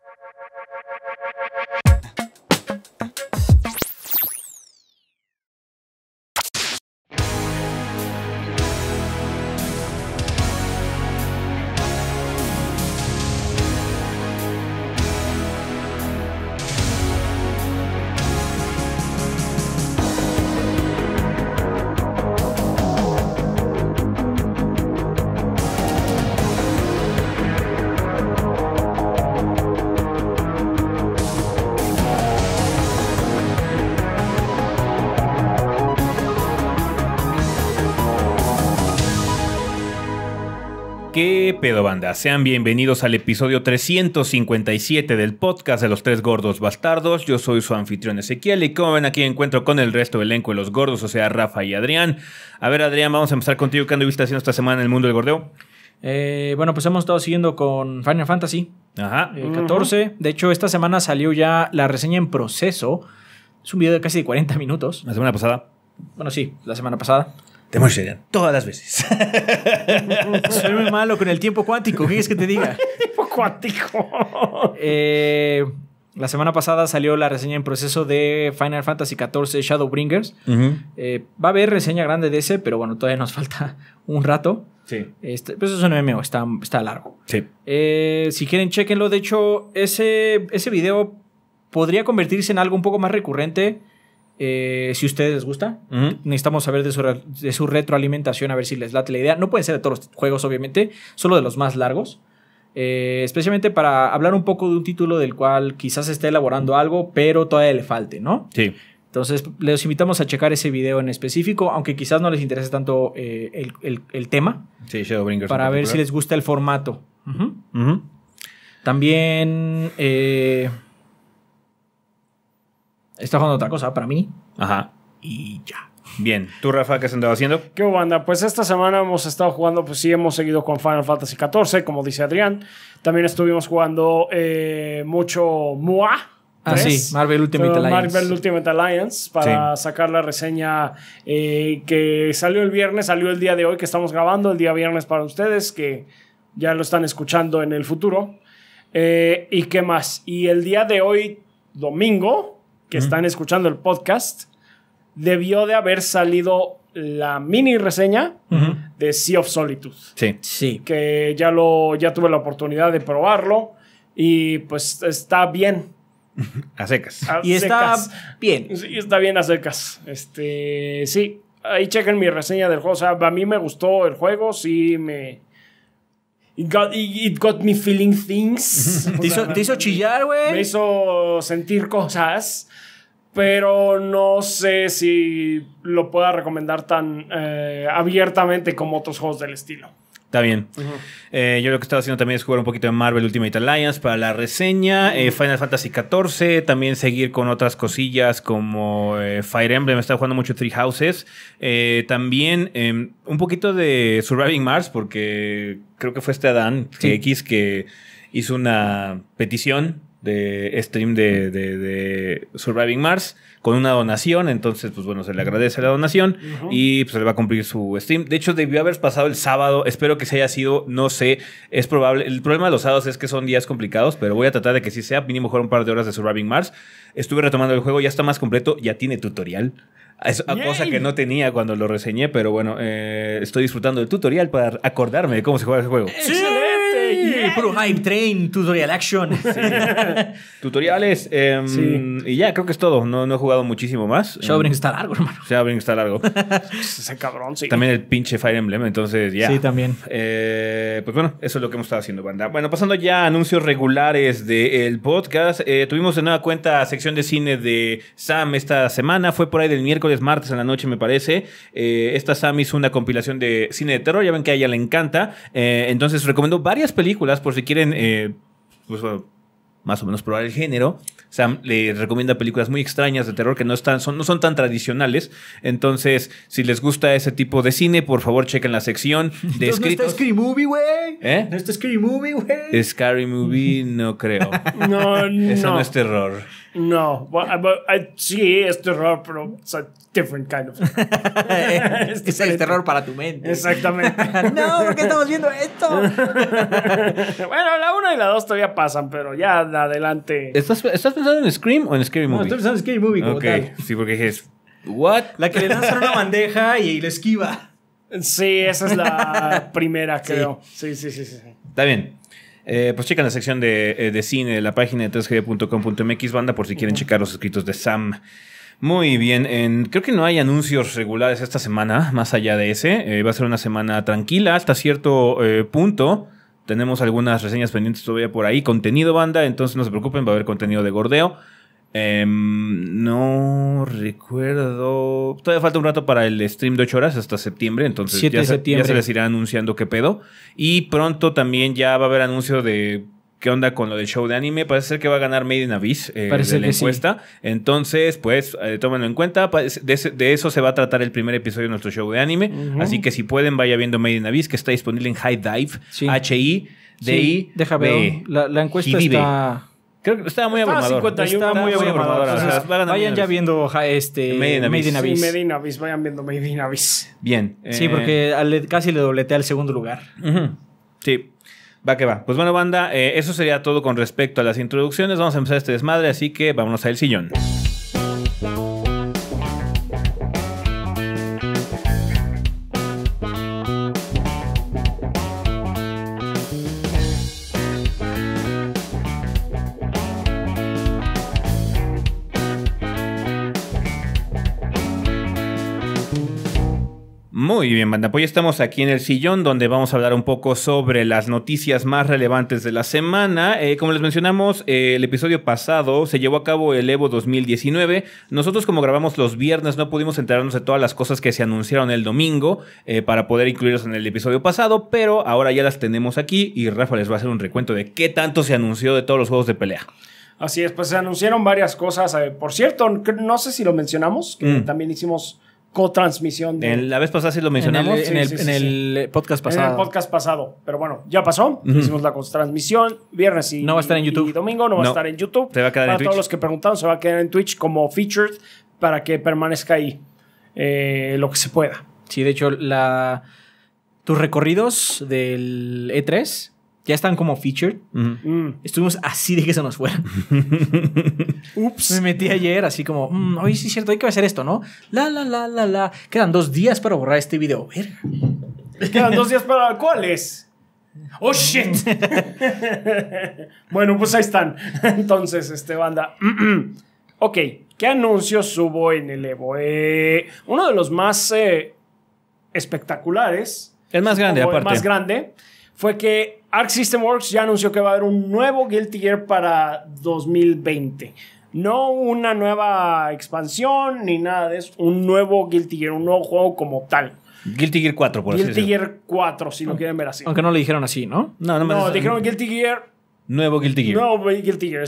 Thank you. pedo, banda? Sean bienvenidos al episodio 357 del podcast de los tres gordos bastardos. Yo soy su anfitrión Ezequiel y como ven aquí encuentro con el resto del elenco de los gordos, o sea, Rafa y Adrián. A ver, Adrián, vamos a empezar contigo. ¿Qué anduviste haciendo esta semana en el mundo del gordeo? Eh, bueno, pues hemos estado siguiendo con Final Fantasy Ajá. 14. Eh, de hecho, esta semana salió ya la reseña en proceso. Es un video de casi 40 minutos. La semana pasada. Bueno, sí, la semana pasada te todas las veces. Soy muy malo con el tiempo cuántico. ¿Qué es que te diga? tiempo cuántico. Eh, la semana pasada salió la reseña en proceso de Final Fantasy XIV Shadowbringers. Eh, va a haber reseña grande de ese, pero bueno, todavía nos falta un rato. Sí. Este, pues es un MMO, está, largo. Sí. Eh, si quieren, chequenlo. De hecho, ese, ese video podría convertirse en algo un poco más recurrente eh, si ustedes les gusta, necesitamos saber de su, retroalimentación, a ver si les late la idea. No pueden ser de todos los juegos, obviamente, solo de los más largos. Eh, especialmente para hablar un poco de un título del cual quizás esté elaborando algo, pero todavía le falte, ¿no? Sí. Entonces, les invitamos a checar ese video en específico, aunque quizás no les interese tanto eh, el, el, tema. Sí, Shadowbringers. Para ver si les gusta el formato. También. Eh, está jugando otra cosa para mí. Ajá. Y ya. Bien, tú Rafa, ¿qué has andado haciendo? ¿Qué banda? Pues esta semana hemos estado jugando, pues sí, hemos seguido con Final Fantasy XIV, como dice Adrián. También estuvimos jugando eh, mucho M.U.A. ah, sí, Marvel Ultimate Alliance. Marvel Ultimate Alliance para sacar la reseña eh, que salió el viernes, salió el día de hoy que estamos grabando, el día viernes para ustedes, que ya lo están escuchando en el futuro. Eh, ¿Y qué más? Y el día de hoy, domingo, que están escuchando el podcast, debió de haber salido la mini reseña de Sea of Solitude. Sí. Sí. Que ya lo ya tuve la oportunidad de probarlo y pues está bien. a secas. y está bien. Y está bien a secas. Este, sí, ahí chequen mi reseña del juego, o sea, a mí me gustó el juego, sí me It got, me feeling things. te, hizo, chillar, güey. Me hizo sentir cosas. Pero no sé si lo pueda recomendar tan eh, abiertamente como otros juegos del estilo. Está bien. Eh, yo lo que estaba haciendo también es jugar un poquito de Marvel Ultimate Alliance para la reseña. Eh, Final Fantasy XIV. También seguir con otras cosillas como eh, Fire Emblem. está jugando mucho Three Houses. también em, un poquito de Surviving Mars, porque creo que fue este Adán X que hizo una petición de stream de, de, Surviving Mars con una donación. Entonces, pues bueno, se le agradece la donación y pues se le va a cumplir su stream. De hecho, debió haber pasado el sábado. Espero que se haya sido, no sé, es probable. El problema de los sábados es que son días complicados, pero voy a tratar de que sí sea. Mínimo jugar un par de horas de Surviving Mars. Estuve retomando el juego, ya está más completo, ya tiene tutorial. Es cosa que no tenía cuando lo reseñé, pero bueno, eh, estoy disfrutando del tutorial para acordarme de cómo se juega el juego puro hype train, tutorial action. Tutoriales. Em, y ya, creo que es todo. No, he jugado muchísimo más. Shadowbrink está em, largo, hermano. a está largo. Ese cabrón, sí. También el pinche Fire Emblem, entonces ya. Sí, también. Eh, pues bueno, eso es lo que hemos estado haciendo, banda. Bueno, pasando ya a anuncios regulares del podcast. Eh, tuvimos de nueva cuenta sección de cine de Sam esta semana. Fue por ahí del miércoles, martes en la noche, me parece. Eh, esta Sam hizo una compilación de cine de terror. Ya ven que a ella le encanta. entonces recomendó varias películas por si quieren eh, pues, más o menos probar el género. Sam le recomienda películas muy extrañas de terror que no, están, son, no son tan tradicionales. Entonces, si les gusta ese tipo de cine, por favor chequen la sección de escritos. ¿No está Scary Movie, güey? ¿Eh? ¿No está Scary Movie, güey? Scary Movie, no creo. no, Eso no es terror. No, sí es terror, pero es un different kind of es, el terror para tu mente. Exactamente. no, porque estamos viendo esto. bueno, la 1 y la 2 todavía pasan, pero ya adelante. ¿Estás, pensando en Scream o en Scary Movie? No, estoy pensando en Scary Movie como okay. Sí, porque es... ¿what? La que le das una bandeja y, le esquiva. Sí, esa es la primera, creo. sí, sí, sí. sí. Está bien. Eh, pues chequen la sección de, eh, cine de la página de 3g.com.mx banda por si quieren checar los escritos de Sam. Muy bien, creo que no hay anuncios regulares esta semana, más allá de ese. Eh, va a ser una semana tranquila hasta cierto punto. Tenemos algunas reseñas pendientes todavía por ahí, contenido banda, entonces no se preocupen, va a haber contenido de gordeo. Eh, no recuerdo. Todavía falta un rato para el stream de 8 horas hasta septiembre. Entonces ya, Se, les irá anunciando qué pedo. Y pronto también ya va a haber anuncio de qué onda con lo del show de anime. Parece ser que va a ganar Made in Abyss eh, Parece la encuesta. Entonces, pues, eh, tómenlo en cuenta. De, eso se va a tratar el primer episodio de nuestro show de anime. Así que si pueden, vaya viendo Made in Abyss, que está disponible en High Dive, H-I, D-I. ver. La, encuesta está Creo que estaba muy abrumador. estaba muy abrumador. vayan ya viendo este, Made in Abyss. Vayan viendo Made in Abyss. Bien. Sí, eh, porque casi le dobleté al segundo lugar. Sí. Va que va. Pues bueno, banda, eh, eso sería todo con respecto a las introducciones. Vamos a empezar este desmadre, así que vámonos al sillón. Muy bien, banda. Pues estamos aquí en el sillón donde vamos a hablar un poco sobre las noticias más relevantes de la semana. Eh, como les mencionamos, eh, el episodio pasado se llevó a cabo el Evo 2019. Nosotros como grabamos los viernes no pudimos enterarnos de todas las cosas que se anunciaron el domingo eh, para poder incluirlas en el episodio pasado, pero ahora ya las tenemos aquí y Rafa les va a hacer un recuento de qué tanto se anunció de todos los juegos de pelea. Así es, pues se anunciaron varias cosas. Por cierto, no sé si lo mencionamos, que mm. también hicimos cotransmisión. De... la vez pasada sí lo mencionamos. En el, podcast pasado. En el podcast pasado. Pero bueno, ya pasó. Hicimos la co-transmisión. Viernes y, no va a estar en YouTube. domingo no va a estar en YouTube. Se va a quedar para todos los que preguntaron, se va a quedar en Twitch como featured para que permanezca ahí eh, lo que se pueda. Sí, de hecho, la, tus recorridos del E3 ya están como featured. Mm. Estuvimos así de que se nos fuera. Ups. Me metí ayer así como, hoy mm, sí es cierto, hay que hacer esto, ¿no? La, la, la, la, la. Quedan dos días para borrar este video. Quedan dos días para cuáles. Oh shit. bueno, pues ahí están. Entonces, este banda. ok, ¿qué anuncios subo en el Evo? Eh, uno de los más eh, espectaculares. El más grande, aparte. El más grande fue que Arc System Works ya anunció que va a haber un nuevo Guilty Gear para 2020. No una nueva expansión ni nada de eso. Un nuevo Guilty Gear, un nuevo juego como tal. Guilty Gear 4, por Guilty Gear 4, si lo quieren ver así. Aunque no le dijeron así, ¿no? No, no, me no dijeron Guilty Gear Nuevo Guilty Gear. Nuevo Guilty Gear.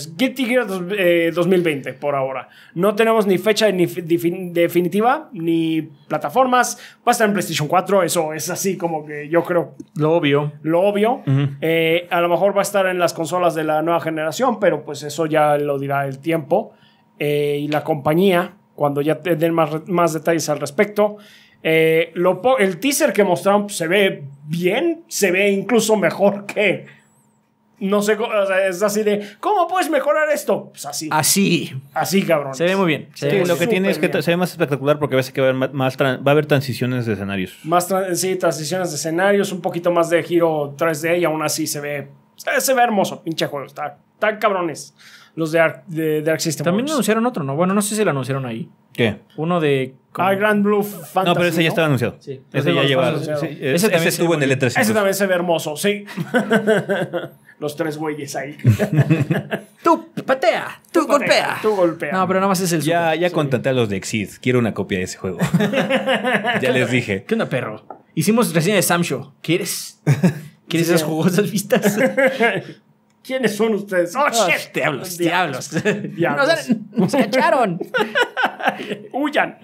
2020 eh, por ahora. No tenemos ni fecha definitiva, ni plataformas. Va a estar en PlayStation 4, eso es así como que yo creo. Lo obvio. Lo obvio. Eh, a lo mejor va a estar en las consolas de la nueva generación, pero pues eso ya lo dirá el tiempo. Eh, y la compañía, cuando ya te den más, más detalles al respecto. el teaser que mostraron se ve bien, se ve incluso mejor que no sé, o sea, es así de, ¿cómo puedes mejorar esto? Pues así. Así. Así, cabrón. Se ve muy bien. lo que tiene es que se ve más espectacular porque que va a haber, más, va a haber transiciones de escenarios. Más sí, transiciones de escenarios, un poquito más de giro 3D y aún así se ve, se, ve hermoso, pinche juego. Están cabrones los de, de, Dark System. También anunciaron otro, ¿no? Bueno, no sé si lo anunciaron ahí. ¿Qué? Uno de. Ah, Grand Blue Fantasy. No, pero ese ya estaba anunciado. Sí. Ese, ya lleva. ese, también estuvo en el E3. E ese también se ve hermoso, sí. los tres bueyes ahí. tú patea, tú, golpea. tú golpea. No, pero nada más es el. Ya, super, ya a los de Exid. Quiero una copia de ese juego. ya les dije. ¿Qué onda, perro? Hicimos recién de Samsho. ¿Quieres? ¿Quieres sí. esas jugosas vistas? ¿Quiénes son ustedes? ¡Oh, shit! Diablos, diablos. diablos. Nos, Huyan.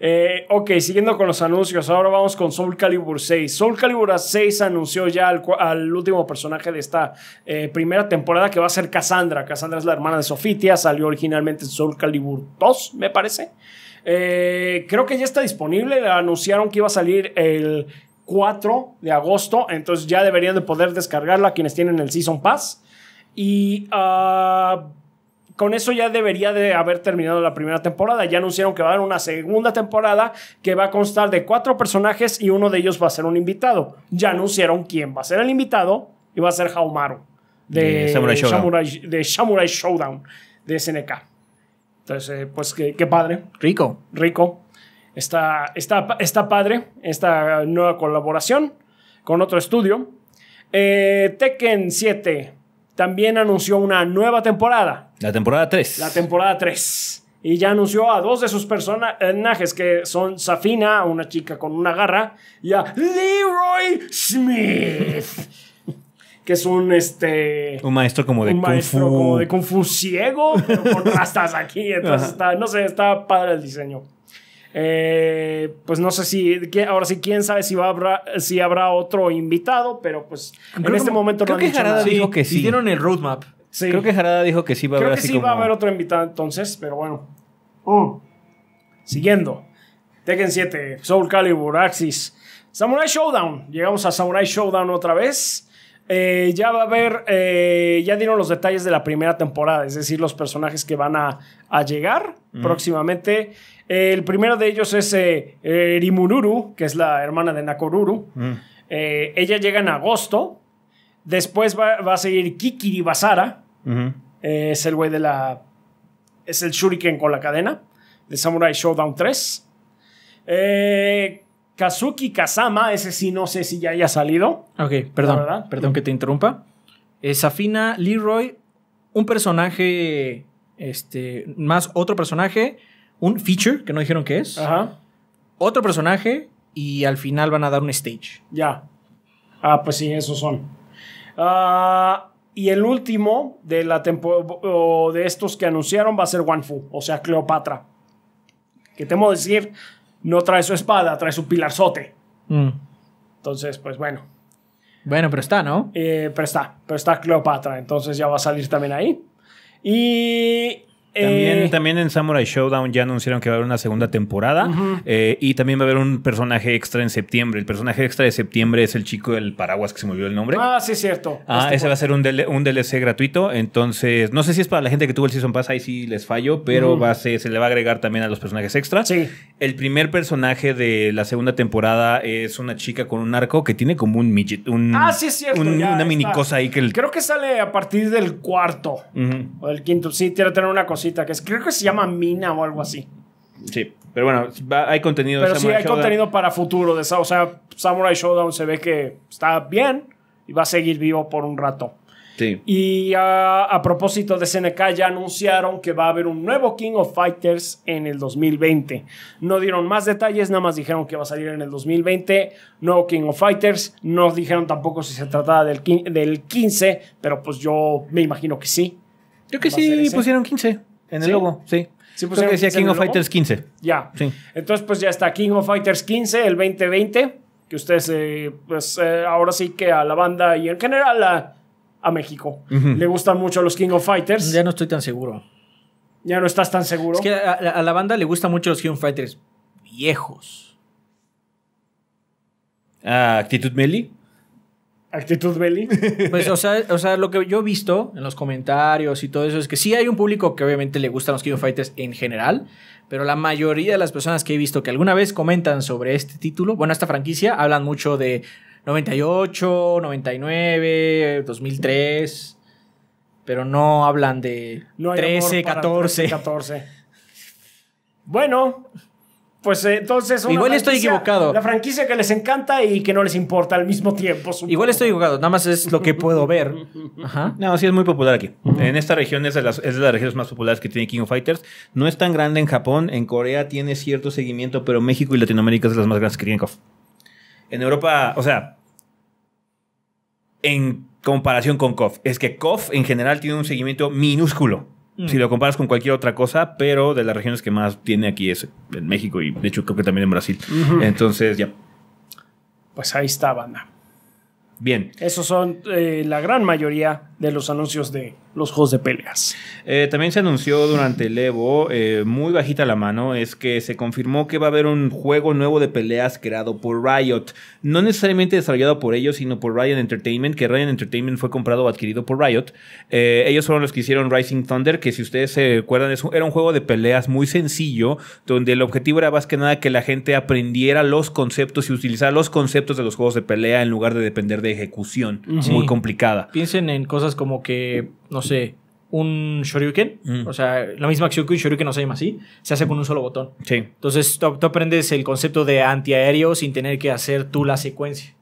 Eh, ok, siguiendo con los anuncios, ahora vamos con Soul Calibur 6. Soul Calibur 6 anunció ya al, último personaje de esta eh, primera temporada que va a ser Cassandra. Cassandra es la hermana de Sofitia, salió originalmente en Soul Calibur 2, me parece. Eh, creo que ya está disponible, anunciaron que iba a salir el 4 de agosto, entonces ya deberían de poder descargarla quienes tienen el Season Pass. Y ah, con eso ya debería de haber terminado la primera temporada. Ya anunciaron que va a haber una segunda temporada que va a constar de cuatro personajes y uno de ellos va a ser un invitado. Ya anunciaron quién va a ser el invitado y va a ser Haumaru de, de Samurai, Showdown. de SNK. Entonces, eh, pues qué, padre. Rico. Rico. Está, está, está padre esta nueva colaboración con otro estudio. Eh, Tekken 7 también anunció una nueva temporada. La temporada 3. La temporada 3. Y ya anunció a dos de sus personajes que son Safina, una chica con una garra, y a Leroy Smith. que es un este un maestro como de un maestro como de kung fu ciego pero aquí entonces está no sé está padre el diseño eh, pues no sé si, ahora sí, quién sabe si, va habrá, si habrá otro invitado, pero pues en este momento creo no han que dicho Jarada dijo que sí. el roadmap. Creo que Jarada dijo que sí va a haber Creo que sí va a haber otro invitado entonces, pero bueno. Mm. Siguiendo. Tekken 7, Soul Calibur, Axis. Samurai Showdown. Llegamos a Samurai Showdown otra vez. Eh, ya va a haber, eh, ya dieron los detalles de la primera temporada, es decir, los personajes que van a, llegar próximamente. Eh, el primero de ellos es Rimururu, que es la hermana de Nakoruru. Mm. ella llega en agosto. Después va, a seguir Kikiri es el güey de la. Es el Shuriken con la cadena de Samurai Showdown 3. Eh Kazuki Kazama, ese sí no sé si ya haya salido. Ok, perdón, perdón que te interrumpa. Eh, Safina, Leroy, un personaje, este, más otro personaje, un feature que no dijeron qué es. Ajá. Otro personaje y al final van a dar un stage. Ya. Ah, pues sí, esos son. Ah, y el último de, la de estos que anunciaron va a ser Wanfu, o sea, Cleopatra. Que temo decir, no trae su espada, trae su pilarzote. Mm. Entonces, pues bueno. Bueno, pero está, ¿no? Eh, pero está, pero está Cleopatra, entonces ya va a salir también ahí. Y eh, también, en Samurai Showdown ya anunciaron que va a haber una segunda temporada eh, y también va a haber un personaje extra en septiembre. El personaje extra de septiembre es el chico del paraguas que se movió el nombre. Ah, sí, es cierto. Ah, este ese va a ser un, DLC gratuito. Entonces, no sé si es para la gente que tuvo el Season Pass, ahí sí les fallo, pero va se le va a agregar también a los personajes extras Sí. El primer personaje de la segunda temporada es una chica con un arco que tiene como un ah, sí, es cierto. una mini cosa ahí que... Creo que sale a partir del cuarto o del quinto. Sí, tiene que tener una cosa que creo que se llama Mina o algo así. Sí, pero bueno, hay contenido pero sí, hay contenido para futuro de o sea, Samurai Showdown se ve que está bien y va a seguir vivo por un rato. Sí. Y a propósito de SNK, ya anunciaron que va a haber un nuevo King of Fighters en el 2020. No dieron más detalles, nada más dijeron que va a salir en el 2020. Nuevo King of Fighters. No dijeron tampoco si se trataba del, del 15, pero pues yo me imagino que sí. Yo que sí pusieron 15. En el logo, sí. Sí, pues decía King of Fighters 15. Ya. Entonces, pues ya está King of Fighters 15, el 2020, que ustedes, eh, pues eh, ahora sí que a la banda y en general a, México le gustan mucho los King of Fighters. Ya no estoy tan seguro. Ya no estás tan seguro. Es que a, la banda le gustan mucho los King of Fighters viejos. Ah, actitud Meli. Actitud Belly. Pues, o sea, lo que yo he visto en los comentarios y todo eso es que sí hay un público que obviamente le gustan los King of Fighters en general, pero la mayoría de las personas que he visto que alguna vez comentan sobre este título, bueno, esta franquicia, hablan mucho de 98, 99, 2003, pero no hablan de 13, 14. Bueno, pues eh, entonces... Igual estoy equivocado. La franquicia que les encanta y que no les importa al mismo tiempo. Igual estoy equivocado, nada más es lo que puedo ver. Ajá. No, sí es muy popular aquí. En esta región es de, las, regiones más populares que tiene King of Fighters. No es tan grande en Japón, en Corea tiene cierto seguimiento, pero México y Latinoamérica es de las más grandes que tiene En Europa, o sea, en comparación con KOF, es que KOF en general tiene un seguimiento minúsculo. Mm. si lo comparas con cualquier otra cosa, pero de las regiones que más tiene aquí es en México y de hecho creo que también en Brasil. Entonces, ya. Pues ahí está, banda. Bien. Esos son eh, la gran mayoría de los anuncios de los juegos de peleas. Eh, también se anunció durante el Evo, eh, muy bajita la mano, es que se confirmó que va a haber un juego nuevo de peleas creado por Riot. No necesariamente desarrollado por ellos, sino por Ryan Entertainment, que Ryan Entertainment fue comprado o adquirido por Riot. Eh, ellos fueron los que hicieron Rising Thunder, que si ustedes se acuerdan, era un juego de peleas muy sencillo, donde el objetivo era más que nada que la gente aprendiera los conceptos y utilizara los conceptos de los juegos de pelea en lugar de depender de ejecución muy complicada. Piensen en cosas como que, no sé, un shoryuken, mm. o sea, la misma acción que un shoryuken no se llama así, se hace con un solo botón. Sí. Entonces tú, aprendes el concepto de antiaéreo sin tener que hacer tú la secuencia.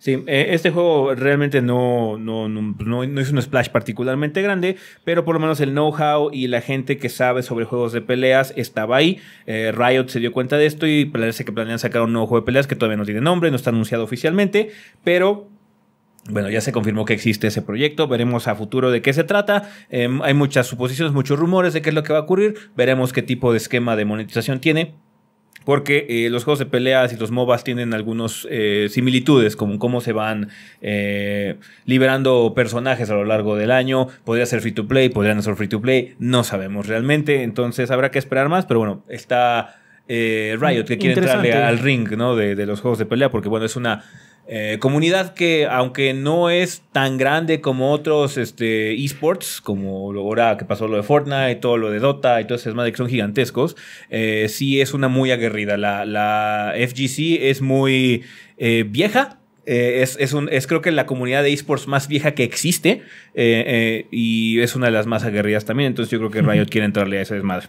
Sí, eh, este juego realmente no, no, es un splash particularmente grande, pero por lo menos el know-how y la gente que sabe sobre juegos de peleas estaba ahí. Eh, Riot se dio cuenta de esto y parece que planean sacar un nuevo juego de peleas que todavía no tiene nombre, no está anunciado oficialmente, pero bueno, ya se confirmó que existe ese proyecto, veremos a futuro de qué se trata. Em, hay muchas suposiciones, muchos rumores de qué es lo que va a ocurrir, veremos qué tipo de esquema de monetización tiene, porque eh, los juegos de peleas y los MOBAs tienen algunas eh, similitudes, como cómo se van eh, liberando personajes a lo largo del año. Podría ser free to play, podrían ser free to play, no sabemos realmente, entonces habrá que esperar más, pero bueno, está Riot que quiere entrarle al ring ¿no? de los juegos de pelea, porque bueno, es una eh, comunidad que, aunque no es tan grande como otros este, esports, como ahora que pasó lo de Fortnite, todo lo de Dota y todo ese madres que son gigantescos, eh, sí es una muy aguerrida. La, FGC es muy eh, vieja. Es, un, es, creo que la comunidad de esports más vieja que existe y es una de las más aguerridas también. Entonces yo creo que Riot quiere entrarle a ese desmadre.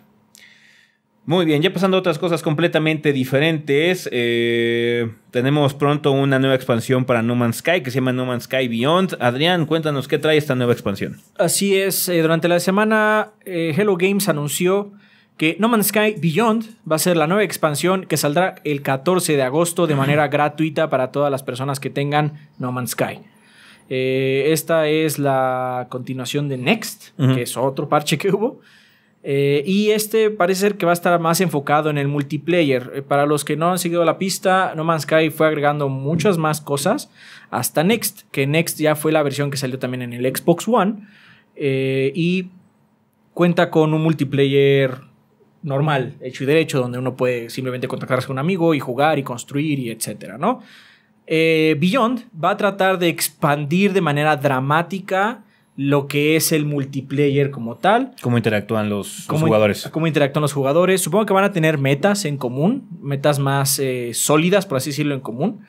Muy bien, ya pasando a otras cosas completamente diferentes, eh, tenemos pronto una nueva expansión para No Man's Sky que se llama No Man's Sky Beyond. Adrián, cuéntanos qué trae esta nueva expansión. Así es, eh, durante la semana eh, Hello Games anunció que No Man's Sky Beyond va a ser la nueva expansión que saldrá el 14 de agosto de manera gratuita para todas las personas que tengan No Man's Sky. esta es la continuación de Next, que es otro parche que hubo. Eh, y este parece ser que va a estar más enfocado en el multiplayer. Eh, para los que no han seguido la pista, No Man's Sky fue agregando muchas más cosas hasta Next, que Next ya fue la versión que salió también en el Xbox One eh, y cuenta con un multiplayer normal, hecho y derecho, donde uno puede simplemente contactarse con un amigo y jugar y construir y etcétera, ¿no? Beyond va a tratar de expandir de manera dramática lo que es el multiplayer como tal. Cómo interactúan los, jugadores. Cómo interactúan los jugadores. Supongo que van a tener metas en común, metas más eh, sólidas, por así decirlo, en común.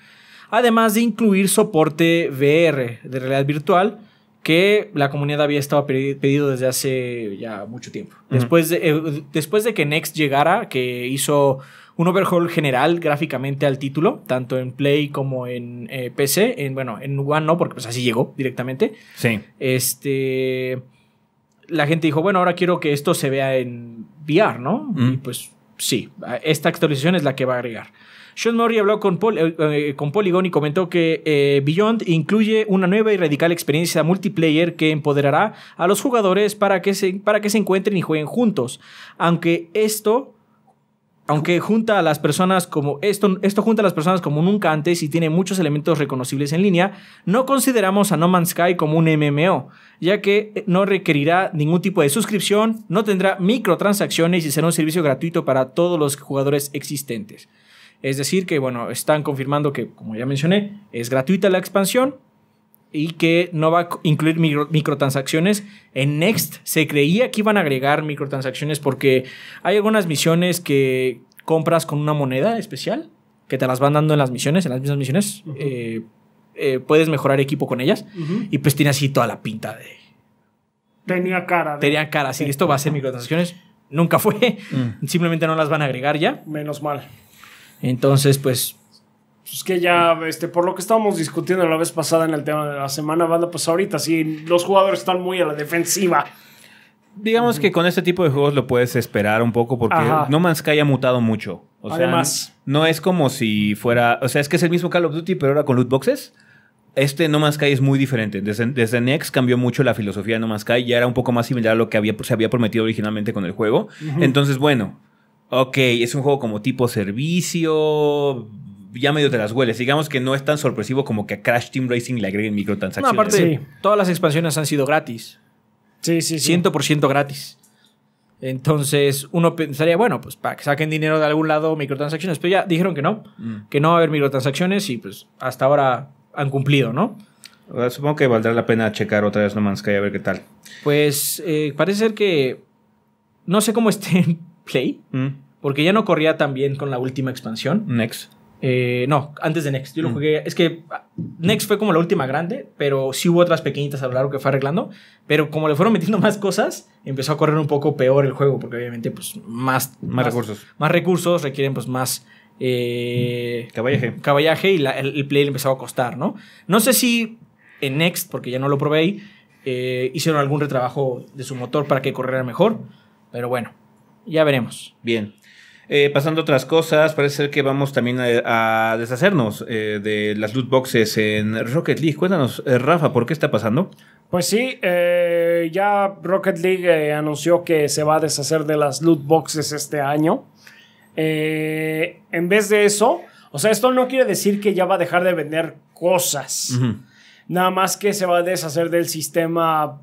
Además de incluir soporte VR de realidad virtual que la comunidad había estado pedido desde hace ya mucho tiempo. después, eh, después de que Next llegara, que hizo un overhaul general gráficamente al título, tanto en Play como en eh, PC. En, bueno, en One no, porque pues así llegó directamente. Sí. Este. La gente dijo, bueno, ahora quiero que esto se vea en VR, ¿no? Mm. Y pues sí, esta actualización es la que va a agregar. Sean Murray habló con, eh, eh, Polygon y comentó que Beyond incluye una nueva y radical experiencia multiplayer que empoderará a los jugadores para que se, para que se encuentren y jueguen juntos. Aunque esto aunque junta a las personas como esto, esto junta a las personas como nunca antes y tiene muchos elementos reconocibles en línea, no consideramos a No Man's Sky como un MMO, ya que eh, no requerirá ningún tipo de suscripción, no tendrá microtransacciones y será un servicio gratuito para todos los jugadores existentes. Es decir, que bueno, están confirmando que, como ya mencioné, es gratuita la expansión, y que no va a incluir microtransacciones. En Next se creía que iban a agregar microtransacciones porque hay algunas misiones que compras con una moneda especial que te las van dando en las misiones, en las mismas misiones. Eh, eh, puedes mejorar equipo con ellas y pues tiene así toda la pinta de... Tenía cara. Tenía cara, así esto va a ser microtransacciones. Nunca fue, mm. simplemente no las van a agregar ya. Menos mal. Entonces, pues pues que ya, este, por lo que estábamos discutiendo la vez pasada en el tema de la semana, banda, pues ahorita sí, los jugadores están muy a la defensiva. Digamos que con este tipo de juegos lo puedes esperar un poco porque No Man's Sky ha mutado mucho. Además. no, es como si fuera. O sea, es que es el mismo Call of Duty, pero ahora con loot boxes. Este No Man's Sky es muy diferente. Desde, Next cambió mucho la filosofía de No Man's Sky. Ya era un poco más similar a lo que había, se había prometido originalmente con el juego. Entonces, bueno, ok, es un juego como tipo servicio, ya medio te las hueles. Digamos que no es tan sorpresivo como que a Crash Team Racing le agreguen microtransacciones. No, aparte, todas las expansiones han sido gratis. Sí, sí, sí. 100% gratis. Entonces, uno pensaría, bueno, pues para que saquen dinero de algún lado, microtransacciones. Pero ya dijeron que no, mm. que no va a haber microtransacciones y pues hasta ahora han cumplido, ¿no? Supongo que valdrá la pena checar otra vez No Man's Sky a ver qué tal. Pues eh, parece ser que no sé cómo esté en Play, mm. porque ya no corría tan bien con la última expansión. Next. Eh, no, antes de Next. Yo lo mm. jugué. Es que ah, Next fue como la última grande, pero sí hubo otras pequeñitas a lo largo que fue arreglando. Pero como le fueron metiendo más cosas, empezó a correr un poco peor el juego, porque obviamente, pues, más. Más, recursos. Más recursos requieren, pues, más. Eh, caballaje. Caballaje y el, play le a costar, ¿no? No sé si en Next, porque ya no lo probé eh, hicieron algún retrabajo de su motor para que corriera mejor. Pero bueno, ya veremos. Bien. Eh, pasando otras cosas, parece ser que vamos también a, deshacernos eh, de las loot boxes en Rocket League. Cuéntanos, eh, Rafa, ¿por qué está pasando? Pues sí, ya Rocket League anunció que se va a deshacer de las loot boxes este año. en vez de eso, o sea, esto no quiere decir que ya va a dejar de vender cosas. Nada más que se va a deshacer del sistema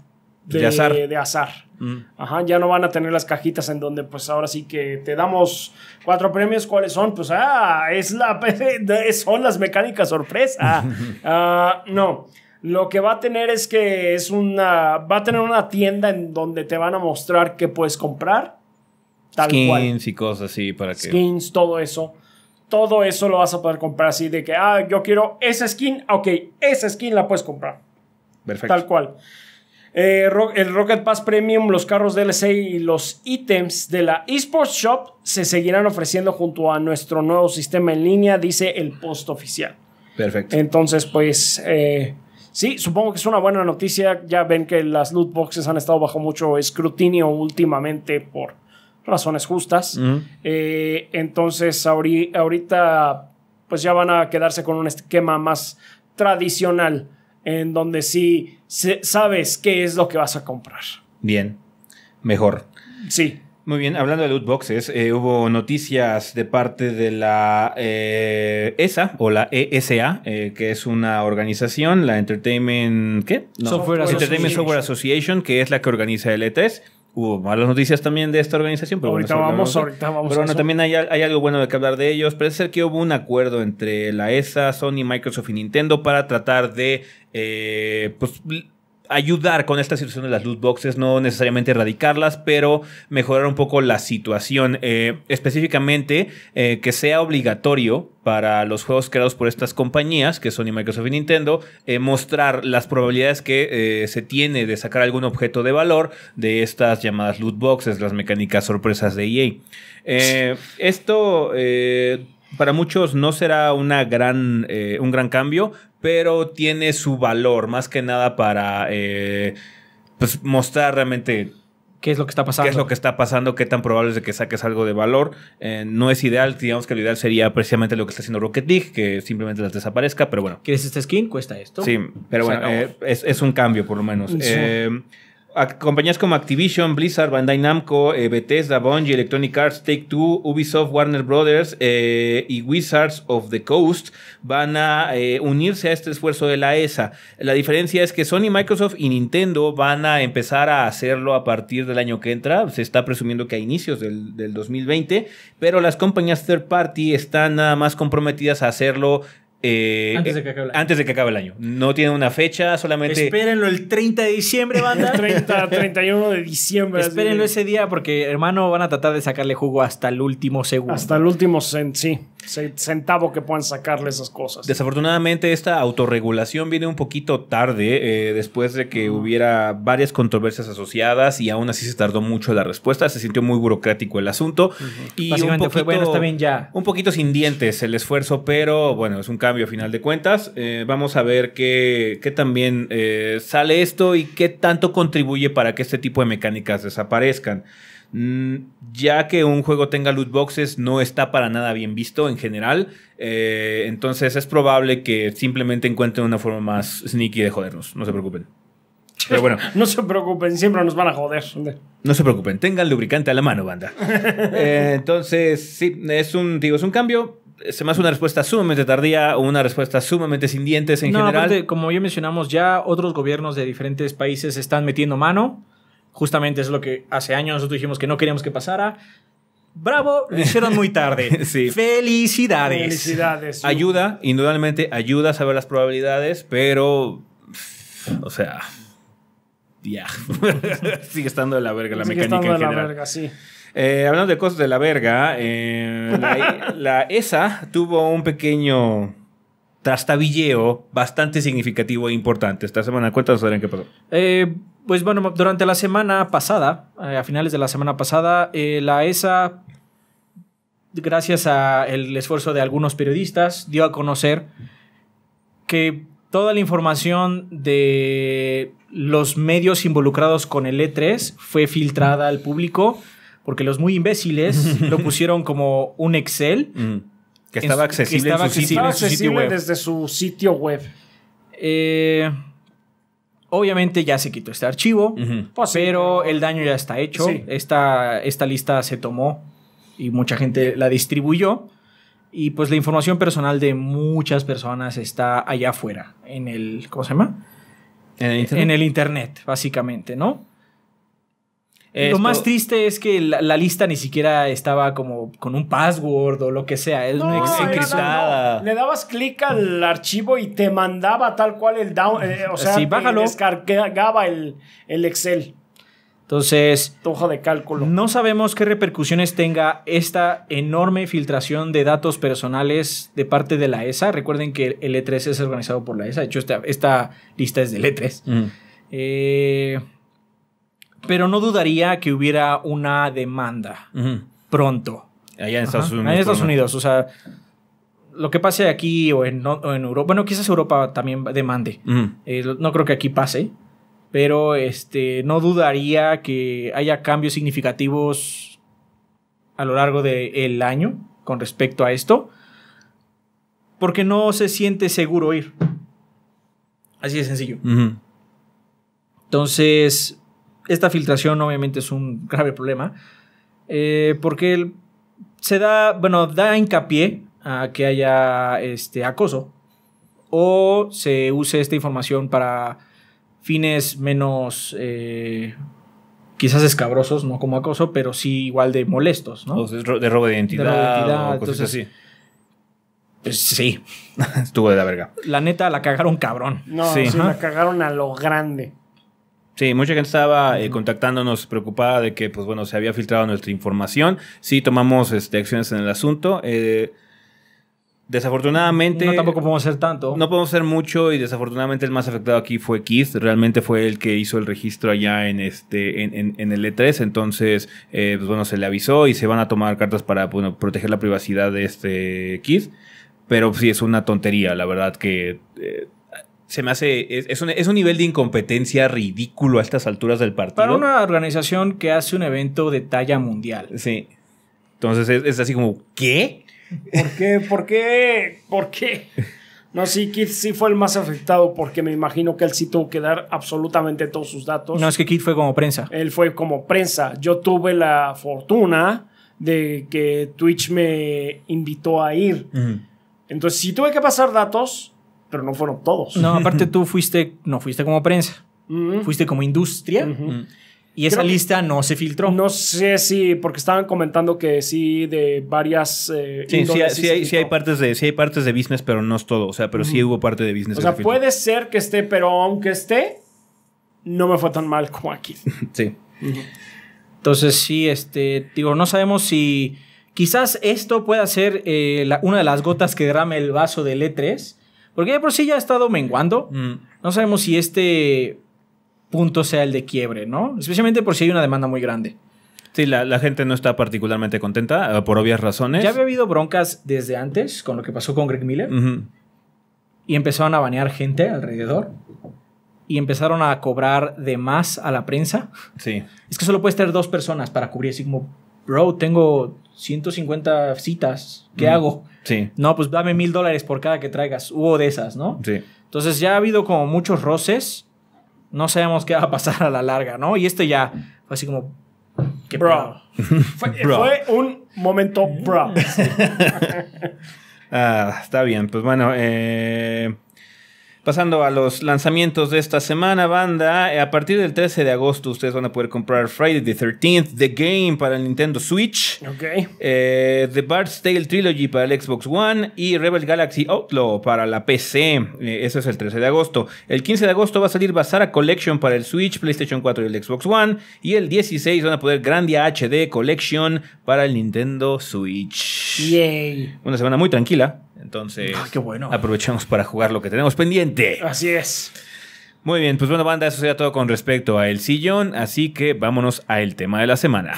de, azar. Mm. Ajá, ya no van a tener las cajitas en donde pues ahora sí que te damos cuatro premios, ¿cuáles son? Pues ah, es la, son las mecánicas sorpresa. Ah, no, lo que va a tener es que es una, va a tener una tienda en donde te van a mostrar qué puedes comprar. Tal Skins y cosas así para que... Skins, todo eso todo eso lo vas a poder comprar así de que, ah, yo quiero esa skin, ok, esa skin la puedes comprar. Perfecto. Tal cual. Eh, el Rocket Pass Premium, los carros DLC y los ítems de la Esports Shop se seguirán ofreciendo junto a nuestro nuevo sistema en línea, dice el post oficial. Perfecto. Entonces, pues eh, sí, supongo que es una buena noticia. Ya ven que las loot boxes han estado bajo mucho escrutinio últimamente por razones justas. Eh, entonces, ahorita, pues ya van a quedarse con un esquema más tradicional en donde sí sabes qué es lo que vas a comprar. Bien, mejor. Sí. Muy bien, hablando de loot boxes, eh, hubo noticias de parte de la ESA eh, e o la ESA, eh, que es una organización, la Entertainment, ¿qué? Software Entertainment Association. Association, que es la que organiza el ETS, hubo malas noticias también de esta organización. Pero ahorita vamos, ahorita vamos. Pero bueno, también hay, algo bueno de que hablar de ellos. Parece ser que hubo un acuerdo entre la ESA, Sony, Microsoft y Nintendo para tratar de eh, pues, ayudar con esta situación de las loot boxes, no necesariamente erradicarlas, pero mejorar un poco la situación. Eh, específicamente, eh, que sea obligatorio para los juegos creados por estas compañías, que son y Microsoft y Nintendo, eh, mostrar las probabilidades que se tiene de sacar algún objeto de valor de estas llamadas loot boxes, las mecánicas sorpresas de EA. esto para muchos no será una gran, un gran cambio, pero tiene su valor, más que nada para eh, pues mostrar realmente qué es lo que está pasando. Qué es lo que está pasando, qué tan probable es de que saques algo de valor. Eh, no es ideal, digamos que lo ideal sería precisamente lo que está haciendo Rocket League, que simplemente las desaparezca, pero bueno. ¿Quieres esta skin? Cuesta esto. Sí, pero bueno, eh, es, un cambio por lo menos. Sí compañías como Activision, Blizzard, Bandai Namco, eh, Bethesda, Bungie, Electronic Arts, Take Two, Ubisoft, Warner Brothers eh, y Wizards of the Coast van a eh, unirse a este esfuerzo de la ESA. La diferencia es que Sony, Microsoft y Nintendo van a empezar a hacerlo a partir del año que entra. Se está presumiendo que a inicios del, del 2020, pero las compañías third party están nada más comprometidas a hacerlo eh, eh, antes, de que acabe el año. No tiene una fecha, solamente. Espérenlo el 30 de diciembre, banda. 30, 31 de diciembre. Espérenlo ese día porque, hermano, van a tratar de sacarle jugo hasta el último segundo. Hasta el último, sí centavo que puedan sacarle esas cosas. Desafortunadamente esta autorregulación viene un poquito tarde, eh, después de que hubiera varias controversias asociadas y aún así se tardó mucho la respuesta, se sintió muy burocrático el asunto y un poquito, bueno, ya. Un poquito sin dientes el esfuerzo, pero bueno, es un cambio a final de cuentas. Eh, vamos a ver qué, también eh, sale esto y qué tanto contribuye para que este tipo de mecánicas desaparezcan. Mm, ya que un juego tenga loot boxes no está para nada bien visto en general. Eh, entonces es probable que simplemente encuentren una forma más sneaky de jodernos. No se preocupen. Pero bueno. no se preocupen, siempre nos van a joder. No se preocupen, tengan lubricante a la mano, banda. Eh, entonces, sí, es un, digo, es un cambio se me una respuesta sumamente tardía o una respuesta sumamente sin dientes en general. como ya mencionamos, ya otros gobiernos de diferentes países están metiendo mano. Justamente es lo que hace años nosotros dijimos que no queríamos que pasara. Bravo, lo hicieron muy tarde. Felicidades. Felicidades. Ayuda, indudablemente ayuda a saber las probabilidades, pero. O sea. Ya. Sigue estando de la verga la mecánica. Sigue estando de la verga, sí. Eh, hablando de cosas de la verga, eh, la, ESA e tuvo un pequeño trastabilleo bastante significativo e importante. Esta semana, cuéntanos, Adrián, qué pasó. Eh pues bueno, durante la semana pasada, eh, a finales de la semana pasada, eh, la ESA, gracias al esfuerzo de algunos periodistas, dio a conocer que toda la información de los medios involucrados con el E3 fue filtrada al público, porque los muy imbéciles lo pusieron como un Excel. que estaba accesible, desde su sitio web. Eh, Obviamente ya se quitó este archivo, pues pero el daño ya está hecho. Esta, esta lista se tomó y mucha gente la distribuyó. Y pues la información personal de muchas personas está allá afuera, en el, ¿cómo se llama? en el internet, básicamente, ¿no? Lo más triste es que la, lista ni siquiera estaba como con un password o lo que sea. Es no, encriptada. Le dabas clic al archivo y te mandaba tal cual el down. Eh, o sea, descargaba el, Excel. Entonces, hoja de cálculo. No sabemos qué repercusiones tenga esta enorme filtración de datos personales de parte de la ESA. Recuerden que el E3 es organizado por la ESA. De hecho, esta, lista es del E3. Mm. Eh, pero no dudaría que hubiera una demanda pronto. Allá en Estados Unidos. en Estados Unidos, o sea, lo que pase aquí o en, Europa, bueno, quizás Europa también demande. Eh, no creo que aquí pase, pero este, no dudaría que haya cambios significativos a lo largo del año con respecto a esto, porque no se siente seguro ir. Así de sencillo. Entonces, esta filtración obviamente es un grave problema, eh, porque se da, bueno, da hincapié a que haya este acoso o se use esta información para fines menos eh, quizás escabrosos, no como acoso, pero sí igual de molestos, ¿no? de robo de identidad, o cosas así. Pues sí. Estuvo de la verga. La neta, la cagaron cabrón. No, sí la cagaron a lo grande. Sí, mucha gente estaba eh, contactándonos preocupada de que, pues bueno, se había filtrado nuestra información. Sí, tomamos este, acciones en el asunto. Eh, desafortunadamente. No tampoco podemos hacer tanto. No podemos hacer mucho y desafortunadamente el más afectado aquí fue Keith. Realmente fue el que hizo el registro allá en este en, el E3. Entonces, eh, pues bueno, se le avisó y se van a tomar cartas para proteger la privacidad de este Keith. Pero sí es una tontería, la verdad que se me hace. Es, un, nivel de incompetencia ridículo a estas alturas del partido. Para una organización que hace un evento de talla mundial. Sí. Entonces es, así como, ¿qué? ¿Por qué? ¿Por qué? ¿Por qué? No, sí, Keith sí fue el más afectado porque me imagino que él sí tuvo que dar absolutamente todos sus datos. No, es que Kit fue como prensa. Él fue como prensa. Yo tuve la fortuna de que Twitch me invitó a ir. Entonces sí tuve que pasar datos, pero no fueron todos. No, aparte tú fuiste, no fuiste como prensa, fuiste como industria. Mm, y esa lista no se filtró. No sé si, porque estaban comentando que sí, de varias. Eh, sí, sí, hay, partes de, partes de business, pero no es todo. O sea, pero sí hubo parte de business. O sea, puede ser que esté, pero aunque esté, no me fue tan mal como aquí. sí. Entonces, sí, este, digo, no sabemos si. Quizás esto pueda ser eh, una de las gotas que derrame el vaso de e porque ya por sí ya ha estado menguando. Mm. No sabemos si este punto sea el de quiebre, ¿no? Especialmente por si hay una demanda muy grande. Sí, la, gente no está particularmente contenta, eh, por obvias razones. Ya había habido broncas desde antes con lo que pasó con Greg Miller. Y empezaron a banear gente alrededor. Y empezaron a cobrar de más a la prensa. Sí. Es que solo puedes tener dos personas para cubrir. Así como, bro, tengo 150 citas, ¿qué mm. hago? Sí. No, pues dame mil dólares por cada que traigas. Hubo de esas, ¿no? Sí. Entonces ya ha habido como muchos roces. No sabemos qué va a pasar a la larga, ¿no? Y este ya fue así como. bro. fue, un momento bro. ah, está bien. Pues bueno, eh, Pasando a los lanzamientos de esta semana, banda, eh, a partir del 13 de agosto ustedes van a poder comprar Friday the 13th, The Game para el Nintendo Switch, okay. Eh, the Bard's Tale Trilogy para el Xbox One y Rebel Galaxy Outlaw para la PC. ese eh, es el 13 de agosto. El 15 de agosto va a salir Basara Collection para el Switch, PlayStation 4 y el Xbox One. Y el 16 van a poder Grandia HD Collection para el Nintendo Switch. Yay. Una semana muy tranquila. Entonces, ah, aprovechamos para jugar lo que tenemos pendiente. Así es. Muy bien, pues bueno, banda, eso sería todo con respecto a El Sillón, así que vámonos a el tema de la semana.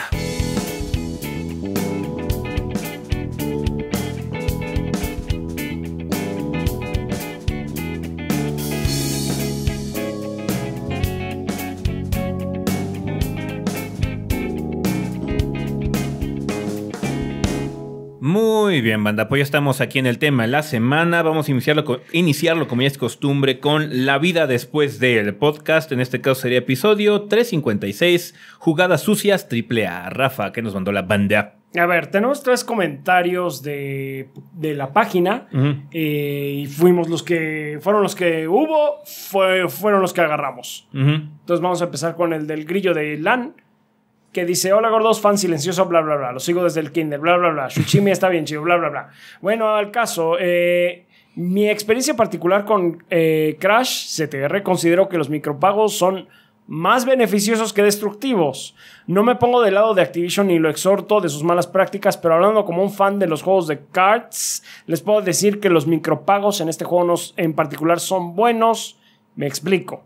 bien, banda, pues ya estamos aquí en el tema la semana. Vamos a iniciarlo, iniciarlo como ya es costumbre con la vida después del podcast. En este caso sería episodio 356, jugadas sucias triple A. Rafa, que nos mandó la banda? A ver, tenemos tres comentarios de, de la página eh, y fuimos los que fueron los que hubo, fueron los que agarramos. Entonces vamos a empezar con el del grillo de LAN que dice, hola gordos, fan silencioso, bla, bla, bla, lo sigo desde el kinder, bla, bla, bla, Shuchimi está bien chido, bla, bla, bla. Bueno, al caso, eh, mi experiencia particular con eh, Crash CTR considero que los micropagos son más beneficiosos que destructivos. No me pongo del lado de Activision ni lo exhorto de sus malas prácticas, pero hablando como un fan de los juegos de cards, les puedo decir que los micropagos en este juego en particular son buenos. Me explico.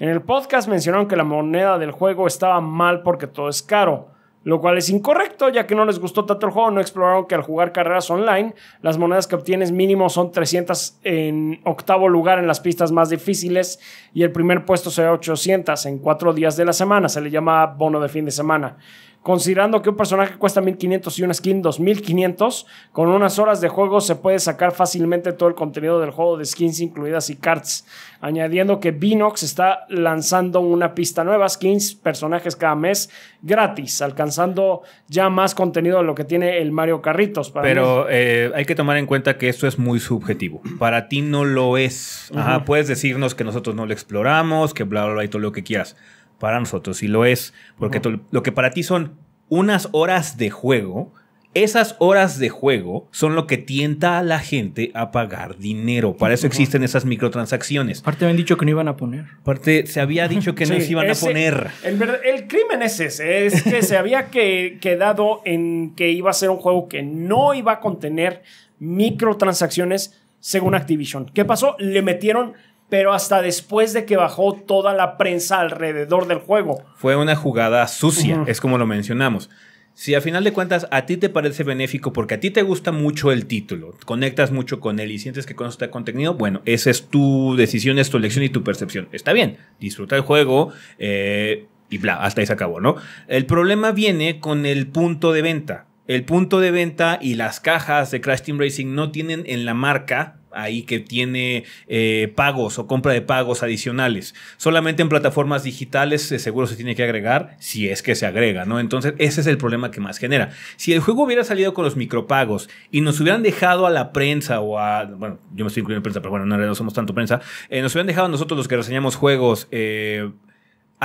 En el podcast mencionaron que la moneda del juego estaba mal porque todo es caro, lo cual es incorrecto ya que no les gustó tanto el juego, no exploraron que al jugar carreras online las monedas que obtienes mínimo son 300 en octavo lugar en las pistas más difíciles y el primer puesto será 800 en cuatro días de la semana, se le llama bono de fin de semana. Considerando que un personaje cuesta 1500 y una skin 2500, con unas horas de juego se puede sacar fácilmente todo el contenido del juego de skins incluidas y cards. Añadiendo que Binox está lanzando una pista nueva, skins, personajes cada mes gratis, alcanzando ya más contenido de lo que tiene el Mario Carritos. Pero eh, hay que tomar en cuenta que esto es muy subjetivo. Para ti no lo es. Puedes decirnos que nosotros no lo exploramos, que bla, bla, bla y todo lo que quieras para nosotros, y lo es, porque lo que para ti son unas horas de juego, esas horas de juego son lo que tienta a la gente a pagar dinero. Para eso existen esas microtransacciones. Aparte habían dicho que no iban a poner. parte se había dicho que no se iban a poner. El, crimen es ese, es que se había quedado en que iba a ser un juego que no iba a contener microtransacciones según Activision. ¿Qué pasó? Le metieron pero hasta después de que bajó toda la prensa alrededor del juego. Fue una jugada sucia, es como lo mencionamos. Si a final de cuentas a ti te parece benéfico porque a ti te gusta mucho el título, conectas mucho con él y sientes que el contenido, bueno, esa es tu decisión, es tu elección y tu percepción. Está bien, disfruta el juego eh, y bla, hasta ahí se acabó, ¿no? El problema viene con el punto de venta. El punto de venta y las cajas de Crash Team Racing no tienen en la marca ahí que tiene eh, pagos o compra de pagos adicionales. Solamente en plataformas digitales eh, seguro se tiene que agregar si es que se agrega, ¿no? Entonces ese es el problema que más genera. Si el juego hubiera salido con los micropagos y nos hubieran dejado a la prensa o a, bueno, yo me estoy incluyendo en prensa, pero bueno, no somos tanto prensa, eh, nos hubieran dejado nosotros los que reseñamos juegos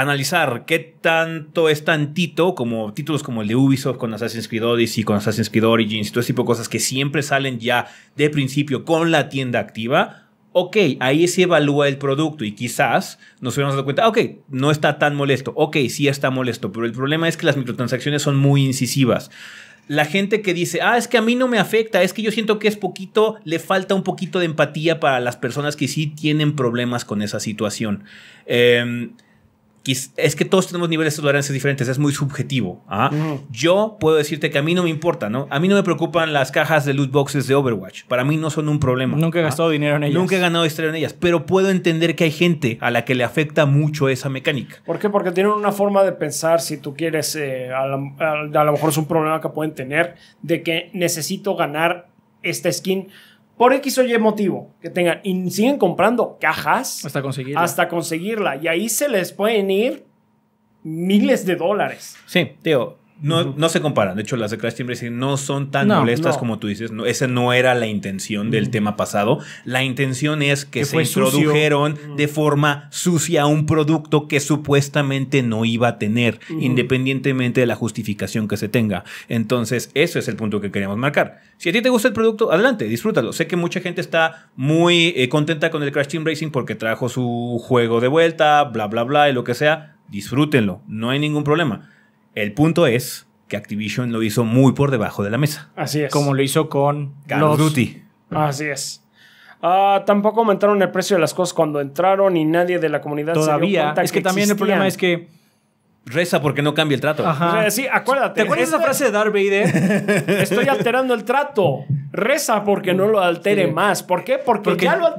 analizar qué tanto es tantito como títulos como el de Ubisoft con Assassin's Creed Odyssey, con Assassin's Creed Origins, y todo ese tipo de cosas que siempre salen ya de principio con la tienda activa. Ok, ahí se evalúa el producto y quizás nos hubiéramos dado cuenta, ok, no está tan molesto, ok, sí está molesto, pero el problema es que las microtransacciones son muy incisivas la gente que dice, ah, es que a mí no me afecta, es que yo siento que es poquito, le falta un poquito de empatía para las personas que sí tienen problemas con esa situación. Eh, es que todos tenemos niveles de tolerancia diferentes, es muy subjetivo. ¿ah? Yo puedo decirte que a mí no me importa, ¿no? A mí no me preocupan las cajas de loot boxes de Overwatch. Para mí no son un problema. Nunca he ¿ah? gastado dinero en ellas. Nunca he ganado dinero en ellas. Pero puedo entender que hay gente a la que le afecta mucho esa mecánica. ¿Por qué? Porque tienen una forma de pensar, si tú quieres, eh, a lo mejor es un problema que pueden tener, de que necesito ganar esta skin por X o Y motivo que tengan y siguen comprando cajas hasta conseguirla. Hasta conseguirla. Y ahí se les pueden ir miles de dólares. Sí, tío. No, se comparan. De hecho, las de Crash Team Racing no son tan molestas como tú dices. No, esa no era la intención del mm. tema pasado. La intención es que, se introdujeron mm. de forma sucia un producto que supuestamente no iba a tener, independientemente de la justificación que se tenga. Entonces, eso es el punto que queríamos marcar. Si a ti te gusta el producto, adelante, disfrútalo. Sé que mucha gente está muy eh, contenta con el Crash Team Racing porque trajo su juego de vuelta, bla, bla, bla, y lo que sea. Disfrútenlo. No hay ningún problema el punto es que Activision lo hizo muy por debajo de la mesa. Así es. Como lo hizo con Call of Duty. Así es. Ah, tampoco aumentaron el precio de las cosas cuando entraron y nadie de la comunidad sabía. cuenta es que, también el problema es que reza porque no cambia el trato. Ajá. sí, acuérdate. ¿Te acuerdas esa este- frase de Darth Vader? Estoy alterando el trato. Reza porque no lo altere más. ¿Por qué? Porque, ya lo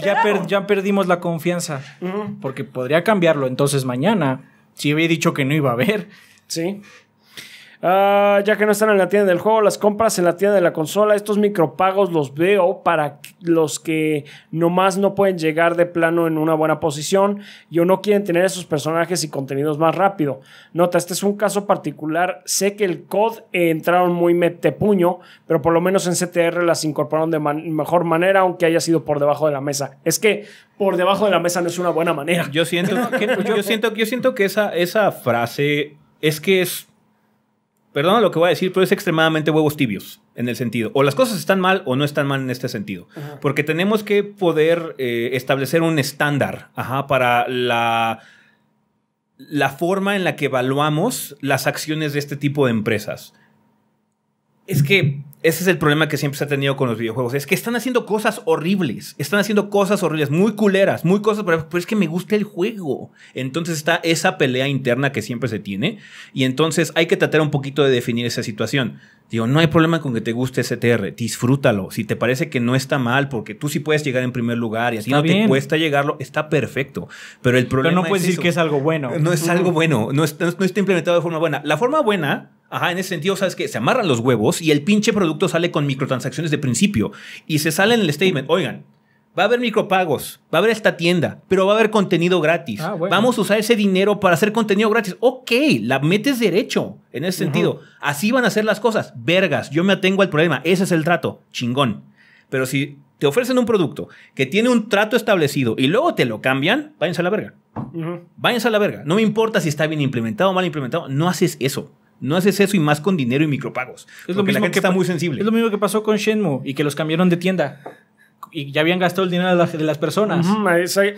Ya, perdimos la confianza. Porque podría cambiarlo. Entonces mañana, si había dicho que no iba a haber, Sí. Ah, ya que no están en la tienda del juego, las compras en la tienda de la consola, estos micropagos los veo para los que nomás no pueden llegar de plano en una buena posición y o no quieren tener esos personajes y contenidos más rápido. Nota, este es un caso particular. Sé que el COD entraron muy metepuño, pero por lo menos en CTR las incorporaron de mejor manera, aunque haya sido por debajo de la mesa. Es que por debajo de la mesa no es una buena manera. Yo siento que, yo siento, yo siento que esa, esa frase es que es, perdón lo que voy a decir, pero es extremadamente huevos tibios en el sentido. O las cosas están mal o no están mal en este sentido. Porque tenemos que poder eh, establecer un estándar para la, la forma en la que evaluamos las acciones de este tipo de empresas es que ese es el problema que siempre se ha tenido con los videojuegos. Es que están haciendo cosas horribles. Están haciendo cosas horribles, muy culeras, muy cosas, pero, es que me gusta el juego. Entonces está esa pelea interna que siempre se tiene. Y entonces hay que tratar un poquito de definir esa situación. Digo, no hay problema con que te guste STR, disfrútalo. Si te parece que no está mal, porque tú sí puedes llegar en primer lugar y así no te cuesta llegarlo, está perfecto. Pero el problema. no puedes decir que es algo bueno. No es algo bueno, no, no está implementado de forma buena. La forma buena Ajá, en ese sentido, ¿sabes que Se amarran los huevos y el pinche producto sale con microtransacciones de principio. Y se sale en el statement, oigan, Va a haber micropagos, va a haber esta tienda, pero va a haber contenido gratis. Ah, Vamos a usar ese dinero para hacer contenido gratis. Ok, la metes derecho en ese sentido. Así van a ser las cosas. Vergas, yo me atengo al problema. Ese es el trato. Chingón. Pero si te ofrecen un producto que tiene un trato establecido y luego te lo cambian, váyanse a la verga. Váyanse a la verga. No me importa si está bien implementado o mal implementado. No haces eso. No haces eso y más con dinero y micropagos. Es la gente que está muy sensible. Es lo mismo que pasó con Shenmue y que los cambiaron de tienda y ya habían gastado el dinero de las, personas.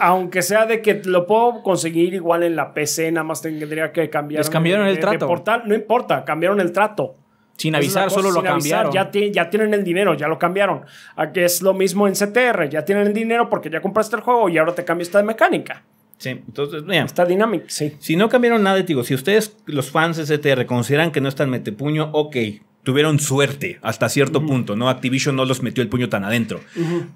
aunque sea de que lo puedo conseguir igual en la PC, nada más tendría que cambiar. cambiaron el, trato. no importa, cambiaron el trato. Sin avisar, solo lo cambiaron. Ya, tienen el dinero, ya lo cambiaron. Aquí ah, es lo mismo en CTR, ya tienen el dinero porque ya compraste el juego y ahora te cambia esta de mecánica. Sí, entonces, mira. Está dinámica, sí. Si no cambiaron nada, digo, si ustedes, los fans de CTR, consideran que no están metepuño, ok, tuvieron suerte hasta cierto punto, ¿no? Activision no los metió el puño tan adentro.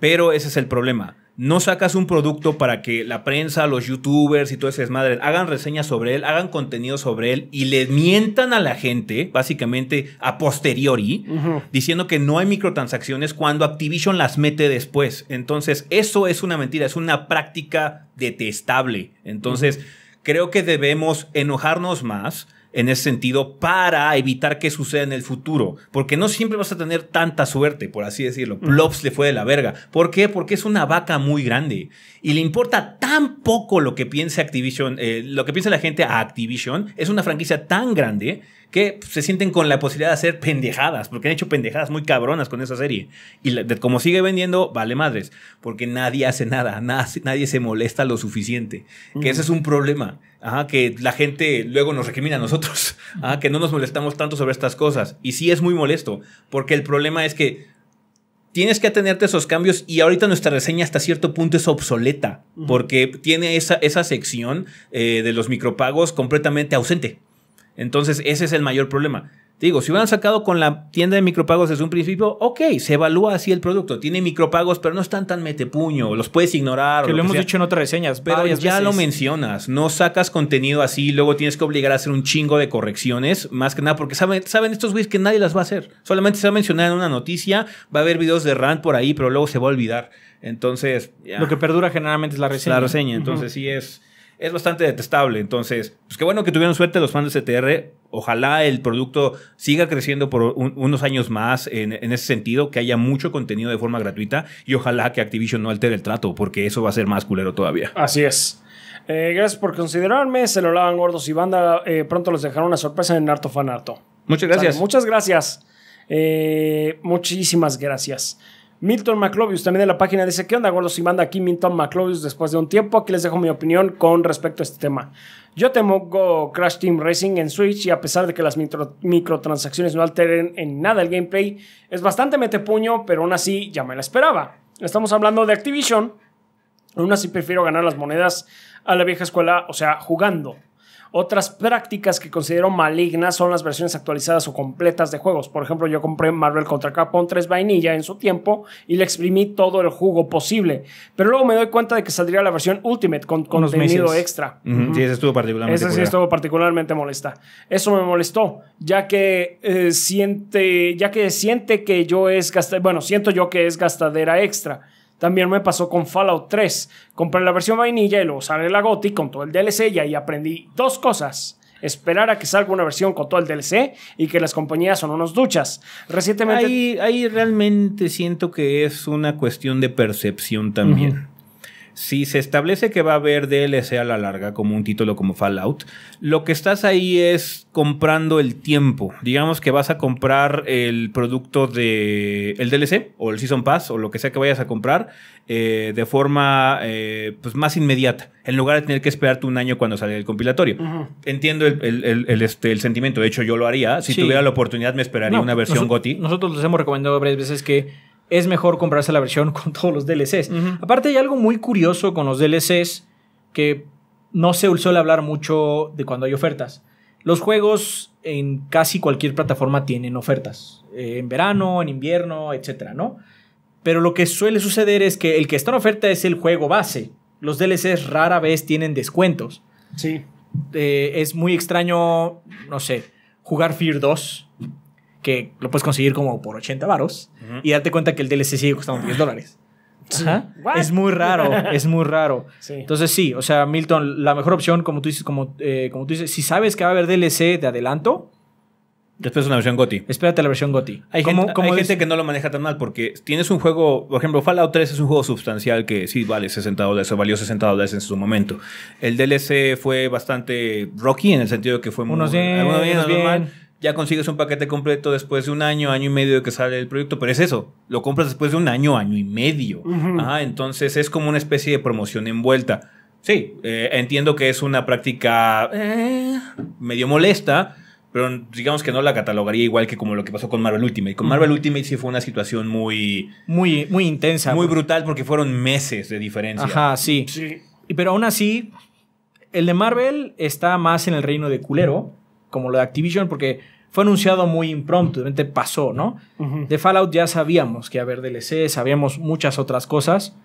Pero ese es el problema. No sacas un producto para que la prensa, los youtubers y todo ese desmadre hagan reseñas sobre él, hagan contenido sobre él y le mientan a la gente, básicamente a posteriori, diciendo que no hay microtransacciones cuando Activision las mete después. Entonces, eso es una mentira, es una práctica detestable. Entonces, creo que debemos enojarnos más en ese sentido para evitar que suceda en el futuro. Porque no siempre vas a tener tanta suerte, por así decirlo. Mm. Plops le fue de la verga. ¿Por qué? Porque es una vaca muy grande y le importa tan poco lo que piense Activision, eh, lo que piensa la gente a Activision. Es una franquicia tan grande que se sienten con la posibilidad de hacer pendejadas, porque han hecho pendejadas muy cabronas con esa serie. Y como sigue vendiendo, vale madres, porque nadie hace nada, nadie se molesta lo suficiente. Que mm. ese es un problema, que la gente luego nos recrimina a nosotros, que no nos molestamos tanto sobre estas cosas. Y sí es muy molesto, porque el problema es que tienes que atenerte a esos cambios y ahorita nuestra reseña hasta cierto punto es obsoleta, porque tiene esa, esa sección eh, de los micropagos completamente ausente. Entonces, ese es el mayor problema. Te digo, si hubieran sacado con la tienda de micropagos desde un principio, ok, se evalúa así el producto. Tiene micropagos, pero no están tan metepuño, los puedes ignorar. Que lo, hemos dicho en otras reseñas, pero ya lo mencionas. No sacas contenido así, luego tienes que obligar a hacer un chingo de correcciones, más que nada, porque saben, saben estos güeyes que nadie las va a hacer. Solamente se va a mencionar en una noticia, va a haber videos de rant por ahí, pero luego se va a olvidar. Entonces. Lo que perdura generalmente es la reseña. La reseña, entonces sí es es bastante detestable. Entonces, pues qué bueno que tuvieron suerte los fans de CTR. Ojalá el producto siga creciendo por unos años más en, ese sentido, que haya mucho contenido de forma gratuita y ojalá que Activision no altere el trato, porque eso va a ser más culero todavía. Así es. Eh, gracias por considerarme. Se lo lavan gordos y banda. Eh, pronto los dejaron una sorpresa en Harto harto Muchas gracias. muchas gracias. Eh, muchísimas gracias. Milton Maclovius también de la página dice, ¿qué onda, gordo? Si manda aquí Milton Maclovius después de un tiempo, aquí les dejo mi opinión con respecto a este tema. Yo temo Crash Team Racing en Switch y a pesar de que las microtransacciones no alteren en nada el gameplay, es bastante metepuño, pero aún así ya me la esperaba. Estamos hablando de Activision, aún así prefiero ganar las monedas a la vieja escuela, o sea, jugando. Otras prácticas que considero malignas son las versiones actualizadas o completas de juegos. Por ejemplo, yo compré Marvel contra Capcom 3 vainilla en su tiempo y le exprimí todo el jugo posible. Pero luego me doy cuenta de que saldría la versión Ultimate con los contenido extra. Sí, ese estuvo particularmente sí estuvo particularmente molesta. Eso me molestó, ya que eh, siente, ya que siente que yo es gastadera, bueno, siento yo que es gastadera extra. También me pasó con Fallout 3. Compré la versión vainilla y luego sale la GOTI con todo el DLC y ahí aprendí dos cosas. Esperar a que salga una versión con todo el DLC y que las compañías son unos duchas. Recientemente. Ahí, ahí realmente siento que es una cuestión de percepción también si se establece que va a haber DLC a la larga, como un título como Fallout, lo que estás ahí es comprando el tiempo. Digamos que vas a comprar el producto de el DLC o el Season Pass o lo que sea que vayas a comprar eh, de forma eh, pues más inmediata, en lugar de tener que esperarte un año cuando salga el compilatorio. Entiendo este, el, sentimiento, de hecho yo lo haría. Si tuviera la oportunidad me esperaría una versión GOTI. Nosotros les hemos recomendado varias veces que es mejor comprarse la versión con todos los DLCs. Aparte hay algo muy curioso con los DLCs que no se suele hablar mucho de cuando hay ofertas. Los juegos en casi cualquier plataforma tienen ofertas, eh, en verano, en invierno, etcétera, ¿no? Pero lo que suele suceder es que el que está en oferta es el juego base. Los DLCs rara vez tienen descuentos. Sí. Eh, es muy extraño, no sé, jugar Fear 2 que lo puedes conseguir como por 80 varos y darte cuenta que el DLC sigue costando 10 dólares. Es muy raro, es muy raro. Entonces sí, o sea, Milton, la mejor opción, como tú dices, como, eh, como tú dices, si sabes que va a haber DLC de adelanto, Después una versión GOTI. Espérate la versión GOTI. Hay, gente, que no lo maneja tan mal porque tienes un juego, por ejemplo, Fallout 3 es un juego sustancial que sí vale 60 dólares o valió 60 dólares en su momento. El DLC fue bastante rocky en el sentido de que fue Unos muy, bien, ya consigues un paquete completo después de un año, año y medio de que sale el proyecto, pero es eso, lo compras después de un año, año y medio. entonces es como una especie de promoción envuelta. Sí, eh, entiendo que es una práctica eh, medio molesta, pero digamos que no la catalogaría igual que como lo que pasó con Marvel Ultimate. Con Marvel Ultimate sí fue una situación muy... Muy, muy intensa. Muy pues. brutal porque fueron meses de diferencia. Ajá, sí. sí. Pero aún así, el de Marvel está más en el reino de culero, como lo de Activision, porque fue anunciado muy impromptu, repente pasó, ¿no? De Fallout ya sabíamos que iba a haber DLC, sabíamos muchas otras cosas.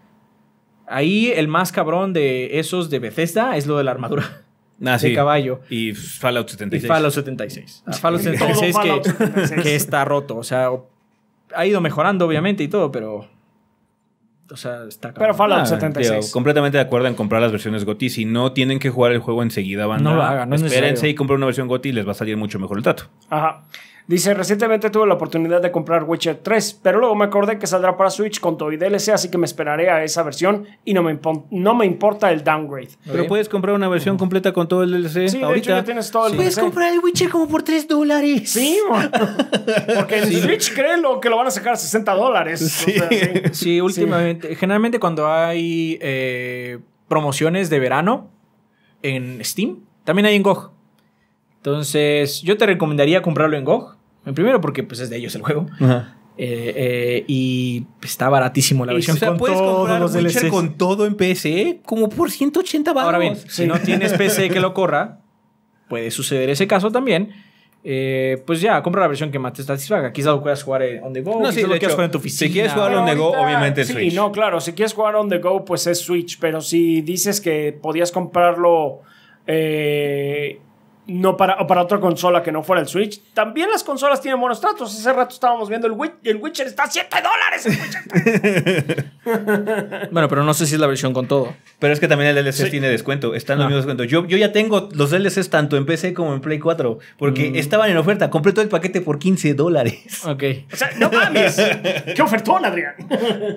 Ahí el más cabrón de esos de Bethesda es lo de la armadura. Ah, de caballo. Y Fallout 76. Fallout 76. Fallout 76. que está roto. O sea, ha ido mejorando, obviamente, y todo, pero o sea, está Pero ah, completamente de acuerdo en comprar las versiones GOTI. Si no tienen que jugar el juego enseguida, van a, Espérense y compren una versión GOTI les va a salir mucho mejor el trato. Ajá. Dice, recientemente tuve la oportunidad de comprar Witcher 3, pero luego me acordé que saldrá para Switch con todo y DLC, así que me esperaré a esa versión y no me, no me importa el downgrade. Pero puedes comprar una versión completa con todo el DLC. Sí, ahorita de hecho ya tienes todo el Puedes comprar el Witcher como por 3 dólares. Sí, porque en Switch creen que lo van a sacar a 60 dólares. Sí. últimamente. Generalmente cuando hay eh, promociones de verano en Steam, también hay en GOG. Entonces, yo te recomendaría comprarlo en GOG Primero porque pues es de ellos el juego. Eh, eh, y está baratísimo la versión. con puedes comprar con todo en PC e como por 180 baros. Ahora bien, si no tienes PC e que lo corra, puede suceder ese caso también. Eh, pues ya, compra la versión que más te satisfaga. Quizás lo puedas jugar on the go. No, sí, lo jugar en tu oficina. Si quieres jugar on the go, obviamente Switch. no, claro. Si quieres jugar on the go, pues es Switch. Pero si dices que podías comprarlo no para, o para otra consola que no fuera el Switch. También las consolas tienen buenos tratos. Hace rato estábamos viendo el, el Witcher, está a 7 dólares. bueno, pero no sé si es la versión con todo. Pero es que también el DLC tiene descuento. Están los ah. mismos descuentos. Yo, yo ya tengo los DLCs tanto en PC como en Play 4, porque mm. estaban en oferta. Compré todo el paquete por 15 dólares. Ok. O sea, no mames. ¡Qué ofertón, Adrián!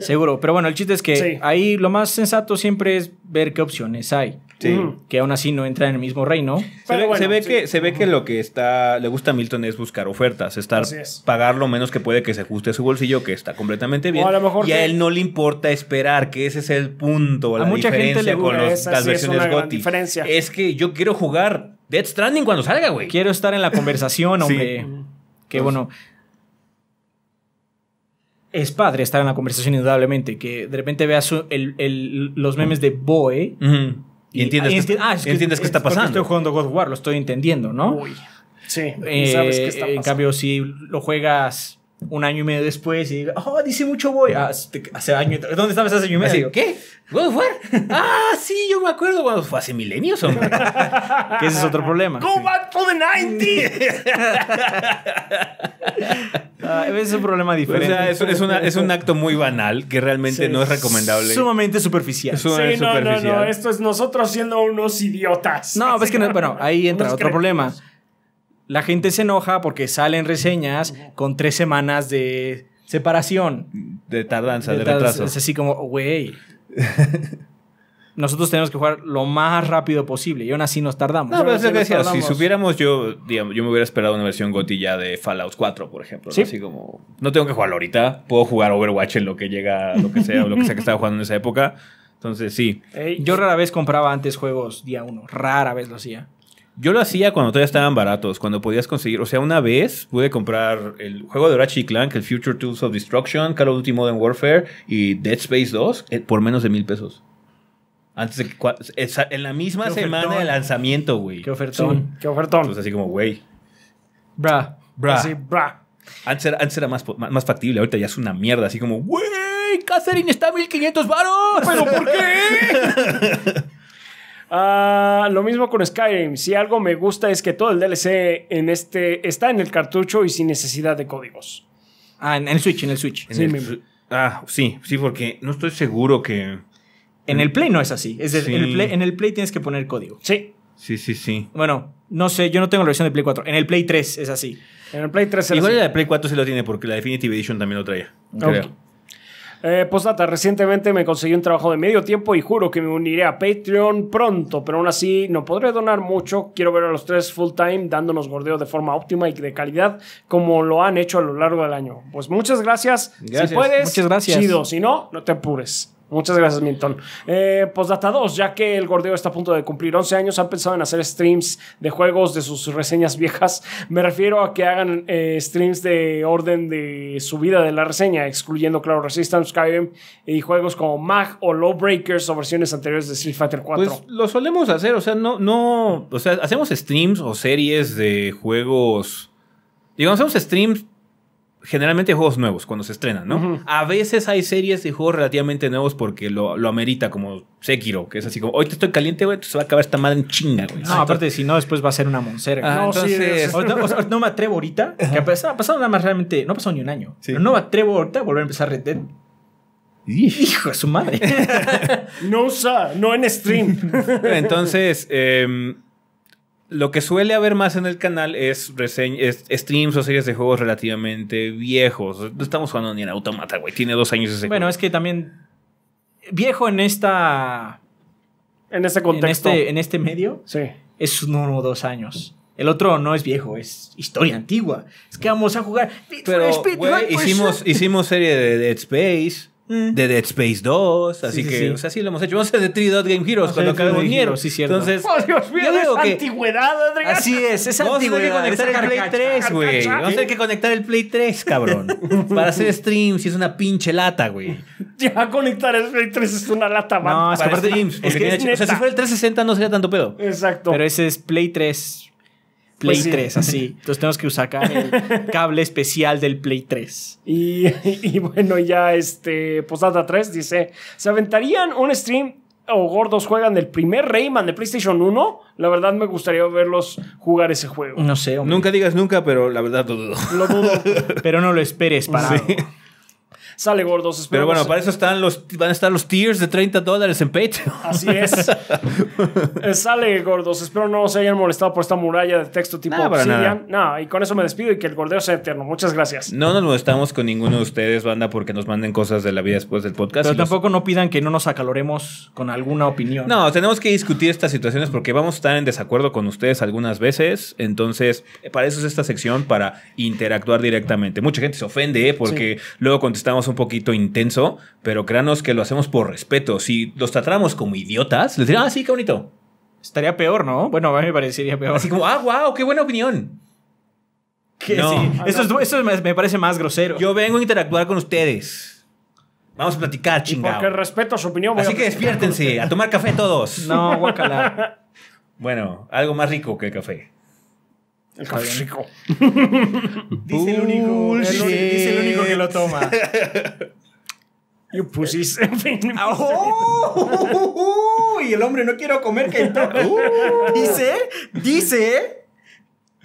Seguro. Pero bueno, el chiste es que ahí lo más sensato siempre es ver qué opciones hay. Que aún así no entra en el mismo reino. se, ve, que, se ve que lo que está, le gusta a Milton es buscar ofertas, estar, pagar lo menos que puede que se ajuste a su bolsillo, que está completamente bien. y a él no le importa esperar, que ese es el punto, la mucha diferencia con las versiones GOTY. Es que yo quiero jugar Dead Stranding cuando salga, güey. Quiero estar en la conversación, hombre. Que bueno es padre estar en la conversación, indudablemente. Que de repente veas los memes de Boe. Y, entiendes, ah, que, qué está pasando. Estoy jugando God of War, lo estoy entendiendo, ¿no? Sí, sabes qué eh, está pasando. En cambio, si lo juegas un año y medio después y digo, oh, dice mucho voy. hace ah, año. ¿Dónde estabas hace año y medio? digo, ¿Qué? ¿Cómo fue? ah, sí, yo me acuerdo cuando fue hace milenios, hombre. que ese es otro problema. Go back to the 90 ah, es un problema diferente. O sea, es, es, un acto muy banal que realmente no es recomendable. Sumamente superficial. Sumamente sí, no, superficial. no, no. Esto es nosotros siendo unos idiotas. No, es pues que, no, bueno, ahí entra otro problema la gente se enoja porque salen reseñas con tres semanas de separación. De tardanza, de, retraso. Es así como, güey. nosotros tenemos que jugar lo más rápido posible y aún así nos tardamos. No, pero si supiéramos, yo, yo me hubiera esperado una versión gotilla de Fallout 4, por ejemplo. Así como, no tengo que jugarlo ahorita, puedo jugar Overwatch en lo que llega, lo que sea, lo que sea que estaba jugando en esa época. Entonces, sí. yo rara vez compraba antes juegos día uno, rara vez lo hacía. Yo lo hacía cuando todavía estaban baratos, cuando podías conseguir. O sea, una vez pude comprar el juego de Ratchet Clank, el Future Tools of Destruction, Call of Duty Modern Warfare y Dead Space 2 eh, por menos de mil pesos. Antes en la misma semana de lanzamiento, güey. Qué ofertón. Qué ofertón. así como, güey. Bra. Bra. Antes era, más, factible, ahorita ya es una mierda, así como, güey, Catherine está a 1500 varos. ¿Pero por qué? Ah, lo mismo con Skyrim. Si algo me gusta es que todo el DLC en este está en el cartucho y sin necesidad de códigos. Ah, en el Switch, en el Switch. sí, Ah, sí, sí, porque no estoy seguro que. En el Play no es así. Es decir, en, el Play, tienes que poner código. Sí. Sí, sí, sí. Bueno, no sé, yo no tengo la versión de Play 4. En el Play 3 es así. En el Play 3 es Igual la de Play 4 se lo tiene porque la Definitive Edition también lo traía. Eh, postdata, recientemente me conseguí un trabajo de medio tiempo y juro que me uniré a Patreon pronto, pero aún así no podré donar mucho. Quiero ver a los tres full time dándonos gordeo de forma óptima y de calidad como lo han hecho a lo largo del año. Pues muchas gracias. gracias. Si puedes, muchas gracias. chido. Si no, no te apures. Muchas gracias, Milton. Eh, pues Data 2. Ya que el Gordeo está a punto de cumplir 11 años, han pensado en hacer streams de juegos de sus reseñas viejas. Me refiero a que hagan eh, streams de orden de subida de la reseña, excluyendo, claro, Resistance, Skyrim y juegos como Mag o Lawbreakers o versiones anteriores de Street Fighter 4. Pues lo solemos hacer, o sea, no, no, o sea, hacemos streams o series de juegos. Digamos, hacemos streams generalmente juegos nuevos cuando se estrenan, ¿no? A veces hay series de juegos relativamente nuevos porque lo, lo, amerita, como Sekiro, que es así como, hoy te estoy caliente, güey, se va a acabar esta madre en chinga, güey. No, aparte, si no, después va a ser una monserga. Ah, no, me atrevo ahorita, que ha pasado, nada más realmente, no ha pasado ni un año, pero no me atrevo ahorita a volver a empezar Red Dead. Hijo de su madre. no usa, no en stream. entonces, eh, lo que suele haber más en el canal es, streams o series de juegos relativamente viejos. No estamos jugando ni en Automata, güey. Tiene dos años ese Bueno, es que también. Viejo en esta. En ese contexto. Este, en este, medio. Sí. Es uno o dos años. El otro no es viejo, es historia antigua. Es que vamos a jugar. Pero, güey, pues. hicimos, hicimos serie de Dead Space. Mm. de Dead Space 2, así que, sí. o sea, sí lo hemos hecho. Vamos a hacer de 3 Game Heroes cuando cuando acabe sí, cierto. Entonces, oh, Dios mío, es que... antigüedad, Adrián. Así es, es antigüedad. Vamos a tener que conectar el Play 3, güey. Vamos a tener que conectar el Play 3, cabrón. para hacer streams y es una pinche lata, güey. Ya conectar el Play 3 es una lata, man. No, es que aparte streams. Es o sea, si fuera el 360 no sería tanto pedo. Exacto. Pero ese es Play 3 pues Play 3, así. Entonces tenemos que acá el cable especial del Play 3. Y, bueno, ya este Posada 3 dice, ¿se aventarían un stream o gordos juegan el primer Rayman de PlayStation 1? La verdad me gustaría verlos jugar ese juego. No sé. Nunca digas nunca, pero la verdad lo dudo. Lo dudo. pero no lo esperes para... Sale gordos. espero Pero bueno, para eso están los, van a estar los tiers de 30 dólares en Patreon. Así es. Eh, sale gordos. Espero no se hayan molestado por esta muralla de texto tipo nada, No, nada. y con eso me despido y que el gordeo sea eterno. Muchas gracias. No nos molestamos con ninguno de ustedes, banda, porque nos manden cosas de la vida después del podcast. Pero tampoco no pidan que no nos acaloremos con alguna opinión. No, tenemos que discutir estas situaciones porque vamos a estar en desacuerdo con ustedes algunas veces. Entonces, para eso es esta sección, para interactuar directamente. Mucha gente se ofende eh, porque luego contestamos un poquito intenso, pero créanos que lo hacemos por respeto. Si los tratáramos como idiotas, les dirían, ah, sí, qué bonito. Estaría peor, ¿no? Bueno, a mí me parecería peor. Así como, ah, wow, qué buena opinión. Que sí. Eso, me, parece más grosero. Yo vengo a interactuar con ustedes. Vamos a platicar, chingado. Porque respeto su opinión. Así que despiértense, a tomar café todos. No, guacala. bueno, algo más rico que el café. El café rico. dice, el único, que lo toma. Ah, oh, y el hombre no quiero comer que uh. Dice, dice.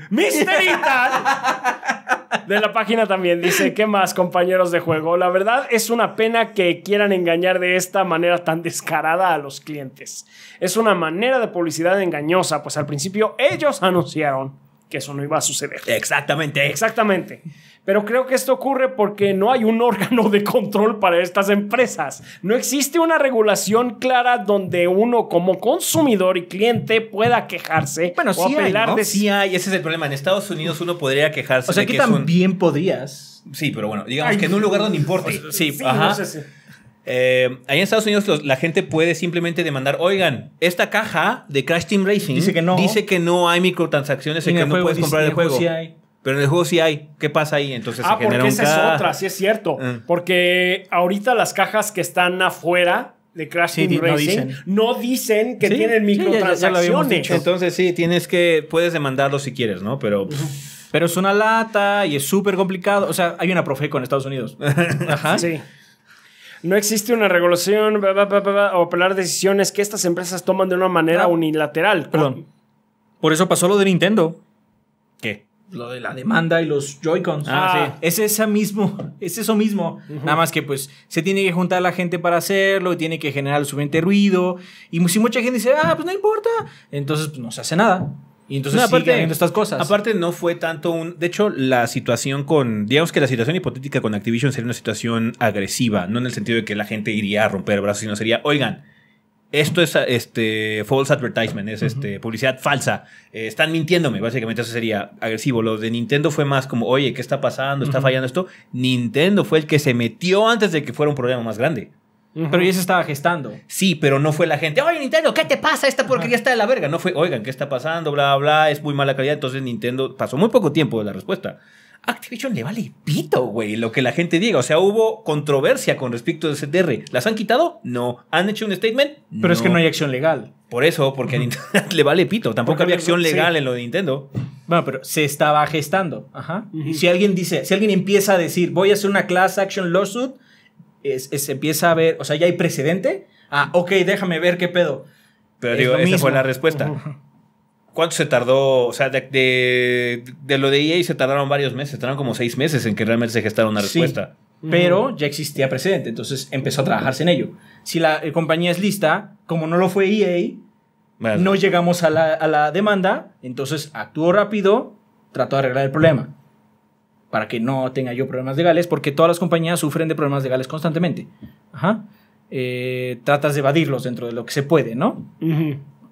Misterita De la página también dice, ¿qué más compañeros de juego? La verdad es una pena que quieran engañar de esta manera tan descarada a los clientes. Es una manera de publicidad engañosa, pues al principio ellos anunciaron que eso no iba a suceder. Exactamente. Exactamente. Pero creo que esto ocurre porque no hay un órgano de control para estas empresas. No existe una regulación clara donde uno como consumidor y cliente pueda quejarse. Bueno, o sí apelar hay, ¿no? sí hay. Ese es el problema. En Estados Unidos uno podría quejarse. O sea, que, también podrías. Sí, pero bueno, digamos que en un lugar donde importa. sí, sí ajá. Eh, ahí en Estados Unidos la gente puede simplemente demandar, oigan, esta caja de Crash Team Racing dice que no, dice que no hay microtransacciones y que no puedes comprar el juego. Pero en el juego sí hay. ¿Qué pasa ahí? Entonces se ah, genera porque esa es otra, sí es cierto. Ah. Porque ahorita las cajas que están afuera de Crash Team Racing no dicen, que tienen microtransacciones. Entonces sí, tienes que puedes demandarlo si quieres, ¿no? Pero pues, pero es una lata y es súper complicado. O sea, hay una profe en Estados Unidos. Ajá. Sí no existe una regulación o o decisiones que estas empresas toman de una manera ah. unilateral. Perdón. Por eso pasó lo de Nintendo. ¿Qué? Lo de la demanda y los Joy-Cons. Ah, ah, es, esa mismo, es eso mismo. Nada más que pues se tiene que juntar la gente para hacerlo, y tiene que generar suficiente ruido. Y si mucha gente dice, ah, pues no importa, entonces pues, no se hace nada. Y entonces aparte, no fue tanto un. De hecho, la situación con. Digamos que la situación hipotética con Activision sería una situación agresiva, no en el sentido de que la gente iría a romper brazos, sino sería, oigan. Esto es este false advertisement, es este publicidad falsa. Eh, están mintiéndome, básicamente eso sería agresivo. Lo de Nintendo fue más como, oye, ¿qué está pasando? ¿Está fallando esto? Nintendo fue el que se metió antes de que fuera un problema más grande. Pero ya se estaba gestando. Sí, pero no fue la gente, oye Nintendo, ¿qué te pasa? Esta porquería está de la verga. No fue, oigan, ¿qué está pasando? Bla, bla, es muy mala calidad. Entonces Nintendo pasó muy poco tiempo de la respuesta. Activision le vale pito, güey, lo que la gente diga. O sea, hubo controversia con respecto de CTR. ¿Las han quitado? No. ¿Han hecho un statement? Pero es que no hay acción legal. Por eso, porque a Nintendo le vale pito. Tampoco había acción legal en lo de Nintendo. Bueno, pero se estaba gestando. Ajá. Y si alguien dice, si alguien empieza a decir, voy a hacer una class action lawsuit, es, se empieza a ver, o sea, ya hay precedente. Ah, ok, déjame ver qué pedo. Pero esa fue la respuesta. ¿Cuánto se tardó? O sea, de, de, lo de EA se tardaron varios meses, tardaron como seis meses en que realmente se gestara una respuesta. pero ya existía precedente, entonces empezó a trabajarse en ello. Si la eh, compañía es lista, como no lo fue EA, no llegamos a la demanda, entonces actuó rápido, trató de arreglar el problema para que no tenga yo problemas legales, porque todas las compañías sufren de problemas legales constantemente. Ajá. Eh, tratas de evadirlos dentro de lo que se puede, ¿no?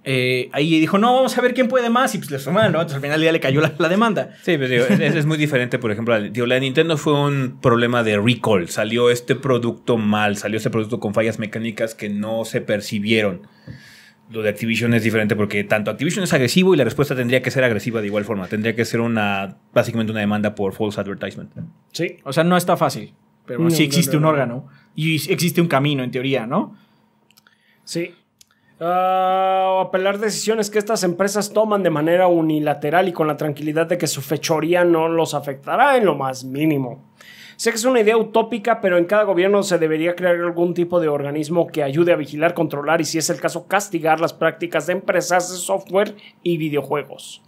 Eh, ahí dijo, no, vamos a ver quién puede más, y pues le sumaron, ¿no? Entonces al final ya le cayó la, demanda. Sí, pero pues es, muy diferente, por ejemplo, la Nintendo fue un problema de recall, salió este producto mal, salió este producto con fallas mecánicas que no se percibieron lo de Activision es diferente porque tanto Activision es agresivo y la respuesta tendría que ser agresiva de igual forma. Tendría que ser una básicamente una demanda por false advertisement. Sí, o sea, no está fácil, pero sí existe un órgano y existe un camino en teoría, ¿no? Sí. Ah, apelar decisiones que estas empresas toman de manera unilateral y con la tranquilidad de que su fechoría no los afectará en lo más mínimo. Sé que es una idea utópica, pero en cada gobierno se debería crear algún tipo de organismo que ayude a vigilar, controlar y, si es el caso, castigar las prácticas de empresas de software y videojuegos.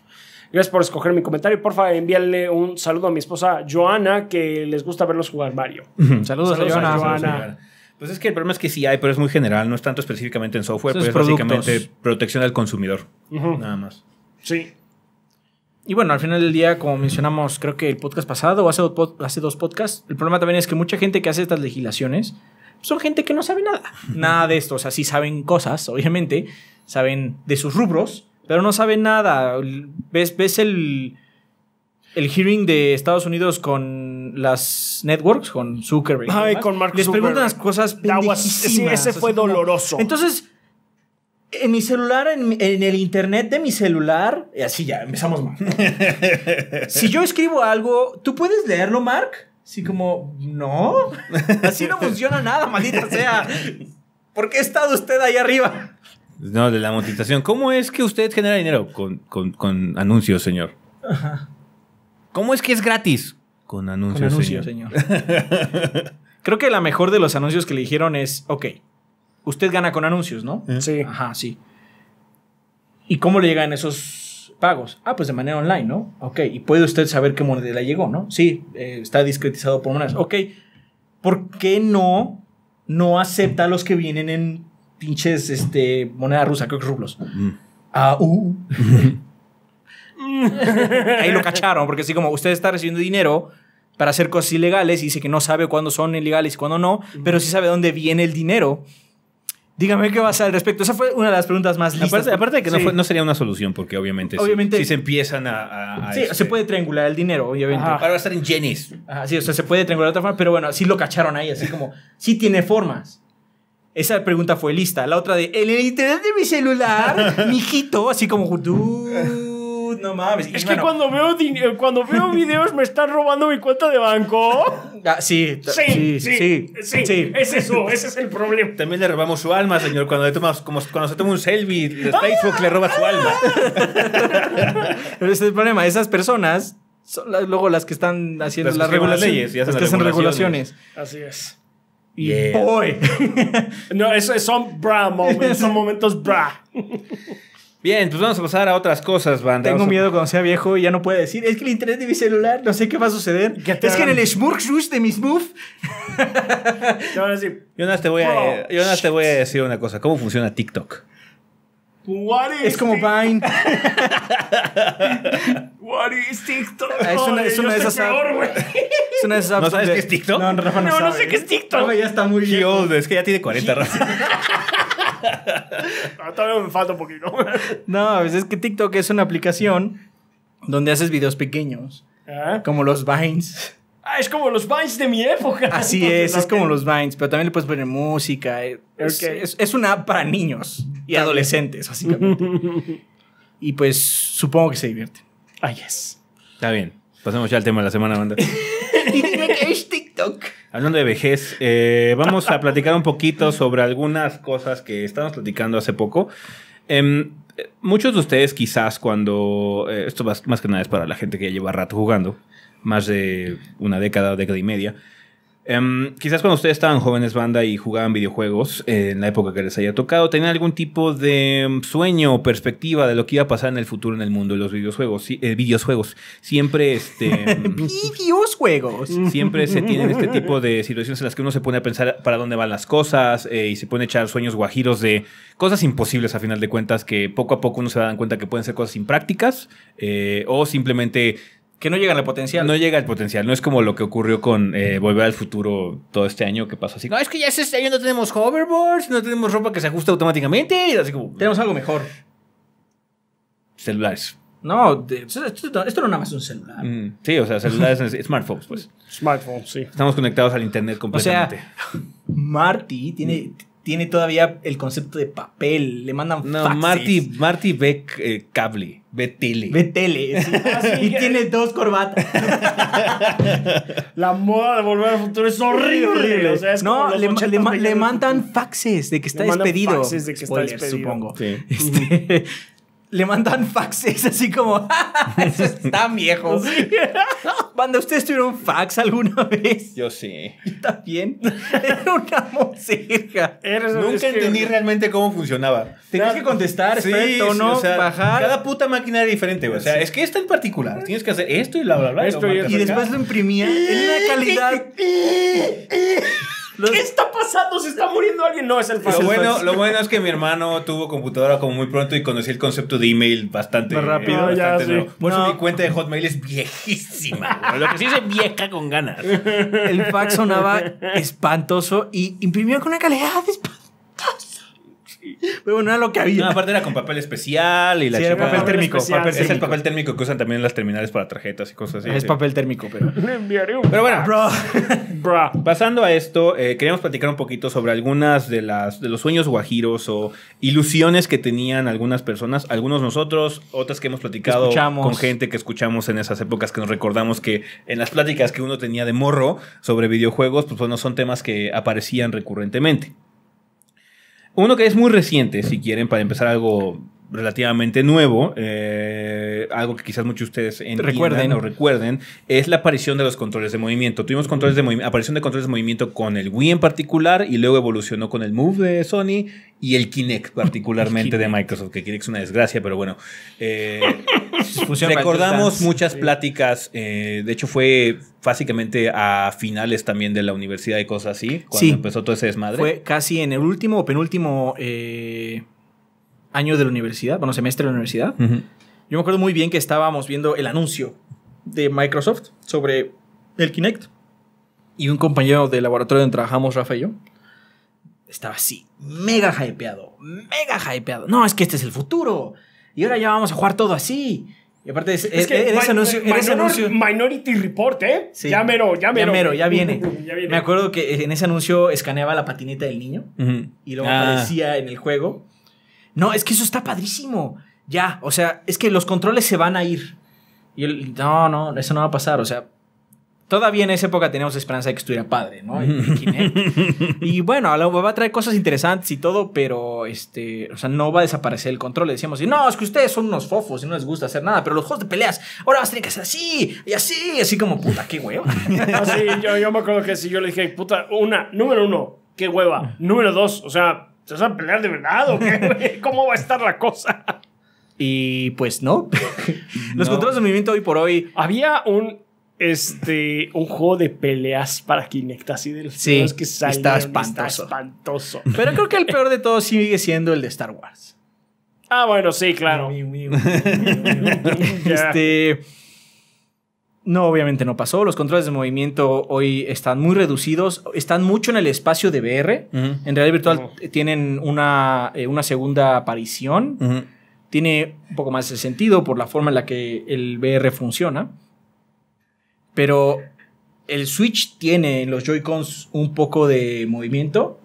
Gracias por escoger mi comentario. Por favor, envíale un saludo a mi esposa Joana, que les gusta verlos jugar Mario. Saludos, a Joana. Pues es que el problema es que sí hay, pero es muy general, no es tanto específicamente en software, pero es básicamente protección al consumidor. Nada más. Sí. Y bueno, al final del día, como mencionamos, creo que el podcast pasado o hace, dos podcasts, el problema también es que mucha gente que hace estas legislaciones son gente que no sabe nada. Nada de esto. O sea, sí saben cosas, obviamente, saben de sus rubros, pero no saben nada. ¿Ves, ves el, el hearing de Estados Unidos con las networks, con Zuckerberg? Ay, con Les preguntan las cosas. Sí, ese fue doloroso. Entonces en mi celular, en, el internet de mi celular, y así ya empezamos mal. si yo escribo algo, ¿tú puedes leerlo, Mark? Así como, no, así no funciona nada, maldita sea. ¿Por qué ha estado usted ahí arriba? No, de la monetización. ¿Cómo es que usted genera dinero? Con, con, anuncios, señor. Ajá. ¿Cómo es que es gratis? Con anuncios, señor. señor. Creo que la mejor de los anuncios que le dijeron es, ok, usted gana con anuncios, ¿no? Eh. Sí. Ajá, sí. ¿Y cómo le llegan esos pagos? Ah, pues de manera online, ¿no? Ok, y puede usted saber qué moneda llegó, ¿no? Sí, eh, está discretizado por monedas. Ok, ¿por qué no, no acepta los que vienen en pinches este, moneda rusa, creo que rublos? Mm. Ah, uh. Ahí lo cacharon, porque así como usted está recibiendo dinero, para hacer cosas ilegales y dice que no sabe cuándo son ilegales y cuándo no, pero sí sabe dónde viene el dinero. Dígame qué vas al respecto. Esa fue una de las preguntas más listas. Aparte, de que no, sería una solución, porque obviamente, si, se empiezan a. sí, este se puede triangular el dinero, obviamente. Para estar en yenes. sí, o sea, se puede triangular de otra forma, pero bueno, sí lo cacharon ahí, así como, sí tiene formas. Esa pregunta fue lista. La otra de, en el internet de mi celular, mijito, así como, no mames. Es que cuando, veo eh, cuando veo videos me están robando mi cuenta de banco. Ah, sí, sí, sí, sí, Es eso, ese es el problema. También le robamos su alma, señor. Cuando, le como, cuando se toma un selfie, de ah. Facebook le roba su alma. ese es el problema. Esas personas son luego las que están haciendo las, leyes y hacen regulaciones. Así es. Y no, eso son bra moments, son momentos bra. Bien, pues vamos a pasar a otras cosas, banda. Tengo miedo cuando sea viejo y ya no puede decir, es que el internet de mi celular, no sé qué va a suceder. Es que en el Schmurkschuss de mi yo Ahora sí. Yo te voy a, oh, te voy a decir una cosa. ¿Cómo funciona TikTok? What is es como Vine. What is TikTok? Ah, es una, es una de esas Es una de esas ¿No sabes qué es TikTok? No, no, no, no sé qué es TikTok. ya está muy viejo. Es que ya tiene 40, Rafa. no, ah, todavía me falta un poquito. no, pues es que TikTok es una aplicación donde haces videos pequeños. Ah. Como los Vines. Ah, es como los Vines de mi época. Así es, es como los Vines, pero también le puedes poner música. Es, es, una app para niños y adolescentes, básicamente. y pues supongo que se divierten. ahí es Está bien. Pasemos ya al tema de la semana, banda. y dime que es Hablando de vejez, eh, vamos a platicar un poquito sobre algunas cosas que estábamos platicando hace poco. Em, eh, muchos de ustedes quizás cuando, eh, esto más, más, que nada es para la gente que ya lleva rato jugando, más de una década o década y media, Em, quizás cuando ustedes estaban jóvenes banda y jugaban videojuegos, eh, en la época que les haya tocado, tenían algún tipo de em, sueño o perspectiva de lo que iba a pasar en el futuro en el mundo de los videojuegos. Eh, videojuegos. Siempre este. Em, videojuegos. Siempre se tienen este tipo de situaciones en las que uno se pone a pensar para dónde van las cosas eh, y se pone a echar sueños guajiros de cosas imposibles a final de cuentas que poco a poco uno se da cuenta que pueden ser cosas imprácticas o simplemente que no llega al potencial. No llega al potencial. No es como lo que ocurrió con eh, Volver al Futuro todo este año que pasó así. No, es que ya este año no tenemos hoverboards, no tenemos ropa que se ajuste automáticamente. así como, tenemos algo mejor. Celulares. No, esto, esto, no nada más un celular. Mm, sí, o sea, celulares, smartphones, pues. Smartphones, sí. Estamos conectados al internet completamente. Marty tiene, tiene todavía el concepto de papel. Le mandan No, Marty, Marty ve eh, cable, ve tele. Ve tele. Ah, y tiene dos corbatas. La moda de volver al futuro es horrible. no, le, le mandan faxes de que está despedido. faxes de que está despedido. supongo. Sí. Este, le mandan faxes así como, ah, eso es tan viejo. ¿ustedes tuvieron fax alguna vez? Yo sí. ¿Y también? Era una monserja. Nunca entendí realmente cómo funcionaba. Tenías que contestar, sí, o bajar. Cada puta máquina era diferente, O sea, es que esta en particular. Tienes que hacer esto y bla, bla, bla. y, y después lo imprimía en una calidad... ¿Qué está pasando? ¿Se está muriendo alguien? No, es el fax. Lo bueno, lo bueno es que mi hermano tuvo computadora como muy pronto y conocí el concepto de email bastante rápido. ya, mi cuenta de Hotmail es viejísima. Lo que sí es vieja con ganas. El fax sonaba espantoso y imprimió con una calidad espantosa. Pero bueno, era lo que había. aparte era con papel especial y la Sí, papel térmico. Es el papel térmico que usan también en las terminales para tarjetas y cosas así. Es papel térmico, pero. Pero bueno, Bro. Pasando a esto, eh, queríamos platicar un poquito sobre algunas de las de los sueños guajiros o ilusiones que tenían algunas personas, algunos nosotros, otras que hemos platicado con gente que escuchamos en esas épocas que nos recordamos que en las pláticas que uno tenía de morro sobre videojuegos, pues, bueno son temas que aparecían recurrentemente. Uno que es muy reciente, si quieren, para empezar algo relativamente nuevo, eh, algo que quizás muchos de ustedes recuerden. o recuerden, es la aparición de los controles de movimiento. Tuvimos controles de aparición de controles de movimiento con el Wii en particular y luego evolucionó con el Move de Sony y el Kinect particularmente de Microsoft, que Kinect es una desgracia, pero bueno. Eh, recordamos muchas pláticas, eh, de hecho fue básicamente a finales también de la universidad y cosas así, cuando empezó todo ese desmadre. Fue casi en el último o penúltimo año de la universidad, bueno, semestre de la universidad, yo me acuerdo muy bien que estábamos viendo el anuncio de Microsoft sobre el Kinect. Y un compañero del laboratorio donde trabajamos, Rafa y yo, estaba así, mega hypeado, mega hypeado. No, es que este es el futuro. Y ahora ya vamos a jugar todo así. Y aparte, es, que anuncio, anuncio, Minority Report, ¿eh? Ya mero, ya mero. Ya mero, ya viene. Me acuerdo que en ese anuncio escaneaba la patineta del niño y lo aparecía ah. en el juego no, es que eso está padrísimo. Ya, o sea, es que los controles se van a ir. Y el, no, no, eso no va a pasar. O sea, todavía en esa época teníamos esperanza de que estuviera padre, ¿no? y bueno, va a traer cosas interesantes y todo, pero este, o sea, no va a desaparecer el control. Le decíamos, no, es que ustedes son unos fofos y no les gusta hacer nada, pero los juegos de peleas, ahora vas a tener que hacer así y así, así como puta, qué hueva. sí, yo, yo me acuerdo que si yo le dije, puta, una, número uno, qué hueva. Número dos, o sea, ¿Estás a pelear de verdad o qué, ¿Cómo va a estar la cosa? Y pues no. Los controles de movimiento hoy por hoy. Había un este un juego de peleas para Kinect así del los sí, que salen, está espantoso. espantoso. Pero creo que el peor de todos sigue siendo el de Star Wars. Ah, bueno, sí, claro. este no, obviamente no pasó. Los controles de movimiento hoy están muy reducidos, están mucho en el espacio de VR. En realidad virtual tienen eh, una, segunda aparición. Tiene un poco más de sentido por la forma en la que el VR funciona. Pero el Switch tiene en los Joy-Cons un poco de movimiento,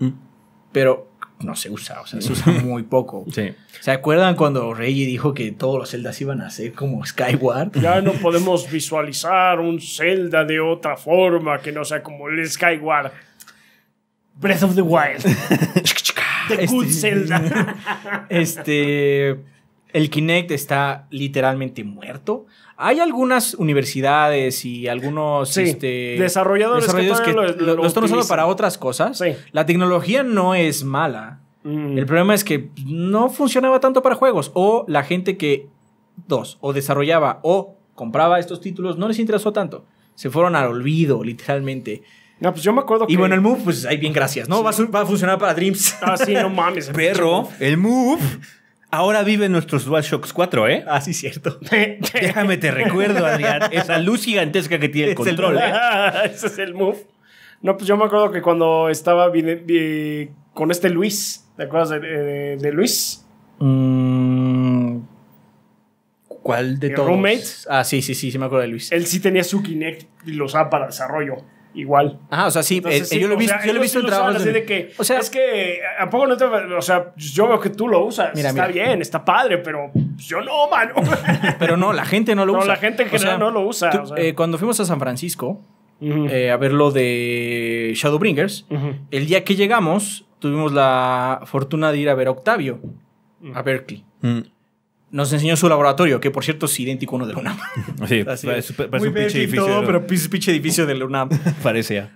pero no se usa, o sea, se usa muy poco. Sí. ¿Se acuerdan cuando Reggie dijo que todos los celdas iban a ser como Skyward? Ya no podemos visualizar un Zelda de otra forma que no sea como el Skyward. Breath of the Wild. the Good este, Zelda. este. El Kinect está literalmente muerto. Hay algunas universidades y algunos este, desarrolladores, que, que lo, para otras cosas. La tecnología no es mala. Mm. El problema es que no funcionaba tanto para juegos. O la gente que, dos, o desarrollaba o compraba estos títulos, no les interesó tanto. Se fueron al olvido, literalmente. No, pues yo me acuerdo Y bueno, el Move, pues ahí bien, gracias, ¿no? Va, a, va, a, funcionar para Dreams. Ah, sí, no mames. Pero el Move ahora vive nuestros Shocks 4, ¿eh? Ah, sí, cierto. Déjame te recuerdo, Adrián, esa luz gigantesca que tiene el control, ¿eh? Ese es el move. No, pues yo me acuerdo que cuando estaba con este Luis, ¿te acuerdas de, Luis? Mm, ¿Cuál de ¿El todos? roommate? Ah, sí, sí, sí, sí me acuerdo de Luis. Él sí tenía su Kinect y lo usaba para desarrollo igual. Ah, o sea, eh, sí, yo lo he visto, yo en trabajo. que, o sea, es que a poco no te, o sea, pues, yo veo que tú lo usas, está bien, está padre, pero pues, yo no, mano. pero no, la gente no lo usa. No, la gente en general no, lo usa. Eh, cuando fuimos a San Francisco eh, a ver lo de Shadowbringers, el día que llegamos tuvimos la fortuna de ir a ver a Octavio a Berkeley. Mm nos enseñó su laboratorio, que por cierto es idéntico a uno de la UNAM. Sí, Así, parece, un pinche edificio. Todo, pero pinche edificio de la UNAM. Parece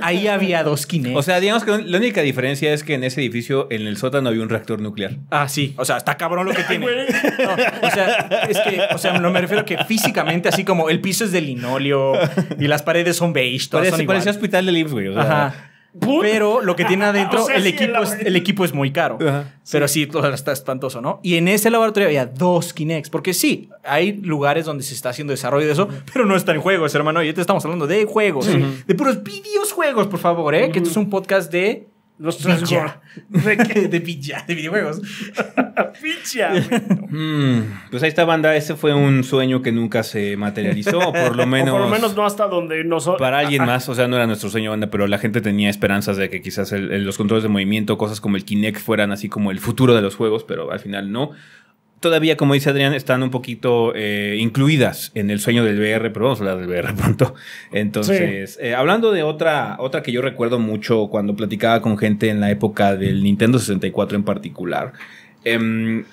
Ahí había dos quines O sea, digamos que la única diferencia es que en ese edificio, en el sótano, había un reactor nuclear. Ah, sí. O sea, está cabrón lo que tiene. o sea, es que, o sea, no me refiero que físicamente, así como el piso es de linóleo y las paredes son beige, todas parece, son Parece hospital de Lips, güey. Ajá. Pero lo que tiene adentro, el, equipo el, es, equipo es muy caro. pero sí, está espantoso, ¿no? Y en ese laboratorio había dos Kinex, porque sí, hay lugares donde se está haciendo desarrollo de eso, pero no está en juegos, hermano. Y te estamos hablando de juegos, de puros videojuegos, por favor, ¿eh? Que esto es un podcast de los De, de videojuegos. pincha. Mm, pues ahí está, banda. Ese fue un sueño que nunca se materializó. por lo menos. por lo menos no hasta donde nosotros. Para alguien más, o sea, no era nuestro sueño, banda, pero la gente tenía esperanzas de que quizás los controles de movimiento, cosas como el Kinect, fueran así como el futuro de los juegos, pero al final no todavía, como dice Adrián, están un poquito eh, incluidas en el sueño del VR, pero vamos a hablar del VR pronto. Entonces, eh, hablando de otra, otra que yo recuerdo mucho cuando platicaba con gente en la época del Nintendo 64 en particular. Em,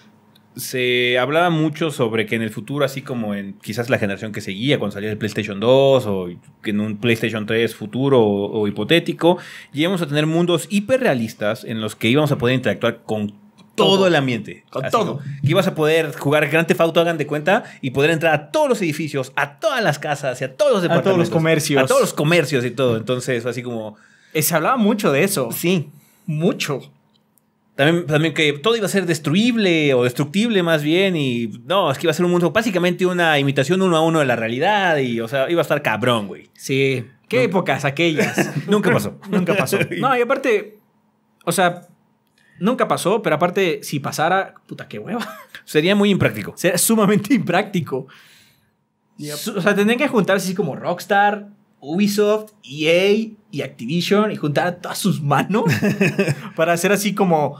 se hablaba mucho sobre que en el futuro, así como en quizás la generación que seguía, cuando salía el PlayStation 2 o en un PlayStation 3 futuro o, o hipotético, íbamos a tener mundos hiperrealistas en los que íbamos a poder interactuar con todo, el ambiente. Con todo. Que ibas a poder jugar Grand Theft hagan de cuenta, y poder entrar a todos los edificios, a todas las casas y a todos los departamentos. A todos los comercios. A todos los comercios y todo. Entonces, así como... Eh, se hablaba mucho de eso. Sí. Mucho. También, también, que todo iba a ser destruible o destructible más bien y no, es que iba a ser un mundo básicamente una imitación uno a uno de la realidad y o sea, iba a estar cabrón, güey. Sí, qué épocas aquellas. nunca pasó. nunca pasó. No, y aparte, o sea, Nunca pasó, pero aparte, si pasara, puta, qué hueva. Sería muy impráctico. Sería sumamente impráctico. O sea, tendrían que juntarse así como Rockstar, Ubisoft, EA y Activision y juntar todas sus manos para hacer así como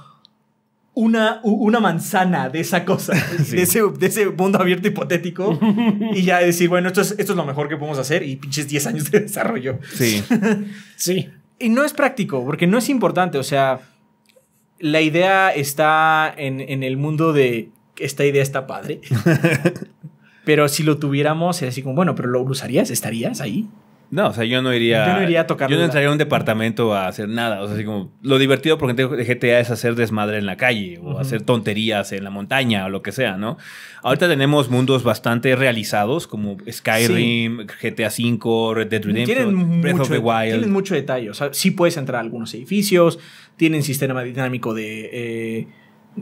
una, una manzana de esa cosa, de, ese, mundo abierto hipotético y ya decir, bueno, esto es, esto es lo mejor que podemos hacer y pinches 10 años de desarrollo. Sí. sí. Y no es práctico, porque no es importante, o sea la idea está en, el mundo de esta idea está padre. pero si lo tuviéramos, es así como, bueno, pero lo usarías, estarías ahí. No, o sea, yo no iría. Yo no a tocar. Yo no entraría a un departamento a hacer nada. O sea, así como. Lo divertido, porque GTA es hacer desmadre en la calle o hacer tonterías en la montaña o lo que sea, ¿no? Ahorita tenemos mundos bastante realizados como Skyrim, GTA V, Red Dead Redemption, tienen mucho, of the Wild. Tienen mucho detalle. O sea, sí puedes entrar a algunos edificios, tienen sistema dinámico de. Eh,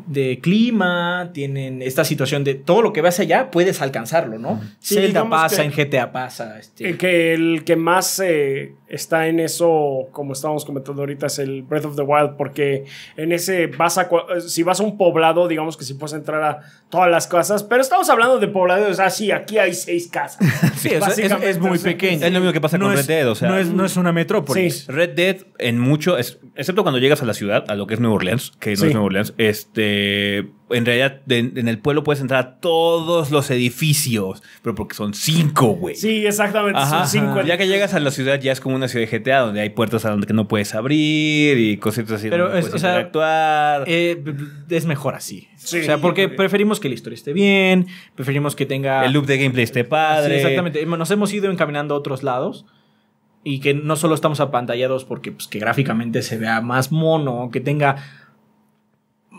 de clima, tienen esta situación de todo lo que vas allá puedes alcanzarlo, ¿no? Zelda pasa, en GTA pasa. Este. Que el que más eh, está en eso, como estábamos comentando ahorita, es el Breath of the Wild, porque en ese vas a, eh, si vas a un poblado, digamos que si puedes entrar a todas las casas, pero estamos hablando de poblados así, aquí hay seis casas. sí, es, muy pequeño. Es lo mismo que pasa no con Red Dead, o sea. No es, una metrópolis. Red Dead en mucho, excepto cuando llegas a la ciudad, a lo que es Nueva Orleans, que no es Nueva Orleans, este en realidad en el pueblo puedes entrar a todos los edificios, pero porque son cinco, güey. Sí, exactamente, son cinco. Ya que llegas a la ciudad ya es como una ciudad de GTA donde hay puertas a donde no puedes abrir y cositas así. Pero es, o actuar. Eh, es mejor así. o sea, porque preferimos que la historia esté bien, preferimos que tenga... El loop de gameplay esté padre. exactamente. Nos hemos ido encaminando a otros lados y que no solo estamos apantallados porque pues, que gráficamente se vea más mono, que tenga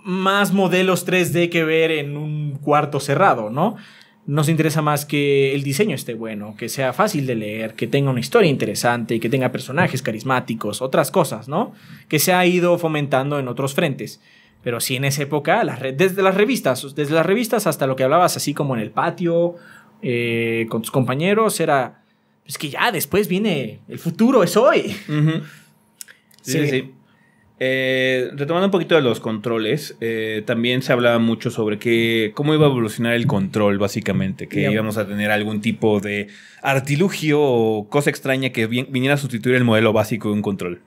más modelos 3D que ver en un cuarto cerrado, ¿no? Nos interesa más que el diseño esté bueno, que sea fácil de leer, que tenga una historia interesante, y que tenga personajes carismáticos, otras cosas, ¿no? Que se ha ido fomentando en otros frentes. Pero sí, en esa época, las desde las revistas, desde las revistas hasta lo que hablabas así como en el patio, eh, con tus compañeros, era, es que ya después viene el futuro, es hoy. sí, sí. Eh, retomando un poquito de los controles, eh, también se hablaba mucho sobre que, cómo iba a evolucionar el control, básicamente, que íbamos a tener algún tipo de artilugio o cosa extraña que viniera a sustituir el modelo básico de un control.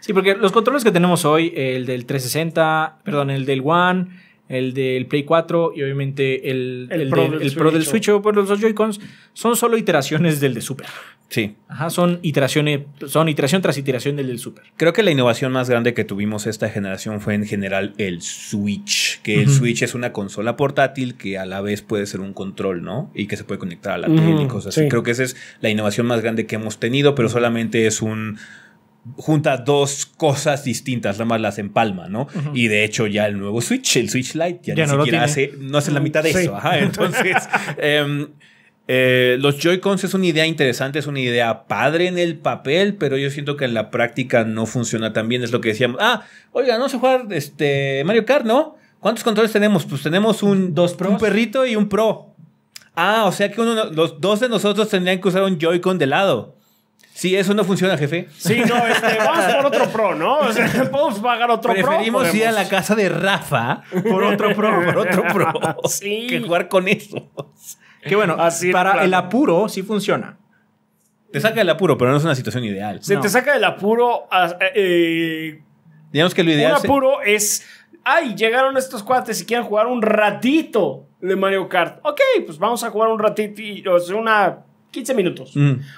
Sí, porque los controles que tenemos hoy, el del 360, perdón, el del One, el del Play 4 y obviamente el, el, Pro, del el Pro, del Switch o por pues, los dos Joy-Cons, son solo iteraciones del de Super. Sí. Ajá, son iteraciones, son iteración tras iteración del, Super. Creo que la innovación más grande que tuvimos esta generación fue en general el Switch, que el Switch es una consola portátil que a la vez puede ser un control, ¿no? Y que se puede conectar a la tele y cosas así. Creo que esa es la innovación más grande que hemos tenido, pero solamente es un junta dos cosas distintas, nada más las empalma, ¿no? Y de hecho ya el nuevo Switch, el Switch Lite, ya, ni siquiera hace, no hace la mitad de eso. Ajá, entonces... Em, eh, los Joy-Cons es una idea interesante, es una idea padre en el papel, pero yo siento que en la práctica no funciona tan bien. Es lo que decíamos. Ah, oiga, no sé jugar este Mario Kart, ¿no? ¿Cuántos controles tenemos? Pues tenemos un, ¿Dos pro, un perrito y un pro. Ah, o sea que uno, los dos de nosotros tendrían que usar un Joy-Con de lado. Sí, eso no funciona, jefe. Sí, no, este, vamos por otro pro, ¿no? O sea, podemos pagar otro pro. Preferimos ir a la casa de Rafa por otro pro, por otro pro. Que jugar con esos. Que bueno, Así ah, para el apuro sí funciona. Te saca del apuro, pero no es una situación ideal. Se te saca del apuro. Eh, eh, Digamos que lo ideal. Un apuro es. Ay, llegaron estos cuates y quieren jugar un ratito de Mario Kart. Ok, pues vamos a jugar un ratito. o sea, una 15 minutos.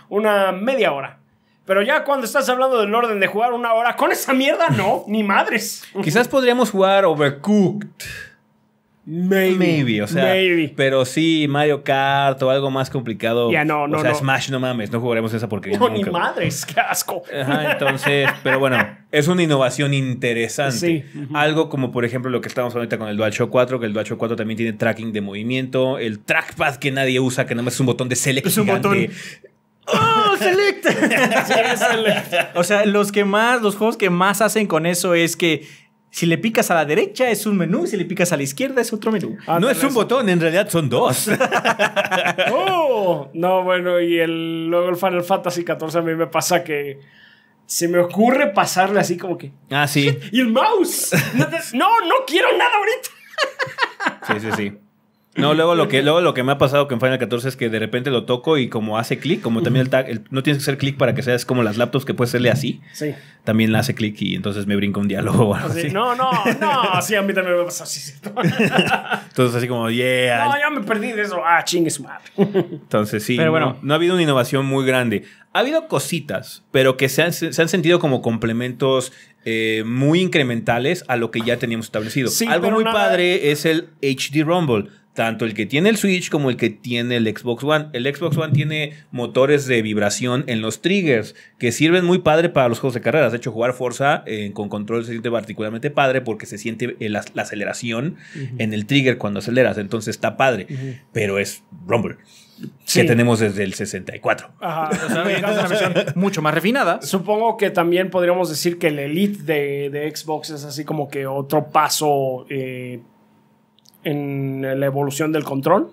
Una media hora. Pero ya cuando estás hablando del orden de jugar una hora, con esa mierda no, ni madres. Quizás podríamos jugar Overcooked. Maybe, o sea, pero sí Mario Kart o algo más complicado. Ya no, no, o sea, Smash no mames, no jugaremos esa porque No, ni madres, qué asco. Ajá, entonces, pero bueno, es una innovación interesante. Sí. Algo como por ejemplo lo que estamos ahorita con el DualShock 4, que el DualShock 4 también tiene tracking de movimiento, el trackpad que nadie usa, que nada más es un botón de select es Un botón. ¡Oh, select! o sea, los que más, los juegos que más hacen con eso es que si le picas a la derecha es un menú, si le picas a la izquierda es otro menú. Ah, no es un botón, en realidad son dos. Oh, no, bueno, y el, luego el Final Fantasy XIV a mí me pasa que se me ocurre pasarle así como que... Ah, sí. y el mouse. no, no quiero nada ahorita. sí, sí, sí. No, luego lo que, luego lo que me ha pasado con Final 14 es que de repente lo toco y como hace clic, como también el tag, no tienes que hacer clic para que es como las laptops que puedes hacerle así. Sí. También la hace clic y entonces me brinca un diálogo No, no, no. Sí, a mí también me a así. entonces así como, yeah. No, ya me perdí de eso. Ah, chingue su madre. Entonces sí. Pero bueno. No, ha habido una innovación muy grande. Ha habido cositas, pero que se han, sentido como complementos eh, muy incrementales a lo que ya teníamos establecido. Algo muy padre es el HD Rumble tanto el que tiene el Switch como el que tiene el Xbox One. El Xbox One tiene motores de vibración en los triggers que sirven muy padre para los juegos de carreras. De hecho, jugar Forza eh, con control se siente particularmente padre porque se siente la, aceleración en el trigger cuando aceleras. Entonces está padre, pero es Rumble. que tenemos desde el 64. Ajá, una mucho más refinada. Supongo que también podríamos decir que el Elite de, Xbox es así como que otro paso eh, en la evolución del control,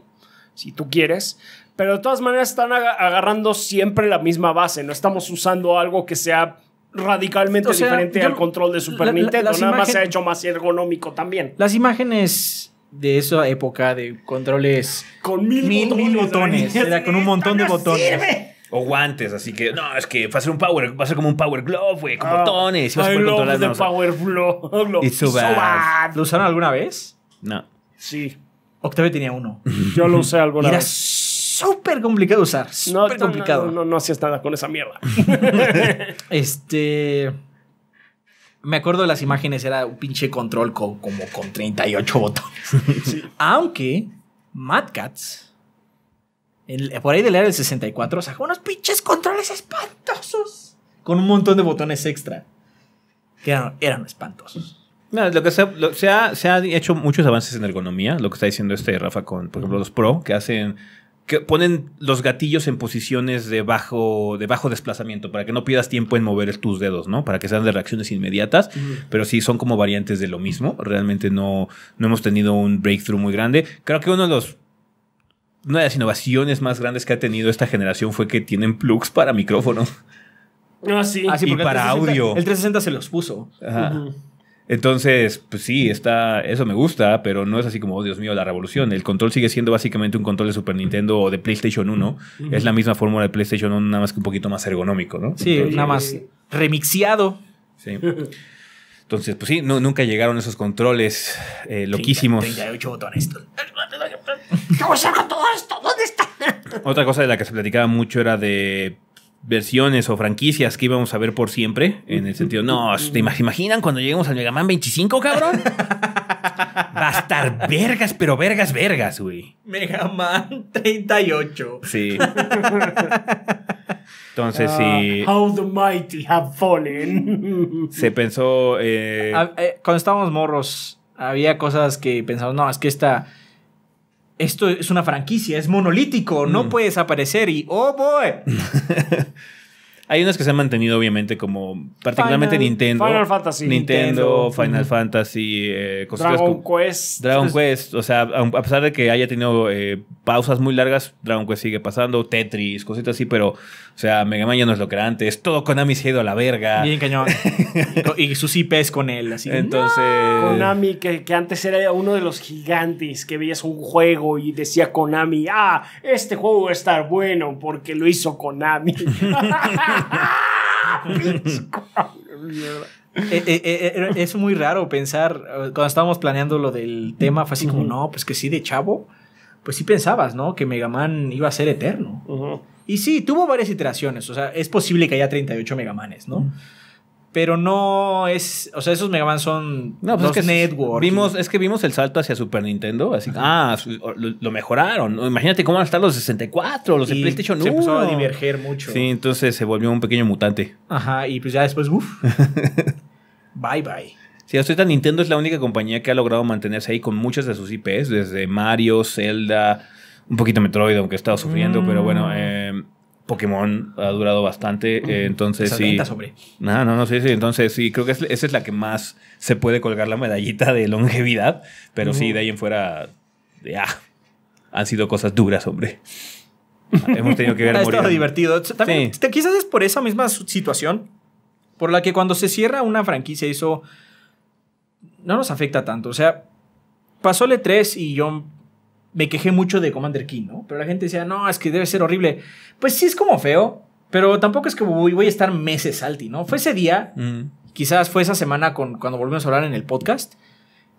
si tú quieres. Pero de todas maneras están agarrando siempre la misma base. No estamos usando algo que sea radicalmente diferente al control de Super Nintendo. Nada más se ha hecho más ergonómico también. Las imágenes de esa época de controles con mil, botones, era con un montón de botones. O guantes, así que no, es que va a ser un power, va a ser como un power glove, güey, con ah, botones. Y de power glove. ¿Lo usaron alguna vez? No. Sí. Octavio tenía uno. Yo lo usé alguna vez. era súper complicado usar. no, complicado. No, hacías nada con esa mierda. este. Me acuerdo de las imágenes, era un pinche control con, como con 38 botones. Aunque Mad Cats, por ahí del era del 64, sacó unos pinches controles espantosos. Con un montón de botones extra. Que eran espantosos lo que se, han se, ha, hecho muchos avances en ergonomía, lo que está diciendo este Rafa con, por ejemplo, los Pro, que hacen que ponen los gatillos en posiciones de bajo, de bajo desplazamiento para que no pierdas tiempo en mover tus dedos, ¿no? Para que sean de reacciones inmediatas, pero sí son como variantes de lo mismo. Realmente no, no hemos tenido un breakthrough muy grande. Creo que uno de los una de las innovaciones más grandes que ha tenido esta generación fue que tienen plugs para micrófono. Ah, sí. Ah, y para audio. El 360 se los puso. Ajá. Entonces, pues sí, está, eso me gusta, pero no es así como, oh, Dios mío, la revolución. El control sigue siendo básicamente un control de Super Nintendo o de PlayStation 1. Es la misma fórmula de PlayStation 1, nada más que un poquito más ergonómico, ¿no? Sí, nada más remixiado. Sí. Entonces, pues sí, no, nunca llegaron esos controles eh, loquísimos. 38 botones. ¿Cómo todo esto? ¿Dónde está? Otra cosa de la que se platicaba mucho era de versiones o franquicias que íbamos a ver por siempre. En el sentido, no, ¿te imaginan cuando lleguemos al Mega Man 25, cabrón? Va vergas, pero vergas, vergas, güey. Mega Man 38. Sí. Entonces, sí. Ah, how the mighty have fallen. Se pensó. Eh, eh, cuando estábamos morros, había cosas que pensamos, no, es que esta esto es una franquicia, es monolítico, no mm. puede desaparecer y ¡oh, boy! Hay unas que se han mantenido, obviamente, como particularmente Nintendo. Final Fantasy. Nintendo, Final Fantasy, eh, Dragon Quest. Dragon Quest. O sea, a, pesar de que haya tenido eh, pausas muy largas, Dragon Quest sigue pasando, Tetris, cositas así, pero o sea, Mega Man ya no es lo que era antes. Todo Konami se ha ido a la verga. Bien cañón. y sus IPs con él, así. Entonces. Konami, que, que, antes era uno de los gigantes que veías un juego y decía Konami, ah, este juego va a estar bueno porque lo hizo Konami. Eh, eh, eh, es muy raro pensar, cuando estábamos planeando lo del tema, fue así como, no, pues que sí, de chavo, pues sí pensabas, ¿no? Que Mega Man iba a ser eterno. Y sí, tuvo varias iteraciones, o sea, es posible que haya 38 Megamanes, ¿no? Pero no es. O sea, esos megaman son. No, pues es que Network. Vimos, es que vimos el salto hacia Super Nintendo. Así que ah, lo, mejoraron. Imagínate cómo van a estar los 64, los de PlayStation 1. Se empezó a diverger mucho. Sí, entonces se volvió un pequeño mutante. Ajá, y pues ya después, uff. bye bye. Sí, hasta ahorita Nintendo es la única compañía que ha logrado mantenerse ahí con muchas de sus IPs, desde Mario, Zelda, un poquito Metroid, aunque he estado sufriendo, pero bueno, mm. eh, Pokémon ha durado bastante, eh, Entonces entonces sí. Sobre. No, no, no, sí, sí, entonces sí, creo que esa es la que más se puede colgar la medallita de longevidad, pero sí, de ahí en fuera, ya, han sido cosas duras, hombre. Hemos tenido que ver ha sido divertido. También, este, Quizás es por esa misma situación por la que cuando se cierra una franquicia eso no nos afecta tanto. O sea, pasó el E3 y yo me quejé mucho de Commander King, ¿no? Pero la gente decía, no, es que debe ser horrible. Pues sí es como feo, pero tampoco es que voy, a estar meses alti, ¿no? Fue ese día, mm. quizás fue esa semana con, cuando volvimos a hablar en el podcast.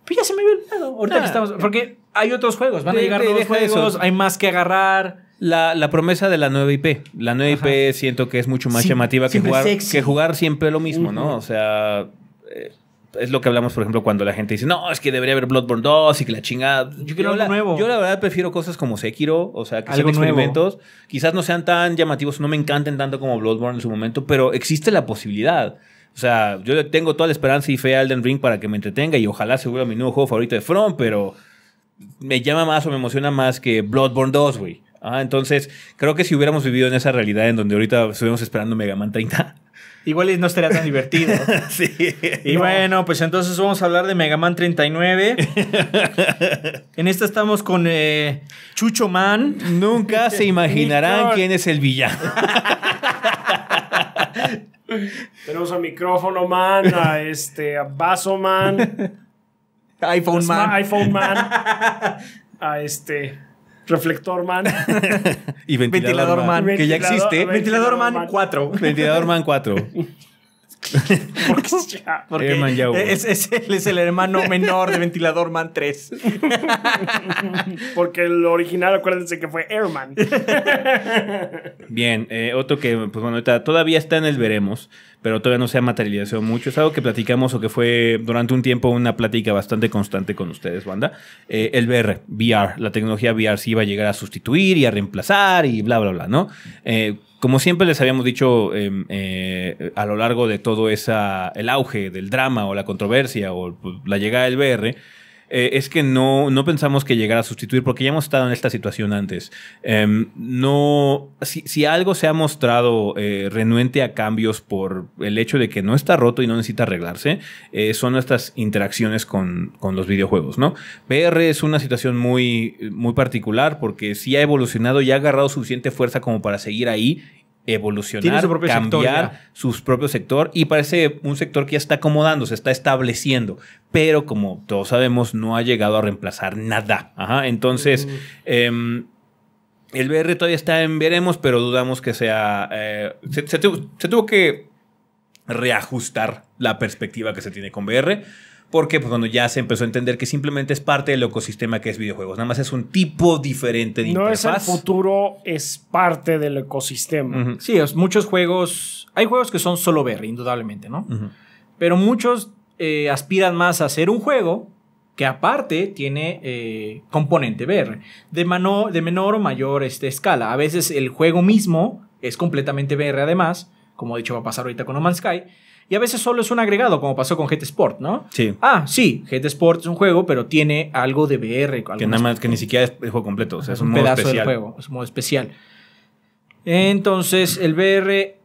Pues ya se me vio el Ahorita ah. estamos. Porque hay otros juegos, van a llegar nuevos juegos, hay más que agarrar. La, promesa de la nueva IP. La nueva IP siento que es mucho más llamativa que jugar, que jugar siempre lo mismo, ¿no? O sea. Eh, es lo que hablamos, por ejemplo, cuando la gente dice, no, es que debería haber Bloodborne 2 y que la chingada. Yo, la, verdad prefiero cosas como Sekiro, o sea, que sean experimentos. Quizás no sean tan llamativos, no me encanten tanto como Bloodborne en su momento, pero existe la posibilidad. O sea, yo tengo toda la esperanza y fe a Elden Ring para que me entretenga y ojalá se vuelva mi nuevo juego favorito de From, pero me llama más o me emociona más que Bloodborne 2, güey. Ah, entonces, creo que si hubiéramos vivido en esa realidad en donde ahorita estuvimos esperando Mega Man 30, Igual no estaría tan divertido. sí. Y bueno, pues entonces vamos a hablar de Mega Man 39. en esta estamos con eh, Chucho Man. Nunca se imaginarán quién es el villano. Tenemos a Micrófono Man, a este, a Vaso Man. iPhone Man. iPhone Man. A este. Reflector Man. y Ventilador, man, que ya existe. Ventilador, man, 4. Ventilador Man 4. Porque, Es, el hermano menor de Ventilador Man 3. porque el original, acuérdense que fue Airman. Bien, eh, otro que, pues bueno, todavía está en el veremos pero todavía no se ha materializado mucho. Es algo que platicamos o que fue durante un tiempo una plática bastante constante con ustedes, banda. Eh, el VR, VR, la tecnología VR sí iba a llegar a sustituir y a reemplazar y bla, bla, bla, ¿no? Eh, como siempre les habíamos dicho em, eh, a lo largo de todo esa, el auge del drama o la controversia o pues, la llegada del VR, eh, es que no, pensamos que llegara a sustituir, porque ya hemos estado en esta situación antes. Em, no, si, algo se ha mostrado eh, renuente a cambios por el hecho de que no está roto y no necesita arreglarse, eh, son nuestras interacciones con, los videojuegos, ¿no? VR es una situación muy, muy particular porque sí ha evolucionado y ha agarrado suficiente fuerza como para seguir ahí evolucionar, cambiar su propio sector y parece un sector que ya está acomodando, se está estableciendo, pero como todos sabemos no ha llegado a reemplazar nada. entonces, em, el BR todavía está en veremos, pero dudamos que sea... Eh, se, tuvo, que reajustar la perspectiva que se tiene con BR. Porque pues, cuando ya se empezó a entender que simplemente es parte del ecosistema que es videojuegos. Nada más es un tipo diferente de interfaz. No es el futuro, es parte del ecosistema. Sí, es, muchos juegos... Hay juegos que son solo ver, indudablemente, ¿no? Pero muchos eh, aspiran más a ser un juego que aparte tiene eh, componente VR. De, mano, de menor o mayor este, escala. A veces el juego mismo es completamente VR además, como he dicho, va a pasar ahorita con No Man's Sky y a veces solo es un agregado, como pasó con GT Sport, ¿no? Sí. Ah, sí, GT Sport es un juego, pero tiene algo de VR. Que nada más, que ni siquiera es juego completo, o sea, es un, pedazo especial. del juego, es un modo especial. Entonces, el VR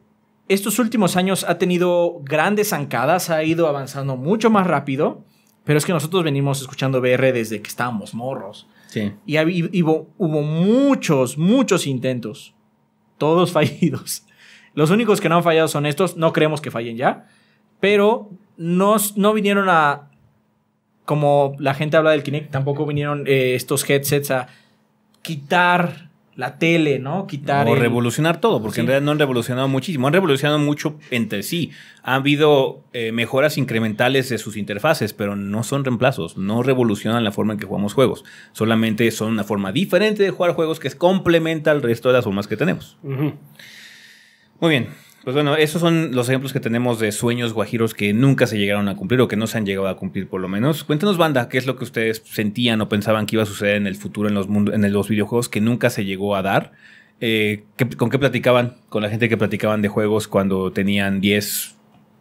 estos últimos años ha tenido grandes zancadas, ha ido avanzando mucho más rápido, pero es que nosotros venimos escuchando VR desde que estábamos morros. Sí. Y hubo muchos, muchos intentos, todos fallidos. Los únicos que no han fallado son estos, no creemos que fallen ya pero no, vinieron a, como la gente habla del Kinect, tampoco vinieron eh, estos headsets a quitar la tele, ¿no? Quitar. O revolucionar todo, porque en realidad no han revolucionado muchísimo. Han revolucionado mucho entre sí. Han habido eh, mejoras incrementales de sus interfaces, pero no son reemplazos. No revolucionan la forma en que jugamos juegos. Solamente son una forma diferente de jugar juegos que complementa al resto de las formas que tenemos. Muy bien. Pues bueno, esos son los ejemplos que tenemos de sueños guajiros que nunca se llegaron a cumplir o que no se han llegado a cumplir por lo menos. Cuéntanos, banda, qué es lo que ustedes sentían o pensaban que iba a suceder en el futuro en los, en los videojuegos que nunca se llegó a dar. Eh, ¿Con qué platicaban? Con la gente que platicaban de juegos cuando tenían 10,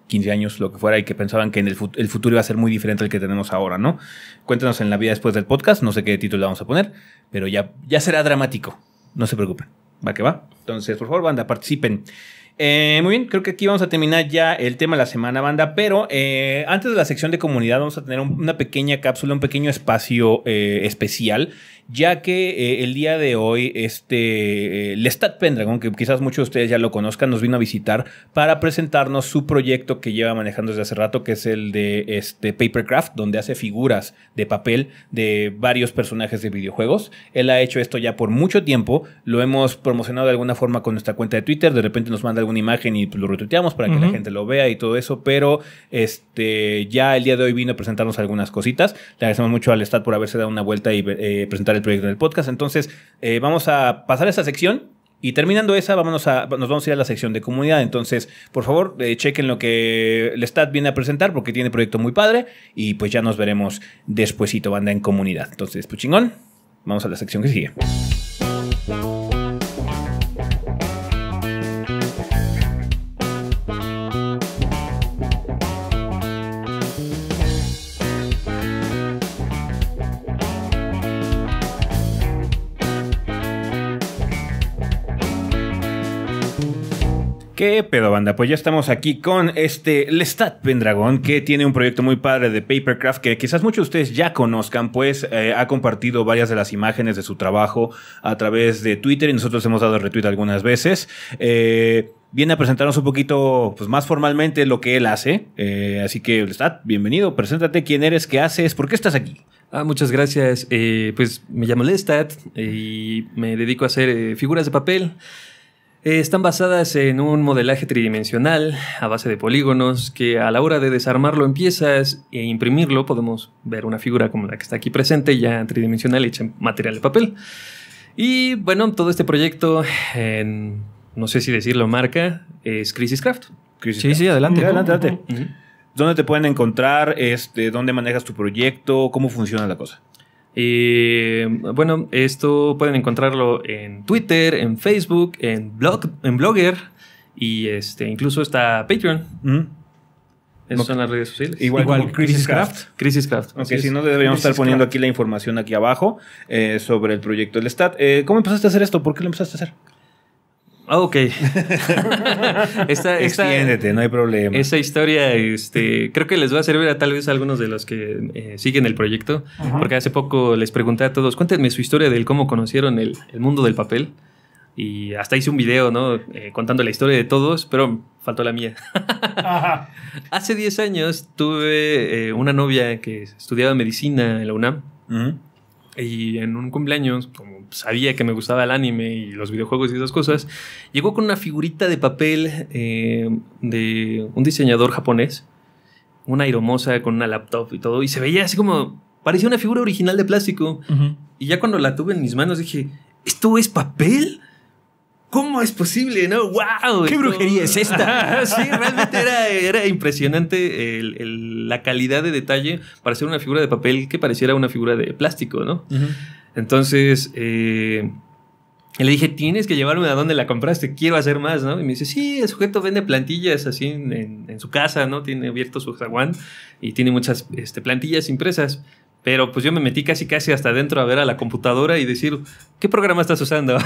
15 años, lo que fuera, y que pensaban que en el, futuro iba a ser muy diferente al que tenemos ahora, ¿no? Cuéntanos en la vida después del podcast, no sé qué título vamos a poner, pero ya, ya será dramático, no se preocupen. Va que va. Entonces, por favor, banda, participen. Eh, muy bien, creo que aquí vamos a terminar ya el tema de la semana, banda, pero eh, antes de la sección de comunidad vamos a tener una pequeña cápsula, un pequeño espacio eh, especial ya que eh, el día de hoy este, eh, Lestat Pendragon, que quizás muchos de ustedes ya lo conozcan, nos vino a visitar para presentarnos su proyecto que lleva manejando desde hace rato, que es el de este, Papercraft, donde hace figuras de papel de varios personajes de videojuegos. Él ha hecho esto ya por mucho tiempo, lo hemos promocionado de alguna forma con nuestra cuenta de Twitter, de repente nos manda alguna imagen y pues, lo retuiteamos para que la gente lo vea y todo eso, pero este, ya el día de hoy vino a presentarnos algunas cositas. Le agradecemos mucho al Lestat por haberse dado una vuelta y eh, presentar el proyecto del podcast. Entonces, eh, vamos a pasar a esa sección y terminando esa, vamos a, nos vamos a ir a la sección de comunidad. Entonces, por favor, eh, chequen lo que el Stat viene a presentar porque tiene proyecto muy padre. Y pues ya nos veremos despuesito, banda, en comunidad. Entonces, puchingón pues, vamos a la sección que sigue. Pero banda? Pues ya estamos aquí con este Lestat Pendragón, que tiene un proyecto muy padre de Papercraft que quizás muchos de ustedes ya conozcan, pues eh, ha compartido varias de las imágenes de su trabajo a través de Twitter y nosotros hemos dado retweet algunas veces. Eh, viene a presentarnos un poquito pues, más formalmente lo que él hace. Eh, así que, Lestat, bienvenido, preséntate, quién eres, qué haces, por qué estás aquí. Ah, muchas gracias. pues me llamo Lestat y me dedico a hacer figuras de papel. Eh, están basadas en un modelaje tridimensional a base de polígonos que a la hora de desarmarlo en piezas e imprimirlo podemos ver una figura como la que está aquí presente ya tridimensional hecha en material de papel. Y bueno, todo este proyecto, no sé si decirlo marca, es Crisis Craft. sí, sí, adelante. adelante, adelante. ¿Dónde te pueden encontrar? Este, ¿Dónde manejas tu proyecto? ¿Cómo funciona la cosa? Y eh, bueno, esto pueden encontrarlo en Twitter, en Facebook, en blog, en Blogger y este incluso está Patreon. Mm. son las redes sociales. Igual, Crisis Craft. Crisis si no, deberíamos estar poniendo aquí la información aquí abajo eh, sobre el proyecto del STAT. Eh, ¿Cómo empezaste a hacer esto? ¿Por qué lo empezaste a hacer? Ah, ok. Extiéndete, no hay problema. Esa historia, este, creo que les va a servir a tal vez algunos de los que eh, siguen el proyecto, porque hace poco les pregunté a todos, cuéntenme su historia del cómo conocieron el, mundo del papel. Y hasta hice un video, ¿no? Eh, contando la historia de todos, pero faltó la mía. Hace 10 años tuve eh, una novia que estudiaba medicina en la UNAM. Y en un cumpleaños, como sabía que me gustaba el anime y los videojuegos y esas cosas, llegó con una figurita de papel eh, de un diseñador japonés, una iromosa con una laptop y todo, y se veía así como, parecía una figura original de plástico. Y ya cuando la tuve en mis manos dije, ¿esto es papel? ¿Cómo es posible? ¿No? ¡Wow! ¿Qué brujería es esta? sí, realmente era, impresionante la calidad de detalle para ser una figura de papel que pareciera una figura de plástico, ¿no? Entonces, eh, le dije, tienes que llevarme a donde la compraste, quiero hacer más, ¿no? Y me dice, sí, el sujeto vende plantillas así en, su casa, ¿no? Tiene abierto su jaguán y tiene muchas este, plantillas impresas. Pero pues yo me metí casi casi hasta adentro a ver a la computadora y decir, ¿qué programa estás usando?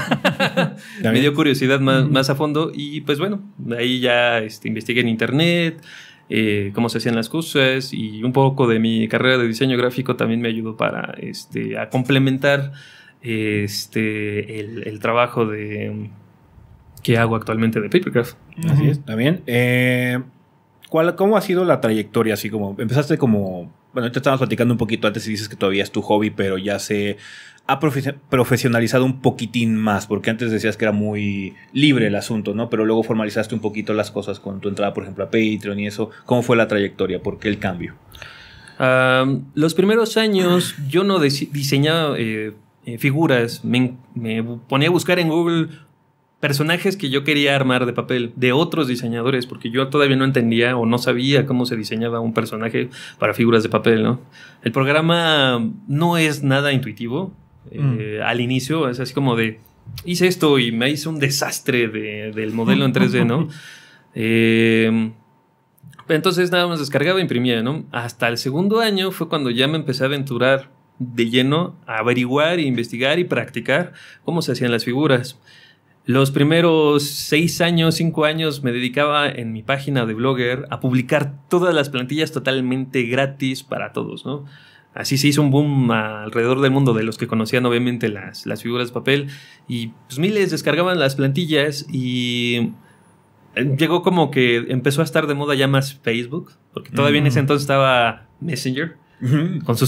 me dio curiosidad más, a fondo y pues bueno, ahí ya este, investigué en internet, eh, cómo se hacían las cosas y un poco de mi carrera de diseño gráfico también me ayudó para este, a complementar este, el, trabajo de, que hago actualmente de Papercraft. Así es, también. Eh, ¿cuál, ¿Cómo ha sido la trayectoria? Así como, empezaste como bueno, te estábamos platicando un poquito antes y dices que todavía es tu hobby, pero ya se ha profesionalizado un poquitín más, porque antes decías que era muy libre el asunto, ¿no? Pero luego formalizaste un poquito las cosas con tu entrada, por ejemplo, a Patreon y eso. ¿Cómo fue la trayectoria? ¿Por qué el cambio? los primeros años yo no diseñaba eh, eh, figuras, me, ponía a buscar en Google personajes que yo quería armar de papel de otros diseñadores, porque yo todavía no entendía o no sabía cómo se diseñaba un personaje para figuras de papel, ¿no? El programa no es nada intuitivo. Eh, mm. al inicio es así como de, hice esto y me hice un desastre del modelo en 3D, ¿no? Em, entonces nada más descargaba e imprimía, ¿no? Hasta el segundo año fue cuando ya me empecé a aventurar de lleno a averiguar, e investigar y practicar cómo se hacían las figuras. Los primeros seis años, cinco años me dedicaba en mi página de blogger a publicar todas las plantillas totalmente gratis para todos, ¿no? Así se hizo un boom alrededor del mundo de los que conocían obviamente las, figuras de papel y pues miles descargaban las plantillas y eh, llegó como que empezó a estar de moda ya más Facebook, porque todavía en ese mm. entonces estaba Messenger. Con su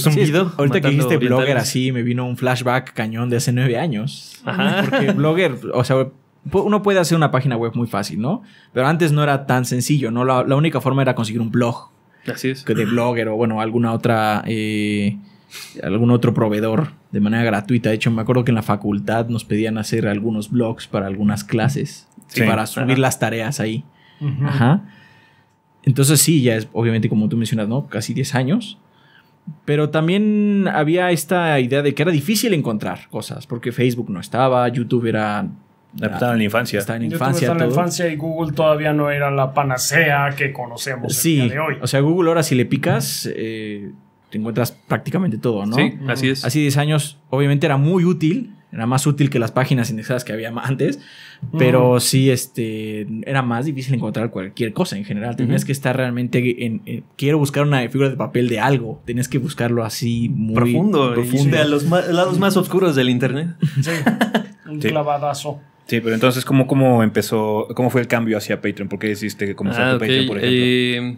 ahorita que dijiste blogger así, me vino un flashback cañón de hace nueve años. Porque blogger, o sea, uno puede hacer una página web muy fácil, ¿no? Pero antes no era tan sencillo, ¿no? La, única forma era conseguir un blog. Así es. Que de blogger o, bueno, alguna otra. Eh, algún otro proveedor de manera gratuita. De hecho, me acuerdo que en la facultad nos pedían hacer algunos blogs para algunas clases. para subir las tareas ahí. Ajá. Entonces sí, ya es obviamente como tú mencionas, ¿no? Casi 10 años. Pero también había esta idea de que era difícil encontrar cosas, porque Facebook no estaba, YouTube era pues, estaba en la infancia. en la infancia. en infancia y Google todavía no era la panacea que conocemos sí, día de hoy. O sea, Google ahora si le picas, eh, te encuentras prácticamente todo, ¿no? Sí, así es. Hace 10 años, obviamente era muy útil, era más útil que las páginas indexadas que había antes, pero sí este, era más difícil encontrar cualquier cosa en general. Tenías que estar realmente en, Quiero buscar una figura de papel de algo. Tenías que buscarlo así muy profundo. profundo. a los lados más oscuros del Internet. Sí. Un clavadazo. Sí, pero entonces, ¿cómo, ¿cómo empezó? ¿Cómo fue el cambio hacia Patreon? ¿Por qué decidiste comenzó ah, Patreon, por ejemplo? Eh,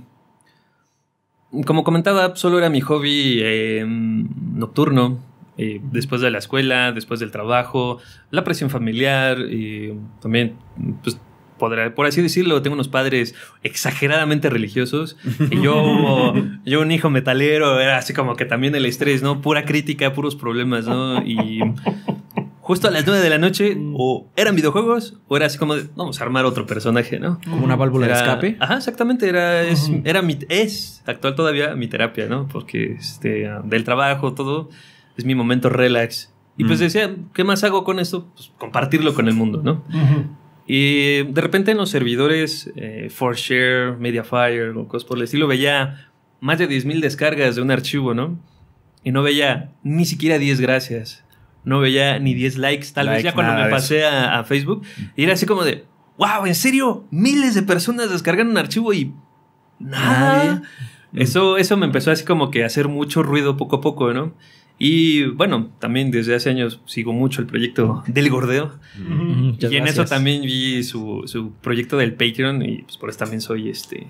como comentaba, solo era mi hobby eh, nocturno. Eh, después de la escuela, después del trabajo, la presión familiar, y también, pues, por así decirlo, tengo unos padres exageradamente religiosos. Y yo, yo, un hijo metalero, era así como que también el estrés, ¿no? Pura crítica, puros problemas, ¿no? Y justo a las nueve de la noche mm. o eran videojuegos o era así como de, vamos a armar otro personaje, ¿no? Como una válvula de escape. Ajá, exactamente, era, es, era mi, es actual todavía mi terapia, ¿no? Porque este, del trabajo, todo, es mi momento relax. Y pues mm. decía, ¿qué más hago con esto? Pues compartirlo con el mundo, ¿no? Y de repente en los servidores eh, ForShare, Mediafire o cosas por el estilo veía más de 10.000 descargas de un archivo, ¿no? Y no veía ni siquiera 10 gracias no veía ni 10 likes, tal vez ya cuando me pasé a, Facebook. Y era así como de, wow, ¿en serio? Miles de personas descargan un archivo y nada. Eso, eso me empezó así como que a hacer mucho ruido poco a poco, ¿no? Y bueno, también desde hace años sigo mucho el proyecto del Gordeo. y en eso también vi su, su, proyecto del Patreon y pues, por eso también soy este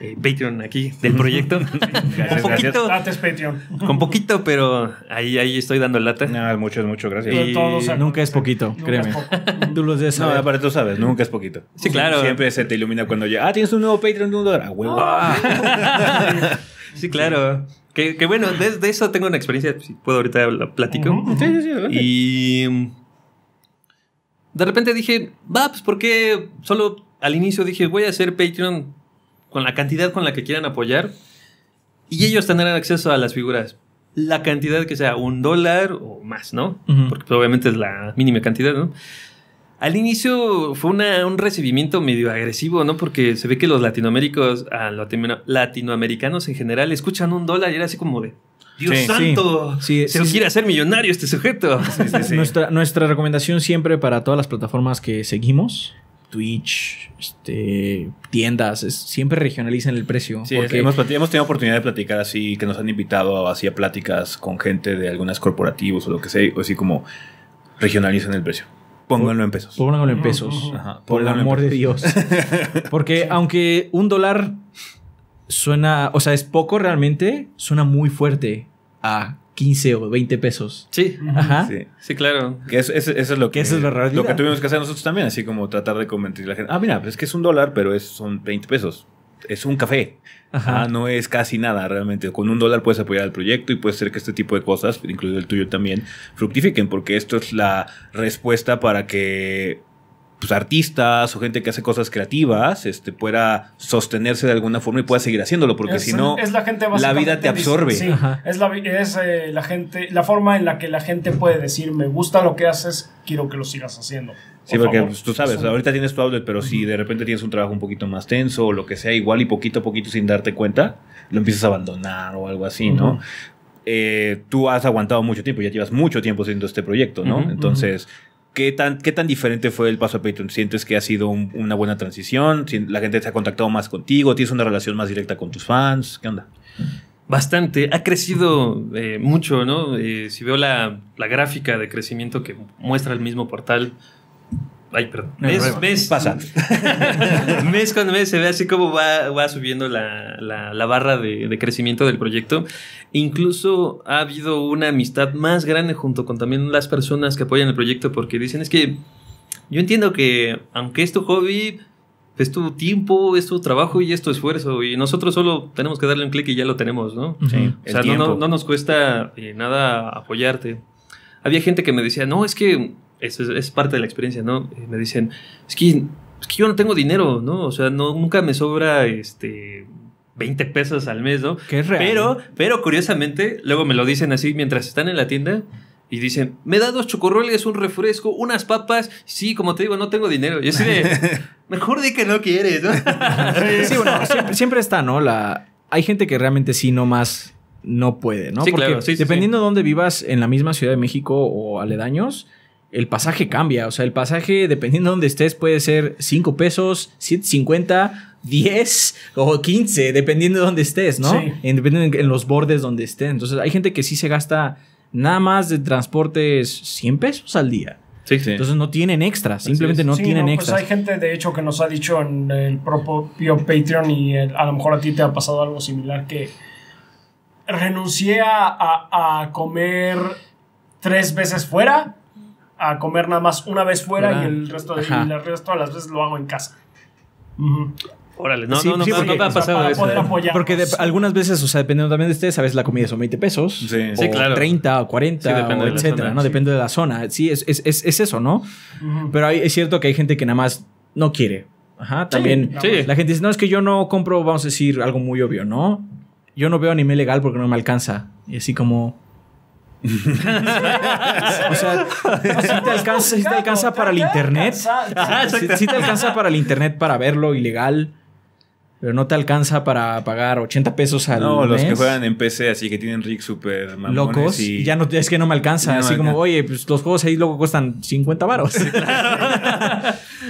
eh, Patreon aquí del proyecto. con poquito, Patreon. con poquito, pero ahí, ahí estoy dando lata. No, mucho, gracias. nunca es poquito, créeme. tú No, para tú sabes, nunca es poquito. Sí, claro. Siempre se te ilumina cuando ya, ah, tienes un nuevo Patreon de un dólar. Ah, huevo. sí, claro. Que, bueno, de, eso tengo una experiencia, si puedo ahorita la platico. Sí, Sí, sí, Y mm, de repente dije, va, pues porque solo al inicio dije, voy a hacer Patreon con la cantidad con la que quieran apoyar y ellos tendrán acceso a las figuras. La cantidad que sea, un dólar o más, ¿no? Porque pues, obviamente es la mínima cantidad, ¿no? Al inicio fue una, un recibimiento medio agresivo, ¿no? Porque se ve que los latinoaméricos, ah, latinoamericanos en general, escuchan un dólar y era así como de, Dios santo, se quiere hacer millonario este sujeto. nuestra, nuestra recomendación siempre para todas las plataformas que seguimos Twitch, este, tiendas, siempre regionalizan el precio. Sí, porque... hemos, tenido oportunidad de platicar así, que nos han invitado a, así pláticas con gente de algunas corporativos o lo que sea, o así como regionalizan el precio. Pónganlo en pesos. Pónganlo en pesos. por el amor de Dios. Porque aunque un dólar suena, o sea, es poco realmente, suena muy fuerte a 15 o 20 pesos. Sí, sí. claro. Que eso, es lo que, es Lo que tuvimos que hacer nosotros también, así como tratar de convencer a la gente. Ah, mira, pues es que es un dólar, pero es, son 20 pesos. Es un café. Ajá. Ah, no es casi nada realmente. Con un dólar puedes apoyar el proyecto y puede ser que este tipo de cosas, incluido el tuyo también, fructifiquen, porque esto es la respuesta para que pues, artistas o gente que hace cosas creativas este, pueda sostenerse de alguna forma y pueda seguir haciéndolo, porque si no, la, gente la vida te absorbe. es, la, es eh, la, gente, la forma en la que la gente puede decir, me gusta lo que haces, quiero que lo sigas haciendo. sí, porque pues, tú sabes, ahorita tienes tu outlet, pero si de repente tienes un trabajo un poquito más tenso o lo que sea, igual y poquito a poquito sin darte cuenta, lo empiezas a abandonar o algo así, ¿no? Eh, tú has aguantado mucho tiempo, ya llevas mucho tiempo haciendo este proyecto, ¿no? Entonces, ¿Qué tan, ¿Qué tan diferente fue el paso a Patreon? ¿Sientes que ha sido una buena transición? ¿La gente se ha contactado más contigo? ¿Tienes una relación más directa con tus fans? ¿Qué onda? Bastante. Ha crecido eh, mucho, ¿no? Eh, si veo la, la, gráfica de crecimiento que muestra el mismo portal, Ay, perdón. Mes, pasa. mes con mes se ve así como va, subiendo la, barra de, crecimiento del proyecto. Incluso ha habido una amistad más grande junto con también las personas que apoyan el proyecto porque dicen es que yo entiendo que aunque es tu hobby, es tu tiempo, es tu trabajo y es tu esfuerzo y nosotros solo tenemos que darle un clic y ya lo tenemos, ¿no? Sí, o sea, no, nos cuesta eh, nada apoyarte. Había gente que me decía, no, es que es, es parte de la experiencia, ¿no? Eh, me dicen, es que, yo no tengo dinero, ¿no? O sea, no, nunca me sobra este 20 pesos al mes, ¿no? Pero, pero curiosamente, luego me lo dicen así mientras están en la tienda. Y dicen, me da dos chocorroles, un refresco, unas papas. Sí, como te digo, no tengo dinero. Y así de, mejor di que no quieres, ¿no? sí, bueno, siempre, está, ¿no? La, hay gente que realmente sí no más no puede, ¿no? Sí, Porque dependiendo de dónde vivas, en la misma Ciudad de México o aledaños, el pasaje cambia. O sea, el pasaje, dependiendo de dónde estés, puede ser 5 pesos, 50, 10 o 15, dependiendo de dónde estés, ¿no? En, dependiendo los bordes donde estés. Entonces, hay gente que sí se gasta nada más de transportes 100 pesos al día. Entonces no tienen extras, simplemente no tienen extra. Pues, extras. hay gente, de hecho, que nos ha dicho en el propio Patreon y eh, a lo mejor a ti te ha pasado algo similar que renuncié a comer tres veces fuera a comer nada más una vez fuera y el resto de resto las veces lo hago en casa. Órale, no, no, no, porque, no, te ha pasado ¿eh? porque algunas veces, o sea, dependiendo también de ustedes, a veces la comida son 20 pesos. o 30 o 40, etcétera, ¿no? Depende de la zona. Sí, es, es, es, eso, ¿no? Pero es cierto que hay gente que nada más no quiere. Ajá, también. La gente dice, no, es que yo no compro, vamos a decir, algo muy obvio, ¿no? Yo no veo a nivel legal porque no me alcanza. Y así como, o sea, si te alcanza, para el internet. Si, te alcanza para el internet para verlo ilegal. Pero no te alcanza para pagar 80 pesos al mes. No, los que juegan en PC, así que tienen rig super Locos. Y ya no, es que no me alcanza. así como, oye, pues los juegos ahí luego cuestan 50 varos.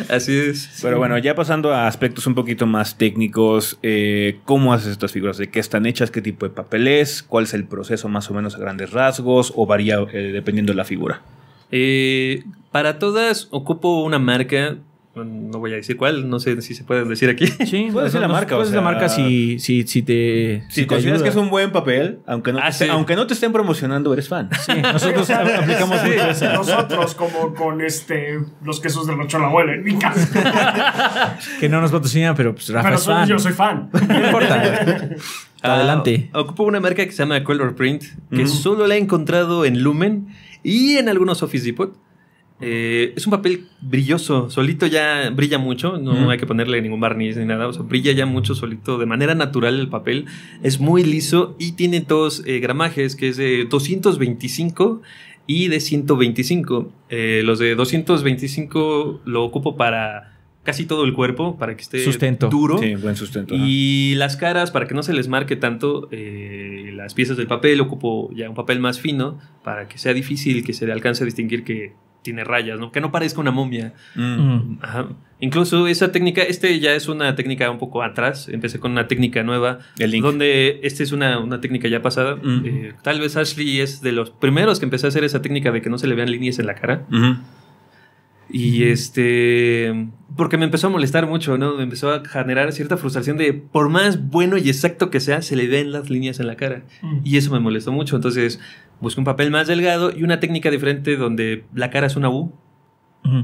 Así es. Pero bueno, ya pasando a aspectos un poquito más técnicos, eh, ¿cómo haces estas figuras? ¿De qué están hechas? ¿Qué tipo de papel es? ¿Cuál es el proceso más o menos a grandes rasgos? ¿O varía eh, dependiendo de la figura? Eh, para todas ocupo una marca no voy a decir cuál, no sé si se pueden decir aquí. Sí, puede ser la marca. Puede ser la marca si, si, si te. Si, consideras que es un buen papel, aunque no, ah, te, aunque no te estén promocionando, eres fan. Sí, nosotros aplicamos eso. Nosotros, como con este los quesos de la abuela en mi casa. que no nos patrocinan, pero pues Rafa pero es fan. yo soy fan. No importa. Ah, Adelante. ocupo una marca que se llama Color Print, que solo la he encontrado en Lumen y en algunos Office Depot. Eh, es un papel brilloso, solito ya brilla mucho, no hay que ponerle ningún barniz ni nada, o brilla ya mucho solito, de manera natural el papel, es muy liso y tiene dos eh, gramajes, que es de 225 y de 125. Eh, los de 225 lo ocupo para casi todo el cuerpo para que esté sustento. duro. buen sustento. Y las caras, para que no se les marque tanto las piezas del papel, ocupo ya un papel más fino para que sea difícil que se le alcance a distinguir que tiene rayas, ¿no? Que no parezca una momia. Mm. Incluso esa técnica, este ya es una técnica un poco atrás, empecé con una técnica nueva, El donde esta es una, una, técnica ya pasada. Eh, tal vez Ashley es de los primeros que empezó a hacer esa técnica de que no se le vean líneas en la cara. Y este, porque me empezó a molestar mucho, ¿no? Me empezó a generar cierta frustración de, por más bueno y exacto que sea, se le ven las líneas en la cara. Y eso me molestó mucho. Entonces, Busca un papel más delgado y una técnica diferente donde la cara es una U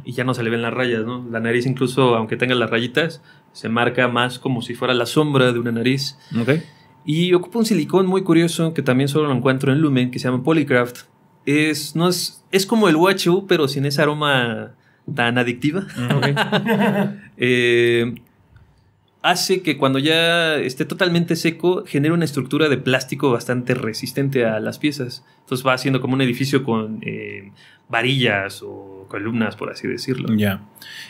y ya no se le ven las rayas, ¿no? La nariz incluso, aunque tenga las rayitas, se marca más como si fuera la sombra de una nariz. Okay. Y ocupa un silicón muy curioso que también solo lo encuentro en Lumen, que se llama Polycraft. Es, no es, como el UHU, pero sin ese aroma tan adictiva. Okay. Eh, hace que cuando ya esté totalmente seco genere una estructura de plástico bastante resistente a las piezas. Entonces va haciendo como un edificio con eh, varillas o columnas, por así decirlo. Ya.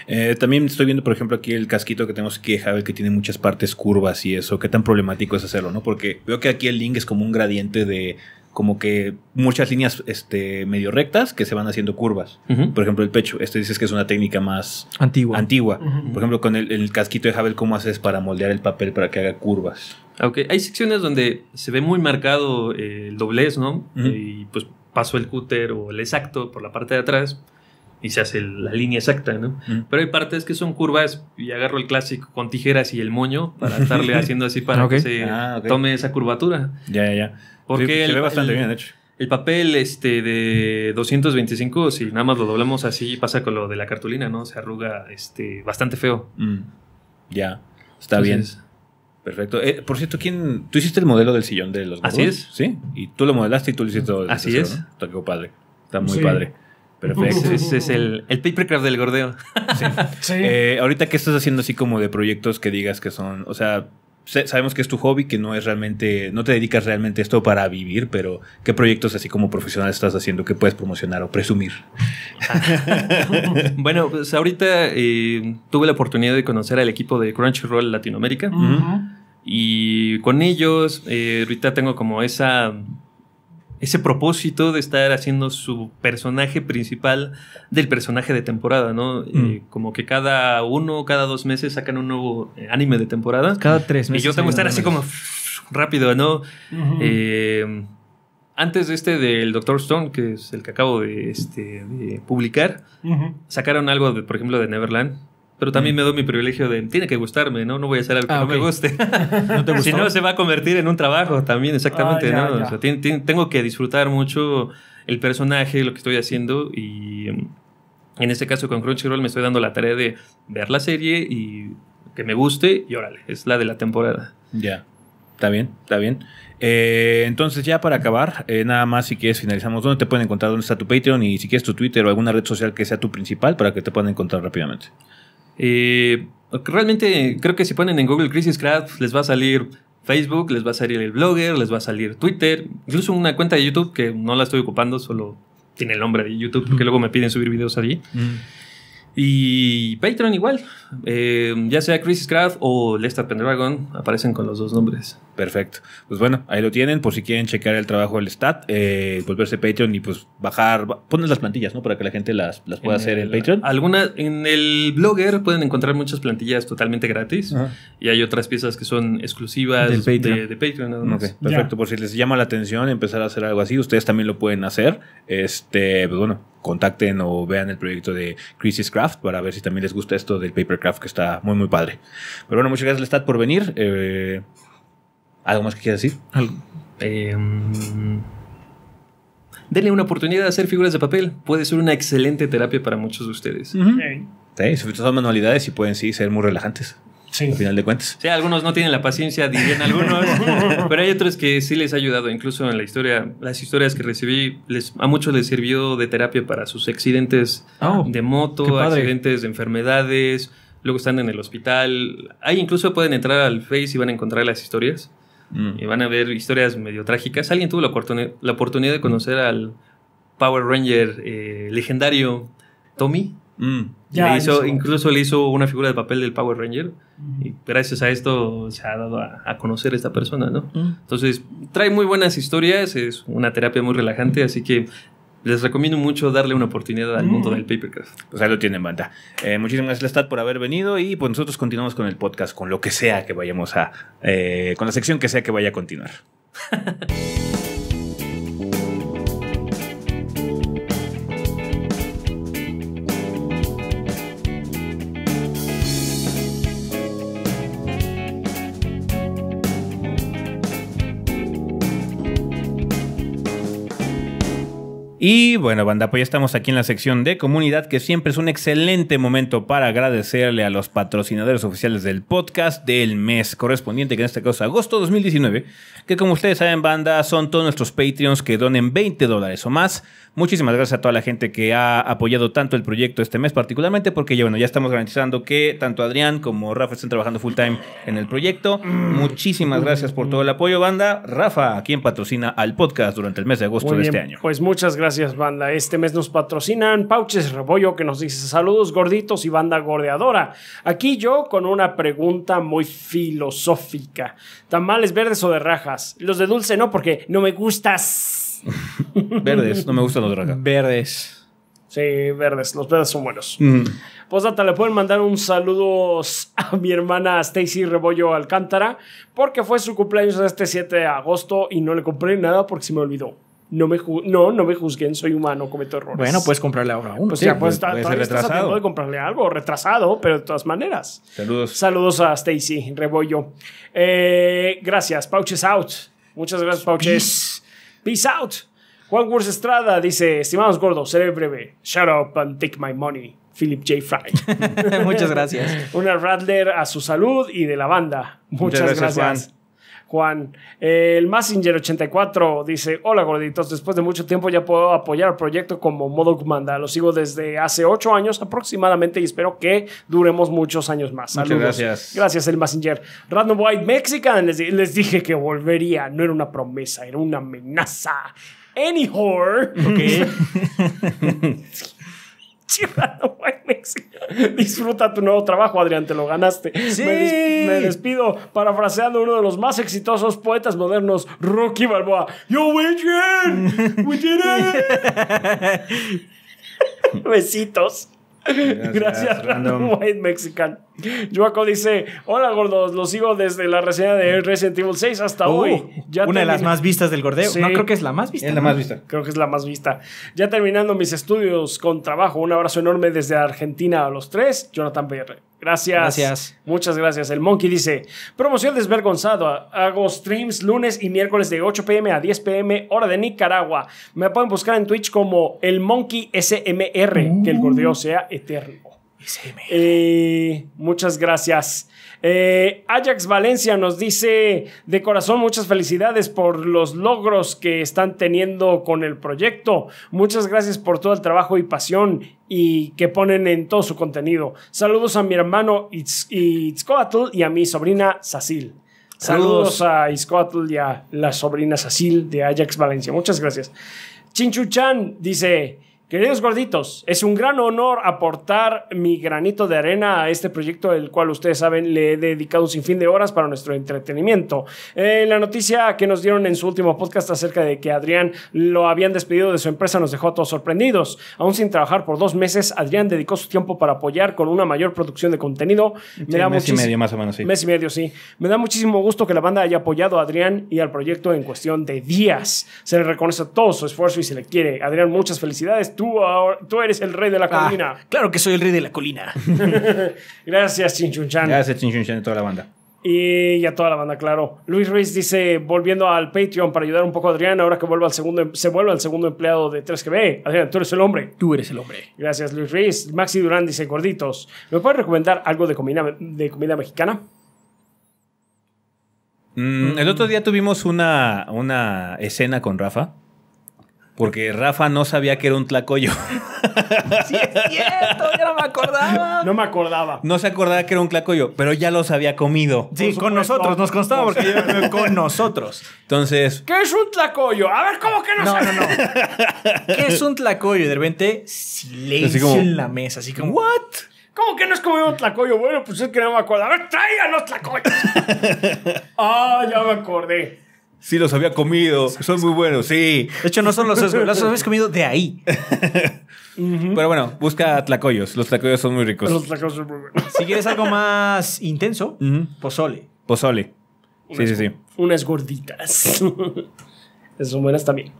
Eh, también estoy viendo, por ejemplo, aquí el casquito que tenemos que de que tiene muchas partes curvas y eso. ¿Qué tan problemático es hacerlo, no? Porque veo que aquí el link es como un gradiente de como que muchas líneas este, medio rectas que se van haciendo curvas. Por ejemplo, el pecho. Este dices que es una técnica más antigua. antigua. Por ejemplo, con el, casquito de Havel, ¿cómo haces para moldear el papel para que haga curvas? Aunque hay secciones donde se ve muy marcado eh, el doblez, ¿no? Y pues paso el cúter o el exacto por la parte de atrás y se hace la línea exacta, ¿no? Pero hay partes que son curvas y agarro el clásico con tijeras y el moño para estarle haciendo así para que se ah, tome esa curvatura. Ya, ya, ya. Porque se ve bastante bien, de hecho. El papel este de 225, si nada más lo doblamos así, pasa con lo de la cartulina, ¿no? Se arruga este, bastante feo. Mm. Ya, está bien. Perfecto. Eh, por cierto, ¿quién, tú hiciste el modelo del sillón de los Así es. Sí, y tú lo modelaste y tú lo hiciste todo. Así es. Está padre. Está muy padre. Perfecto. Ese es el, el papercraft del gordeo. Eh, ahorita, ¿qué estás haciendo así como de proyectos que digas que son? O sea, sabemos que es tu hobby, que no es realmente, no te dedicas realmente a esto para vivir, pero ¿qué proyectos así como profesional estás haciendo que puedes promocionar o presumir? bueno, pues ahorita eh, tuve la oportunidad de conocer al equipo de Crunchyroll Latinoamérica y con ellos eh, ahorita tengo como esa ese propósito de estar haciendo su personaje principal del personaje de temporada, ¿no? Eh, mm. como que cada uno, cada dos meses sacan un nuevo eh, anime de temporada. Cada tres meses. Y yo tengo que estar así como rápido, ¿no? Eh, antes de este del Doctor Stone, que es el que acabo de, este, publicar, sacaron algo, de, por ejemplo, de Neverland pero también mm. me doy mi privilegio de, tiene que gustarme, ¿no? No voy a hacer algo que ah, no me guste. si no, se va a convertir en un trabajo también, exactamente, ah, ¿no? tengo que disfrutar mucho el personaje, lo que estoy haciendo y em, en este caso con Crunchyroll me estoy dando la tarea de ver la serie y que me guste y órale, es la de la temporada. Ya, está bien, está bien. Eh, entonces ya para acabar, eh, nada más si quieres finalizamos, ¿dónde te pueden encontrar? ¿Dónde está tu Patreon? Y si quieres tu Twitter o alguna red social que sea tu principal para que te puedan encontrar rápidamente. Eh, realmente creo que si ponen en Google Crisis Craft pues, les va a salir Facebook, les va a salir el Blogger, les va a salir Twitter, incluso una cuenta de YouTube que no la estoy ocupando, solo tiene el nombre de YouTube porque luego me piden subir videos allí. Mm. Y Patreon igual, eh, ya sea Chris Craft o Lester Pendragon, aparecen con los dos nombres. Perfecto. Pues bueno, ahí lo tienen por si quieren checar el trabajo del Stat, eh, volverse Patreon y pues bajar, pones las plantillas, ¿no? Para que la gente las, pueda hacer en Patreon. Algunas, en el blogger pueden encontrar muchas plantillas totalmente gratis y hay otras piezas que son exclusivas De, Patreon. perfecto, por si les llama la atención empezar a hacer algo así, ustedes también lo pueden hacer. Este, pues bueno, contacten o vean el proyecto de Crisis Craft para ver si también les gusta esto del papercraft que está muy muy padre. Pero bueno, muchas gracias Lestat por venir. Eh, ¿Algo más que quieras decir? Eh, denle una oportunidad de hacer figuras de papel. Puede ser una excelente terapia para muchos de ustedes. Sí, son manualidades y pueden sí ser muy relajantes. Sí. Al final de cuentas. Sí, algunos no tienen la paciencia, dirían algunos, pero hay otros que sí les ha ayudado. Incluso en la historia, las historias que recibí, les, a muchos les sirvió de terapia para sus accidentes oh, de moto, accidentes de enfermedades, luego están en el hospital. Ahí incluso pueden entrar al Face y van a encontrar las historias. Mm. Y van a ver historias medio trágicas. Alguien tuvo la, la oportunidad de conocer al Power Ranger eh, legendario Tommy. Mm hizo, incluso le hizo una figura de papel del Power Ranger. Y gracias a esto se ha dado a, conocer esta persona, no Entonces, trae muy buenas historias, es una terapia muy relajante, así que les recomiendo mucho darle una oportunidad al mundo del papercraft. Pues ahí lo tienen, banda. Eh, muchísimas gracias, Lestat, por haber venido y pues nosotros continuamos con el podcast, con lo que sea que vayamos a... Eh, con la sección que sea que vaya a continuar. Y bueno, banda, pues ya estamos aquí en la sección de comunidad, que siempre es un excelente momento para agradecerle a los patrocinadores oficiales del podcast del mes correspondiente, que en este caso es agosto 2019, que como ustedes saben, banda, son todos nuestros Patreons que donen 20 dólares o más. Muchísimas gracias a toda la gente que ha apoyado tanto el proyecto este mes, particularmente porque ya, bueno, ya estamos garantizando que tanto Adrián como Rafa estén trabajando full time en el proyecto. Mm. Muchísimas gracias por todo el apoyo, banda. Rafa, quien patrocina al podcast durante el mes de agosto de este año. Pues muchas gracias, banda. Este mes nos patrocinan Pauches Rebollo, que nos dice saludos gorditos y banda gordeadora. Aquí yo con una pregunta muy filosófica. ¿Tamales verdes o de raja? Los de dulce no, porque no me gustas. verdes, no me gustan los dragas Verdes. Sí, verdes. Los verdes son buenos. Pues hasta le pueden mandar un saludo a mi hermana Stacy Rebollo Alcántara, porque fue su cumpleaños este 7 de agosto y no le compré nada porque se me olvidó no me, no, me juzguen, soy humano, cometo errores. Bueno, puedes comprarle ahora uno. Pues puede, pues, retrasado. Estás de comprarle algo, retrasado, pero de todas maneras. Saludos. Saludos a Stacy Rebollo. Eh, gracias, Pouches Out. Muchas gracias, Pouches. Peace, out. Juan Gurs Estrada dice, estimados gordos, seré breve. Shut up and take my money. Philip J. Fry. Muchas gracias. Una Radler a su salud y de la banda. Muchas, gracias. Juan. El Massinger84 dice: Hola gorditos, después de mucho tiempo ya puedo apoyar el proyecto como modo manda. Lo sigo desde hace ocho años aproximadamente y espero que duremos muchos años más. gracias. Gracias, el Massinger. Random White Mexican, les, les dije que volvería. No era una promesa, era una amenaza. Anyhow. Okay. Disfruta tu nuevo trabajo, Adrián, te lo ganaste. Me, despido parafraseando uno de los más exitosos poetas modernos, Rocky Balboa. ¡Yo, did it. Besitos. Gracias, random. White Mexican. Joaco dice: Hola gordos, los sigo desde la reseña de Resident Evil 6 hasta oh, hoy. una de las más vistas del gordeo. No, creo que es la más vista. Es la más vista. Creo que es la más vista. Ya terminando mis estudios con trabajo, un abrazo enorme desde Argentina a los tres, Jonathan PR. Gracias. Muchas gracias. El Monkey dice, promoción desvergonzada. Hago streams lunes y miércoles de 8 pm a 10 pm hora de Nicaragua. Me pueden buscar en Twitch como el Monkey SMR. Que el uh. gordeo sea eterno. Eh, muchas gracias. Eh, Ajax Valencia nos dice de corazón muchas felicidades por los logros que están teniendo con el proyecto. Muchas gracias por todo el trabajo y pasión y que ponen en todo su contenido. Saludos a mi hermano Itzcoatl y a mi sobrina Sacil. Saludos, a Itzcoatl y a la sobrina Sacil de Ajax Valencia. Muchas gracias. Chinchuchan dice, Queridos gorditos, es un gran honor aportar mi granito de arena a este proyecto, el cual ustedes saben le he dedicado un sinfín de horas para nuestro entretenimiento. Eh, la noticia que nos dieron en su último podcast acerca de que Adrián lo habían despedido de su empresa nos dejó a todos sorprendidos. Aún sin trabajar por dos meses, Adrián dedicó su tiempo para apoyar con una mayor producción de contenido. mes y medio más o menos, sí. Mes y medio, sí. Me da muchísimo gusto que la banda haya apoyado a Adrián y al proyecto en cuestión de días. Se le reconoce todo su esfuerzo y se le quiere. Adrián, muchas felicidades tú, eres el rey de la ah, colina. claro que soy el rey de la colina. Gracias, Chinchunchan. Gracias, Chinchunchan de toda la banda. Y, a toda la banda, claro. Luis Ruiz dice, volviendo al Patreon para ayudar un poco a Adrián, ahora que vuelvo al segundo, em, se vuelve al segundo empleado de 3GB. Adrián, tú eres el hombre. Tú eres el hombre. Gracias, Luis Ruiz. Maxi Durán dice, gorditos, ¿me puedes recomendar algo de comida, de comida mexicana? Mm, el otro día tuvimos una, una escena con Rafa porque Rafa no sabía que era un tlacoyo. Sí, es cierto, ya no me acordaba. No me acordaba. No se acordaba que era un tlacoyo, pero ya los había comido. Sí, con nosotros, nos constaba porque yo, con nosotros. Entonces. ¿Qué es un tlacoyo? A ver, ¿cómo que no No, no, no. ¿Qué es un tlacoyo? Y de repente, silencio en la mesa, así como, ¿what? ¿Cómo que no es comido un tlacoyo? Bueno, pues es que no me acuerdo. A ver, traigan los tlacoyos. Ah, ya me acordé. Sí, los había comido. Son muy buenos, sí. De hecho, no son los los habéis comido de ahí. Pero bueno, busca tlacoyos. Los tlacoyos son muy ricos. Los tlacoyos son muy buenos. Si quieres algo más intenso, pozole. Pozole. Sí, sí, sí. Unas gorditas. Esas son buenas también.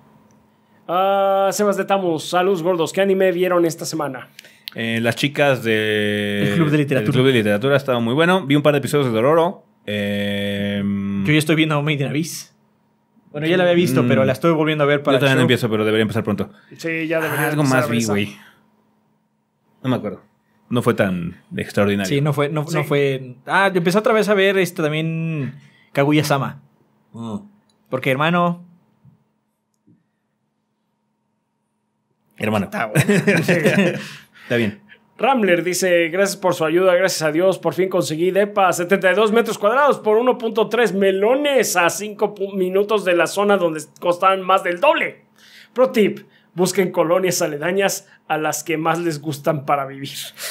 Ah, Sebas de Tamus, saludos gordos. ¿Qué anime vieron esta semana? Eh, las chicas de... Club de Literatura. El Club de Literatura estaba muy bueno. Vi un par de episodios de Dororo. Yo ya em, estoy viendo Made in Abyss. Bueno, ya la había visto, pero mm. la estoy volviendo a ver para. Yo todavía no empiezo, pero debería empezar pronto. Sí, ya debería. pronto. Ah, algo más vi, güey. No me acuerdo. No fue tan extraordinario. Sí, no fue. No, fue. Ah, empecé otra vez a ver esto también Kaguya Sama. Oh. Porque, hermano. Hermano. Está bien. Ramler dice, gracias por su ayuda, gracias a Dios, por fin conseguí DEPA, 72 metros cuadrados por 1.3 melones a 5 minutos de la zona donde costaban más del doble. Pro tip, busquen colonias aledañas a las que más les gustan para vivir.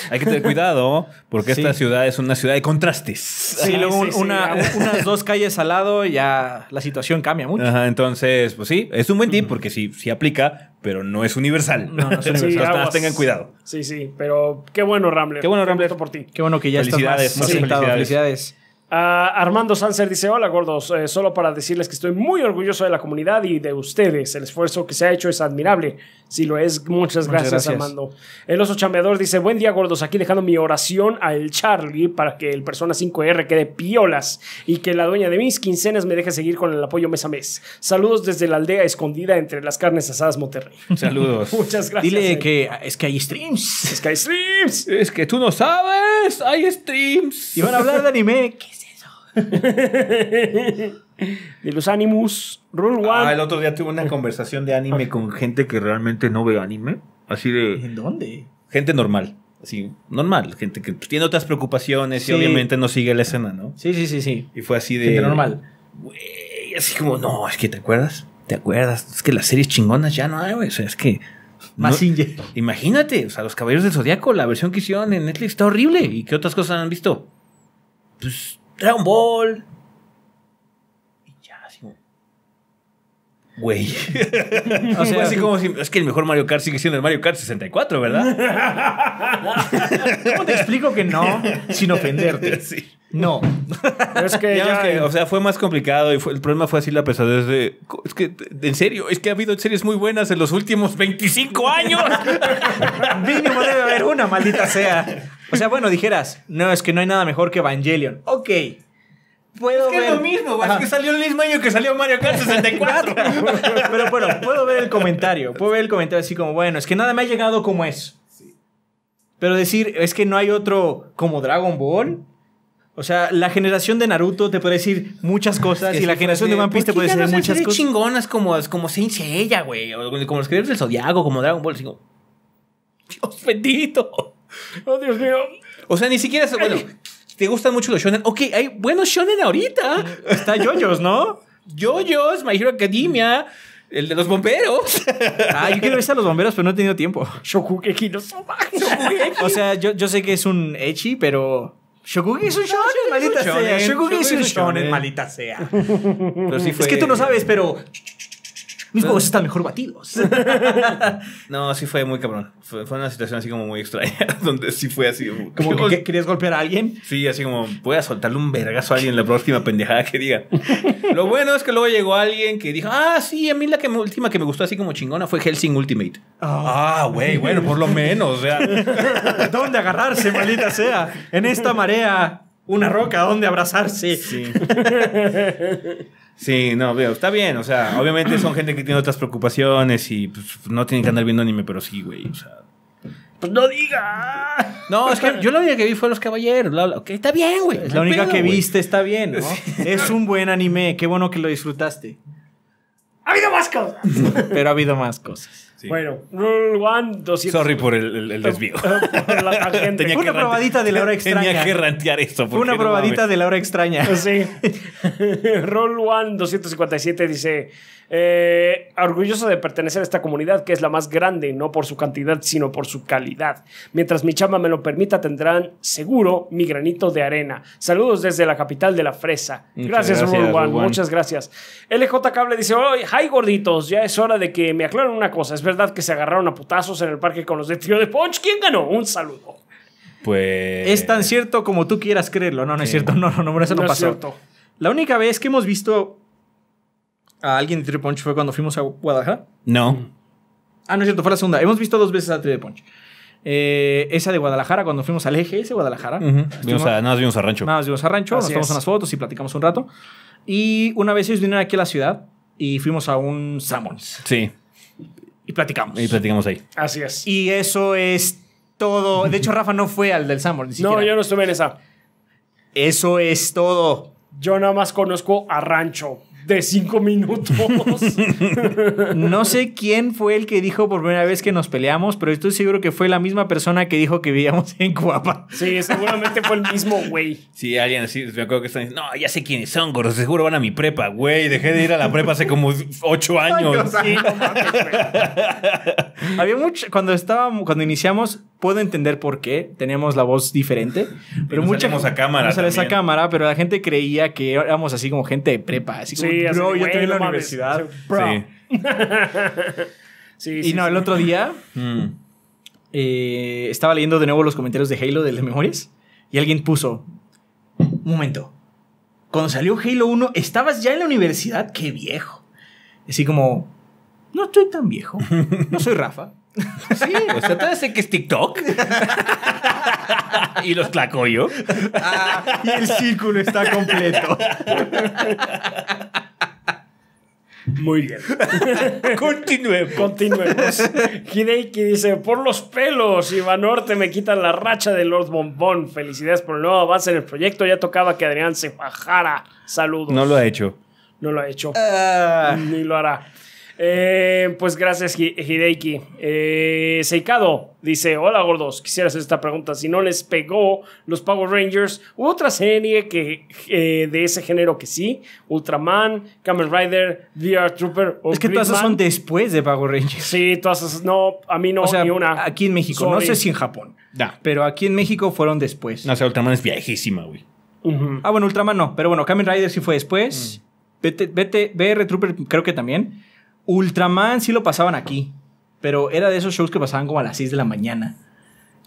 Hay que tener cuidado, porque esta ciudad es una ciudad de contrastes. Sí, luego unas dos calles al lado ya la situación cambia mucho. entonces, pues sí, es un buen tip porque sí, sí aplica, pero no es universal. No, es universal. tengan cuidado. Sí, sí, pero qué bueno, Rambler. Qué bueno, esto por ti. Qué bueno que ya estás más felicidades. Felicidades. Ah, Armando Sanser dice, hola gordos, eh, solo para decirles que estoy muy orgulloso de la comunidad y de ustedes. El esfuerzo que se ha hecho es admirable. Si lo es, muchas, gracias, Armando. El oso chambeador dice, buen día gordos, aquí dejando mi oración al Charlie para que el Persona 5R quede piolas y que la dueña de mis quincenas me deje seguir con el apoyo mes a mes. Saludos desde la aldea escondida entre las carnes asadas Monterrey. Saludos. muchas gracias. Dile eh. que es que hay streams. Es que hay streams. Es que tú no sabes, hay streams. Y van a hablar de anime. de los animus. Rule One. Ah, el otro día tuve una conversación de anime con gente que realmente no ve anime. Así de. ¿En dónde? Gente normal. Así, normal. Gente que tiene otras preocupaciones y obviamente no sigue la escena, ¿no? Sí, sí, sí, sí. Y fue así de. Gente normal. Güey, así como, no, es que te acuerdas. ¿Te acuerdas? Es que las series chingonas ya no hay, güey. O sea, es que. imagínate, o sea, los Caballeros del Zodiaco, la versión que hicieron en Netflix está horrible. ¿Y qué otras cosas han visto? Pues Dragon Ball. Y ya, así Güey. o sea, así como si, es que el mejor Mario Kart sigue siendo el Mario Kart 64, ¿verdad? ¿Cómo te explico que no sin ofenderte? Sí. No. o sea, fue más complicado y el problema fue así la pesadez de. Es que, en serio, es que ha habido series muy buenas en los últimos 25 años. Mínimo debe haber una, maldita sea. O sea, bueno, dijeras, no, es que no hay nada mejor que Evangelion. Ok. Puedo es que ver... es lo mismo, güey. Es que salió el mismo año que salió Mario Kart 64. Pero bueno, puedo ver el comentario. Puedo ver el comentario así como, bueno, es que nada me ha llegado como es. Pero decir, es que no hay otro como Dragon Ball. O sea, la generación de Naruto te puede decir muchas cosas y la generación de pues, One Piece te puede decir muchas cosas. chingonas como, como Saint Seiya, güey. Como los creadores del Zodiaco, como Dragon Ball. Digo, Dios bendito. Oh, Dios mío. O sea, ni siquiera Bueno, te gustan mucho los shonen. Ok, hay buenos shonen ahorita. Está Yoyos, ¿no? Yoyos, My Hero Academia. El de los bomberos. Ah, yo quiero ver a los bomberos, pero no he tenido tiempo. Shokugeki no Soma. O sea, yo, sé que es un echi, pero. Shokugeki es un shonen, maldita sea. Shokugeki es un shonen, maldita sea. Es que tú no sabes, pero. Mis huevos están mejor batidos. no, sí fue muy cabrón. Fue, una situación así como muy extraña, donde sí fue así. Como, que, querías golpear a alguien. Sí, así como voy a soltarle un vergazo a alguien la próxima pendejada que diga. Lo bueno es que luego llegó alguien que dijo, ah, sí, a mí la que última que me gustó así como chingona fue Helsing Ultimate. Ah, ah güey, bueno, por lo menos. O ¿Dónde agarrarse, maldita sea? En esta marea, una roca, ¿dónde abrazarse? Sí. Sí, no, veo, está bien, o sea, obviamente son gente que tiene otras preocupaciones y pues, no tienen que andar viendo anime, pero sí, güey, o sea. Pues no diga. No, es que yo la única que vi fue Los Caballeros. La, está bien, güey. Es la única que viste, está bien, ¿no? Es un buen anime, qué bueno que lo disfrutaste. Ha habido más cosas. Pero ha habido más cosas. Bueno, Rule One, 200. Sorry por el, desvío. una probadita de la hora extraña. Tenía que rantear esto. Una probadita de la hora extraña. Sí. Rule One, 257 dice: eh, orgulloso de pertenecer a esta comunidad que es la más grande, no por su cantidad, sino por su calidad. Mientras mi chamba me lo permita, tendrán seguro mi granito de arena. Saludos desde la capital de la fresa. gracias, gracias Muchas gracias. LJ Cable dice: ¡Ay, gorditos! Ya es hora de que me aclaren una cosa. ¿Es verdad que se agarraron a putazos en el parque con los de Tío de Punch? ¿Quién ganó? Un saludo. Pues. Es tan cierto como tú quieras creerlo. No, no es cierto. No, no, no, eso no, pasó. La única vez que hemos visto a alguien de Triple Punch fue cuando fuimos a Guadalajara? No. Mm. Ah, no es cierto, fue la segunda. Hemos visto dos veces a Triple Punch. Eh, esa de Guadalajara, cuando fuimos al EGS Guadalajara. nada más vimos a Rancho. Nada más vimos a Rancho, nos tomamos unas fotos y platicamos un rato. Y una vez ellos vinieron aquí a la ciudad y fuimos a un Sammons. Sí. Y platicamos. Y platicamos ahí. Así es. Y eso es todo. De hecho, Rafa no fue al del Sammons. no, yo no estuve en esa. Eso es todo. Yo nada más conozco a Rancho de cinco minutos. no sé quién fue el que dijo por primera vez que nos peleamos, pero estoy seguro que fue la misma persona que dijo que vivíamos en Cuapa. Sí, seguramente fue el mismo güey. Sí, alguien así, me acuerdo que están diciendo, no, ya sé quiénes son, gordos, seguro van a mi prepa, güey, dejé de ir a la prepa hace como ocho años. Había mucho, cuando estábamos, cuando iniciamos, puedo entender por qué, teníamos la voz diferente, pero mucha a cámara. No sales a cámara, pero la gente creía que éramos así como gente de prepa, así como, sí, bro, yo estoy en la universidad. Sí. y no, el otro día mm. eh, estaba leyendo de nuevo los comentarios de Halo de las memorias y alguien puso, un momento, cuando salió Halo 1, estabas ya en la universidad, qué viejo. Así como, no estoy tan viejo, no soy Rafa. Sí, o sea, todavía sé que es TikTok. y los tlacoyo. Ah, y el círculo está completo. Muy bien. Continuemos. Continuemos. Hideiki dice: Por los pelos, Iván Norte me quitan la racha de Lord Bombón. Felicidades por el nuevo avance en el proyecto. Ya tocaba que Adrián se bajara. Saludos. No lo ha hecho. No lo ha hecho. Ah. Ni lo hará. Eh, pues gracias, Hideiki. Eh, Seikado dice: Hola, gordos. Quisiera hacer esta pregunta. Si no les pegó los Power Rangers ¿Hubo otra serie que, eh, de ese género que sí, Ultraman, Kamen Rider, VR Trooper. es que todas son después de Power Rangers. Sí, todas esas. No, a mí no, o una. Aquí en México, no sé si en Japón. Pero aquí en México fueron después. No, o sea, Ultraman es viejísima, güey. Ah, bueno, Ultraman no. Pero bueno, Kamen Rider sí fue después. Mm. VR Trooper creo que también. Ultraman sí lo pasaban aquí, pero era de esos shows que pasaban como a las 6 de la mañana.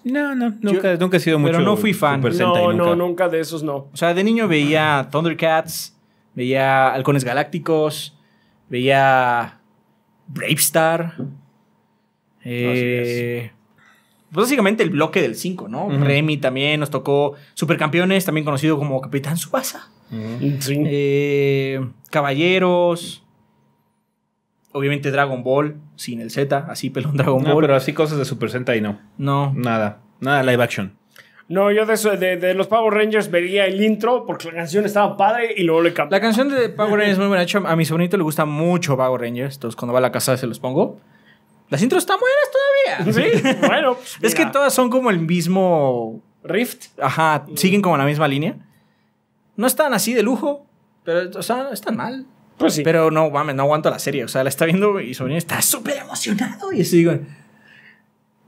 No, no, nunca, he sido Pero no fui fan. No, nunca. no, nunca de esos no. O sea, de niño veía ah. Thundercats, veía Halcones Galácticos, veía Bravestar. Eh, pues básicamente el bloque del 5, ¿no? Remy también nos tocó. Supercampeones, también conocido como Capitán Subasa. Eh, Caballeros. Obviamente Dragon Ball, sin el Z, así pelón Dragon no, Ball. pero así cosas de Super Sentai no. No. Nada. Nada live action. No, yo de, de, los Power Rangers veía el intro porque la canción estaba padre y luego le cambié. La canción de Power Rangers es muy buena. hecho, a mi sobrinito le gusta mucho Power Rangers. Entonces, cuando va a la casa se los pongo. Las intros están buenas todavía. Sí, bueno. Pues es que todas son como el mismo... Rift. Ajá, siguen como la misma línea. No están así de lujo, pero, o sea, están mal. Pues Pero no, mames, no aguanto la serie. O sea, la está viendo y está súper emocionado. Y así digo.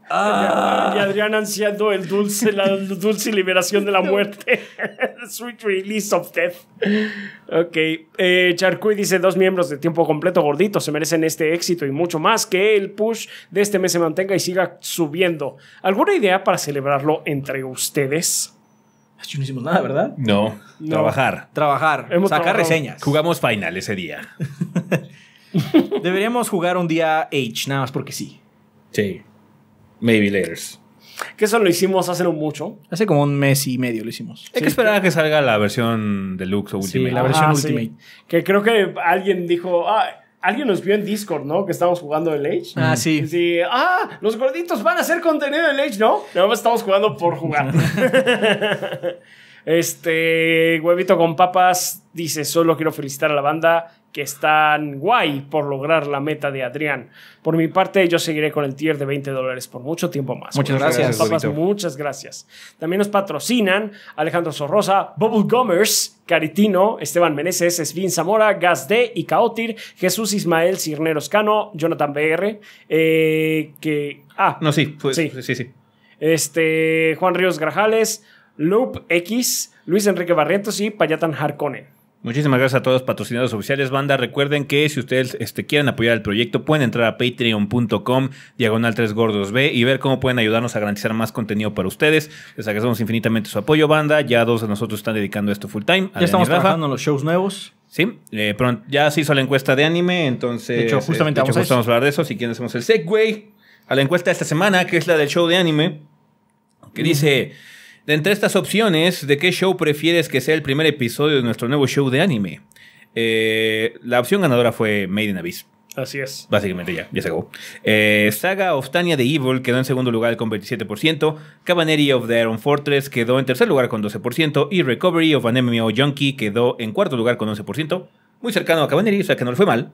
Ah. Y Adrián ansiando el dulce, la dulce liberación de la muerte. Sweet release of death. Ok. Eh, Charcuy dice: dos miembros de tiempo completo gorditos se merecen este éxito y mucho más. Que el push de este mes se mantenga y siga subiendo. ¿Alguna idea para celebrarlo entre ustedes? no hicimos nada, ¿verdad? No, trabajar. Trabajar, sacar reseñas. Jugamos final ese día. Deberíamos jugar un día H, nada más porque sí. Sí. Maybe later. Que eso lo hicimos hace no mucho. Hace como un mes y medio lo hicimos. Hay que esperar a que salga la versión deluxe o Ultimate. la versión ah, Ultimate. Que creo que alguien dijo, ah, alguien nos vio en Discord, ¿no? Que estábamos jugando el Age. Ah, sí. Ah, los gorditos van a hacer contenido del Age, ¿no? No, estamos jugando por jugar. este, huevito con papas dice, solo quiero felicitar a la banda que están guay por lograr la meta de Adrián. Por mi parte, yo seguiré con el tier de 20 dólares por mucho tiempo más. Muchas gracias. Papas, muchas gracias. También nos patrocinan Alejandro Sorrosa, Bubble Gomers, Caritino, Esteban Meneses, Svin Zamora, Gas D y Caotir, Jesús Ismael Cirneros Cano, Jonathan BR, eh, que... Ah, no, pues, sí, sí, sí, Este, Juan Ríos Grajales, Loop X, Luis Enrique Barrientos y Payatan Harkonnen. Muchísimas gracias a todos los patrocinadores oficiales, banda. Recuerden que si ustedes este, quieren apoyar el proyecto, pueden entrar a patreon.com diagonal 3 gordos B y ver cómo pueden ayudarnos a garantizar más contenido para ustedes. Les agradecemos infinitamente su apoyo, banda. Ya dos de nosotros están dedicando esto full time. Ya estamos trabajando en los shows nuevos. Sí, eh, pronto, ya se hizo la encuesta de anime, entonces. hecho, justamente eh, vamos, a hablar de eso. Si quieren, hacemos el segue a la encuesta de esta semana, que es la del show de anime, que dice. De entre estas opciones, ¿de qué show prefieres que sea el primer episodio de nuestro nuevo show de anime? Eh, la opción ganadora fue Made in Abyss. Así es. Básicamente ya, ya se acabó. Eh, Saga of Tanya the Evil quedó en segundo lugar con 27%. Cabaneri of the Iron Fortress quedó en tercer lugar con 12%. Y Recovery of an MMO Junkie quedó en cuarto lugar con 11%. Muy cercano a Cabaneri, o sea que no le fue mal.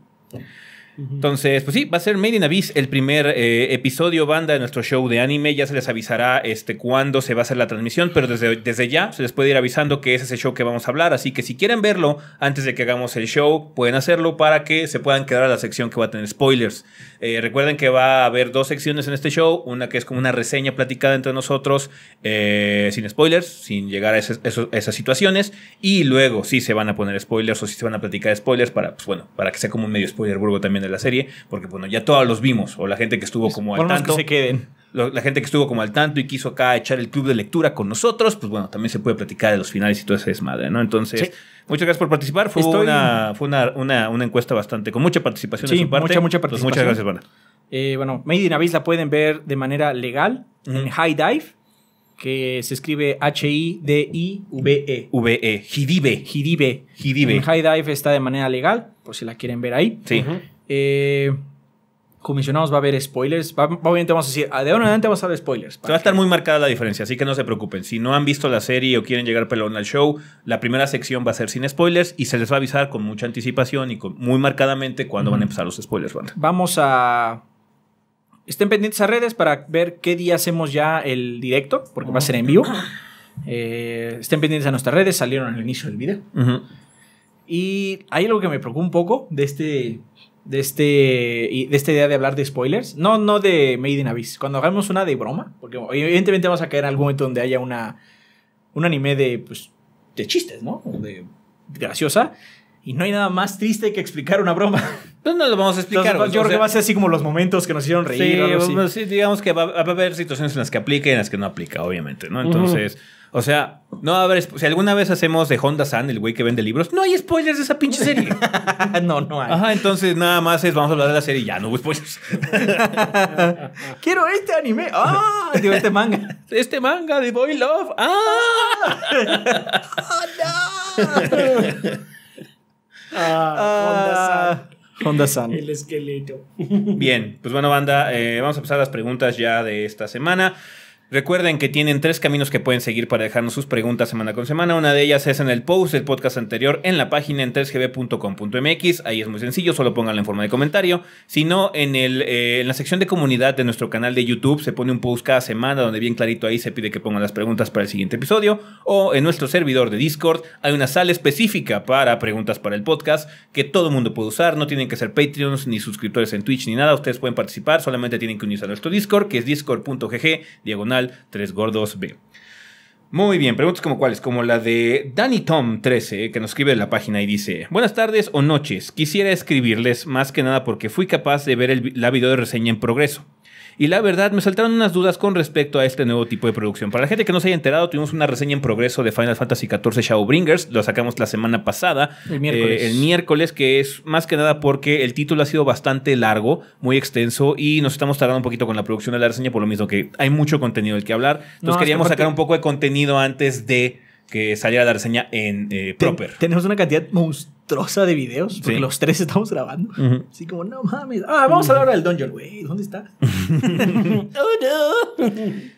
Entonces, pues sí, va a ser Made in Abyss el primer eh, episodio banda de nuestro show de anime. Ya se les avisará este, cuándo se va a hacer la transmisión, pero desde, desde ya se les puede ir avisando que ese es el show que vamos a hablar. Así que si quieren verlo antes de que hagamos el show, pueden hacerlo para que se puedan quedar a la sección que va a tener spoilers. Eh, recuerden que va a haber dos secciones en este show, una que es como una reseña platicada entre nosotros, eh, sin spoilers, sin llegar a esas, situaciones, y luego si se van a poner spoilers o si se van a platicar spoilers para, pues, bueno, para que sea como un medio spoiler burgo también de la serie, porque bueno, ya todos los vimos, o la gente que estuvo como al tanto. se queden la gente que estuvo como al tanto y quiso acá echar el club de lectura con nosotros, pues bueno, también se puede platicar de los finales y todo ese desmadre, ¿no? Entonces, muchas gracias por participar. Fue, una, fue una, encuesta bastante, con mucha participación sí, de su parte. Mucha, mucha participación. muchas gracias, Bernardo. Eh, bueno, Made in Abyss la pueden ver de manera legal en High Dive que se escribe H-I-D-I-V-E. V-E. En High Dive está de manera legal, por si la quieren ver ahí. Sí. eh, comisionados, va a haber spoilers. obviamente vamos a decir, de ahora en adelante vamos a ver spoilers. Va a estar muy marcada la diferencia, así que no se preocupen. Si no han visto la serie o quieren llegar pelón al show, la primera sección va a ser sin spoilers y se les va a avisar con mucha anticipación y con, muy marcadamente cuando van a empezar los spoilers. Vamos a... Estén pendientes a redes para ver qué día hacemos ya el directo, porque va a ser en vivo. Eh, estén pendientes a nuestras redes, salieron al inicio del video. Y hay algo que me preocupa un poco de este de, este, de esta idea de hablar de spoilers. No, no de Made in Abyss. Cuando hagamos una de broma, porque evidentemente vamos a caer en algún momento donde haya una, un anime de, pues, de chistes, ¿no? De graciosa. Y no hay nada más triste que explicar una broma. Pues no lo vamos a explicar. yo creo que va a ser así como los momentos que nos hicieron reír. Pues, digamos que va, a haber situaciones en las que aplica y en las que no aplica, obviamente, ¿no? Entonces... O sea, no ver, Si alguna vez hacemos de Honda San, el güey que vende libros, no hay spoilers de esa pinche serie. no, no hay. Ajá, entonces nada más es, vamos a hablar de la serie y ya no hubo spoilers. Quiero este anime. ¡Ah! este manga. Este manga de Boy Love. ¡Ah! ah no! Ah. Ah, Honda San. El esqueleto. Bien, pues bueno, banda, eh, vamos a pasar las preguntas ya de esta semana. Recuerden que tienen tres caminos que pueden seguir para dejarnos sus preguntas semana con semana. Una de ellas es en el post del podcast anterior en la página en 3gb.com.mx. Ahí es muy sencillo, solo pónganlo en forma de comentario. Si no, en, el, eh, en la sección de comunidad de nuestro canal de YouTube se pone un post cada semana donde bien clarito ahí se pide que pongan las preguntas para el siguiente episodio. O en nuestro servidor de Discord hay una sala específica para preguntas para el podcast que todo el mundo puede usar. No tienen que ser Patreons ni suscriptores en Twitch ni nada. Ustedes pueden participar, solamente tienen que unirse a nuestro Discord que es discord.gg diagonal 3 Gordos B. Muy bien, preguntas como cuáles, como la de Danny Tom 13, que nos escribe en la página y dice, buenas tardes o noches, quisiera escribirles más que nada porque fui capaz de ver el, la video de reseña en progreso. Y la verdad, me saltaron unas dudas con respecto a este nuevo tipo de producción. Para la gente que no se haya enterado, tuvimos una reseña en progreso de Final Fantasy XIV Shadowbringers. Lo sacamos la semana pasada. El miércoles. Eh, el miércoles, que es más que nada porque el título ha sido bastante largo, muy extenso, y nos estamos tardando un poquito con la producción de la reseña, por lo mismo que hay mucho contenido del que hablar. Entonces queríamos sacar un poco de contenido antes de que saliera la reseña en eh, proper. tenemos una cantidad troza de videos, porque los tres estamos grabando. Así como, no mames, ah, vamos a hablar del dungeon, güey, ¿dónde está? Oh,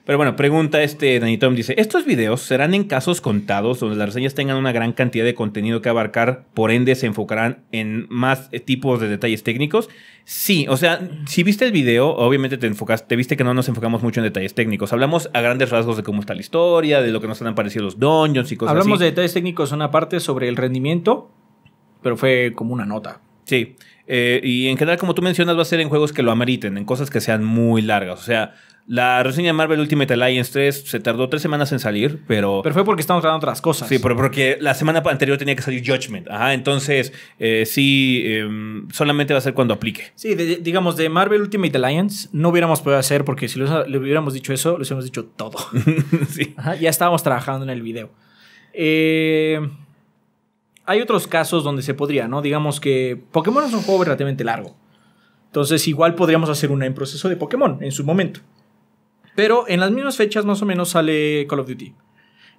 Pero bueno, pregunta este Danny Tom, dice, ¿estos videos serán en casos contados donde las reseñas tengan una gran cantidad de contenido que abarcar, por ende se enfocarán en más eh, tipos de detalles técnicos? Sí, o sea, si viste el video, obviamente te enfocaste, te viste que no nos enfocamos mucho en detalles técnicos. Hablamos a grandes rasgos de cómo está la historia, de lo que nos han aparecido los dungeons y cosas Hablamos así. Hablamos de detalles técnicos una parte sobre el rendimiento pero fue como una nota. Sí. Eh, y en general, como tú mencionas, va a ser en juegos que lo ameriten, en cosas que sean muy largas. O sea, la reseña de Marvel Ultimate Alliance 3 se tardó tres semanas en salir, pero. Pero fue porque estamos tratando otras cosas. Sí, pero porque la semana anterior tenía que salir Judgment. Ajá, entonces eh, sí, em, solamente va a ser cuando aplique. Sí, digamos, de Marvel Ultimate Alliance no hubiéramos podido hacer porque si le hubiéramos dicho eso, les hubiéramos dicho todo. sí. Ajá, ya estábamos trabajando en el video. Eh hay otros casos donde se podría, ¿no? Digamos que Pokémon es un juego relativamente largo. Entonces, igual podríamos hacer una en proceso de Pokémon en su momento. Pero en las mismas fechas, más o menos, sale Call of Duty.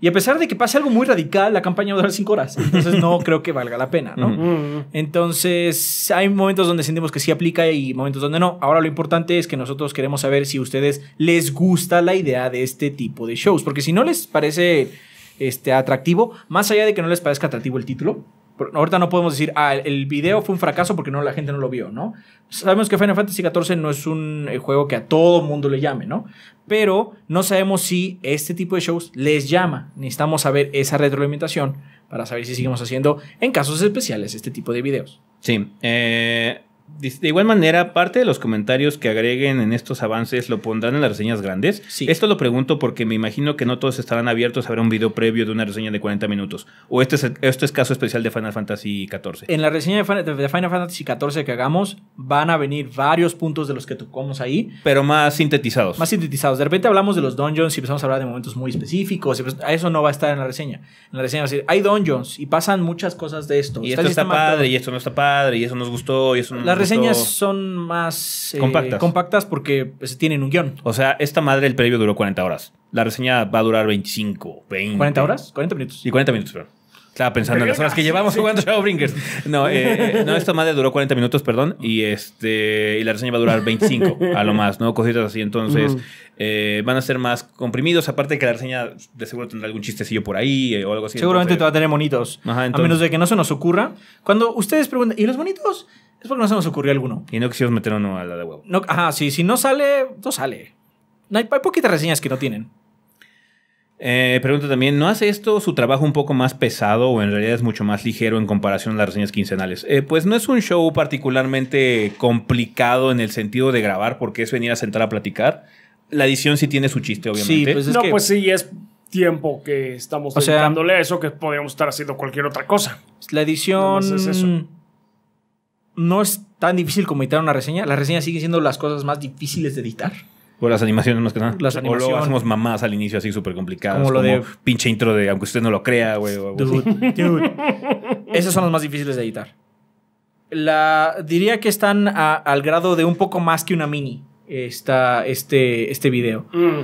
Y a pesar de que pase algo muy radical, la campaña va a durar 5 horas. Entonces, no creo que valga la pena, ¿no? Mm, mm, mm. Entonces, hay momentos donde sentimos que sí aplica y momentos donde no. Ahora, lo importante es que nosotros queremos saber si a ustedes les gusta la idea de este tipo de shows. Porque si no les parece este, atractivo, más allá de que no les parezca atractivo el título. Ahorita no podemos decir, ah, el video fue un fracaso porque no, la gente no lo vio, ¿no? Sabemos que Final Fantasy XIV no es un eh, juego que a todo mundo le llame, ¿no? Pero no sabemos si este tipo de shows les llama. Necesitamos saber esa retroalimentación para saber si seguimos haciendo en casos especiales este tipo de videos. Sí. Eh, de igual manera, parte de los comentarios que agreguen en estos avances lo pondrán en las reseñas grandes. Esto lo pregunto porque me imagino que no todos estarán abiertos a ver un video previo de una reseña de 40 minutos. O este es, este es caso especial de Final Fantasy XIV. En la reseña de, Final Fantasy XIV que hagamos, van a venir varios puntos de los que tocamos ahí. Pero más sintetizados. Más sintetizados. De repente hablamos de los dungeons y empezamos a hablar de momentos muy específicos. Pues, a eso no va a estar en la reseña. En la reseña va a decir, hay dungeons y pasan muchas cosas de esto. Y esto está padre, y esto no está padre, y eso nos gustó, y eso no las reseñas son más eh, compactas. porque se pues, tienen un guión. O sea, esta madre, el previo duró 40 horas. La reseña va a durar 25, 20. ¿40 horas? 40 minutos. Y 40 minutos, perdón. Estaba pensando en las horas que llevamos jugando Shadowbringers. No, eh, no, esta madre duró 40 minutos, perdón, y este y la reseña va a durar 25 a lo más, ¿no? Cositas así. Entonces, eh, van a ser más comprimidos. Aparte que la reseña de seguro tendrá algún chistecillo por ahí o algo así. Seguramente te va a tener monitos. a menos de que no se nos ocurra. Cuando ustedes preguntan, ¿y los monitos? Es porque no se nos ocurrió alguno. Y no quisimos meter uno a la de huevo. ajá, sí, si no sale, no sale. hay, poquitas reseñas que no tienen. Eh, pregunta también, ¿no hace esto su trabajo un poco más pesado o en realidad es mucho más ligero en comparación a las reseñas quincenales? Eh, pues no es un show particularmente complicado en el sentido de grabar porque es venir a sentar a platicar. La edición sí tiene su chiste, obviamente. Sí, pues no, pues sí, es tiempo que estamos o dedicándole a eso que podríamos estar haciendo cualquier otra cosa. La edición no es tan difícil como editar una reseña. Las reseñas siguen siendo las cosas más difíciles de editar. O las animaciones más que nada. Las O lo hacemos mamás al inicio así súper complicadas. Como lo de... Pinche intro de aunque usted no lo crea, güey. Esas son las más difíciles de editar. La, diría que están al grado de un poco más que una mini este, este video. Mm.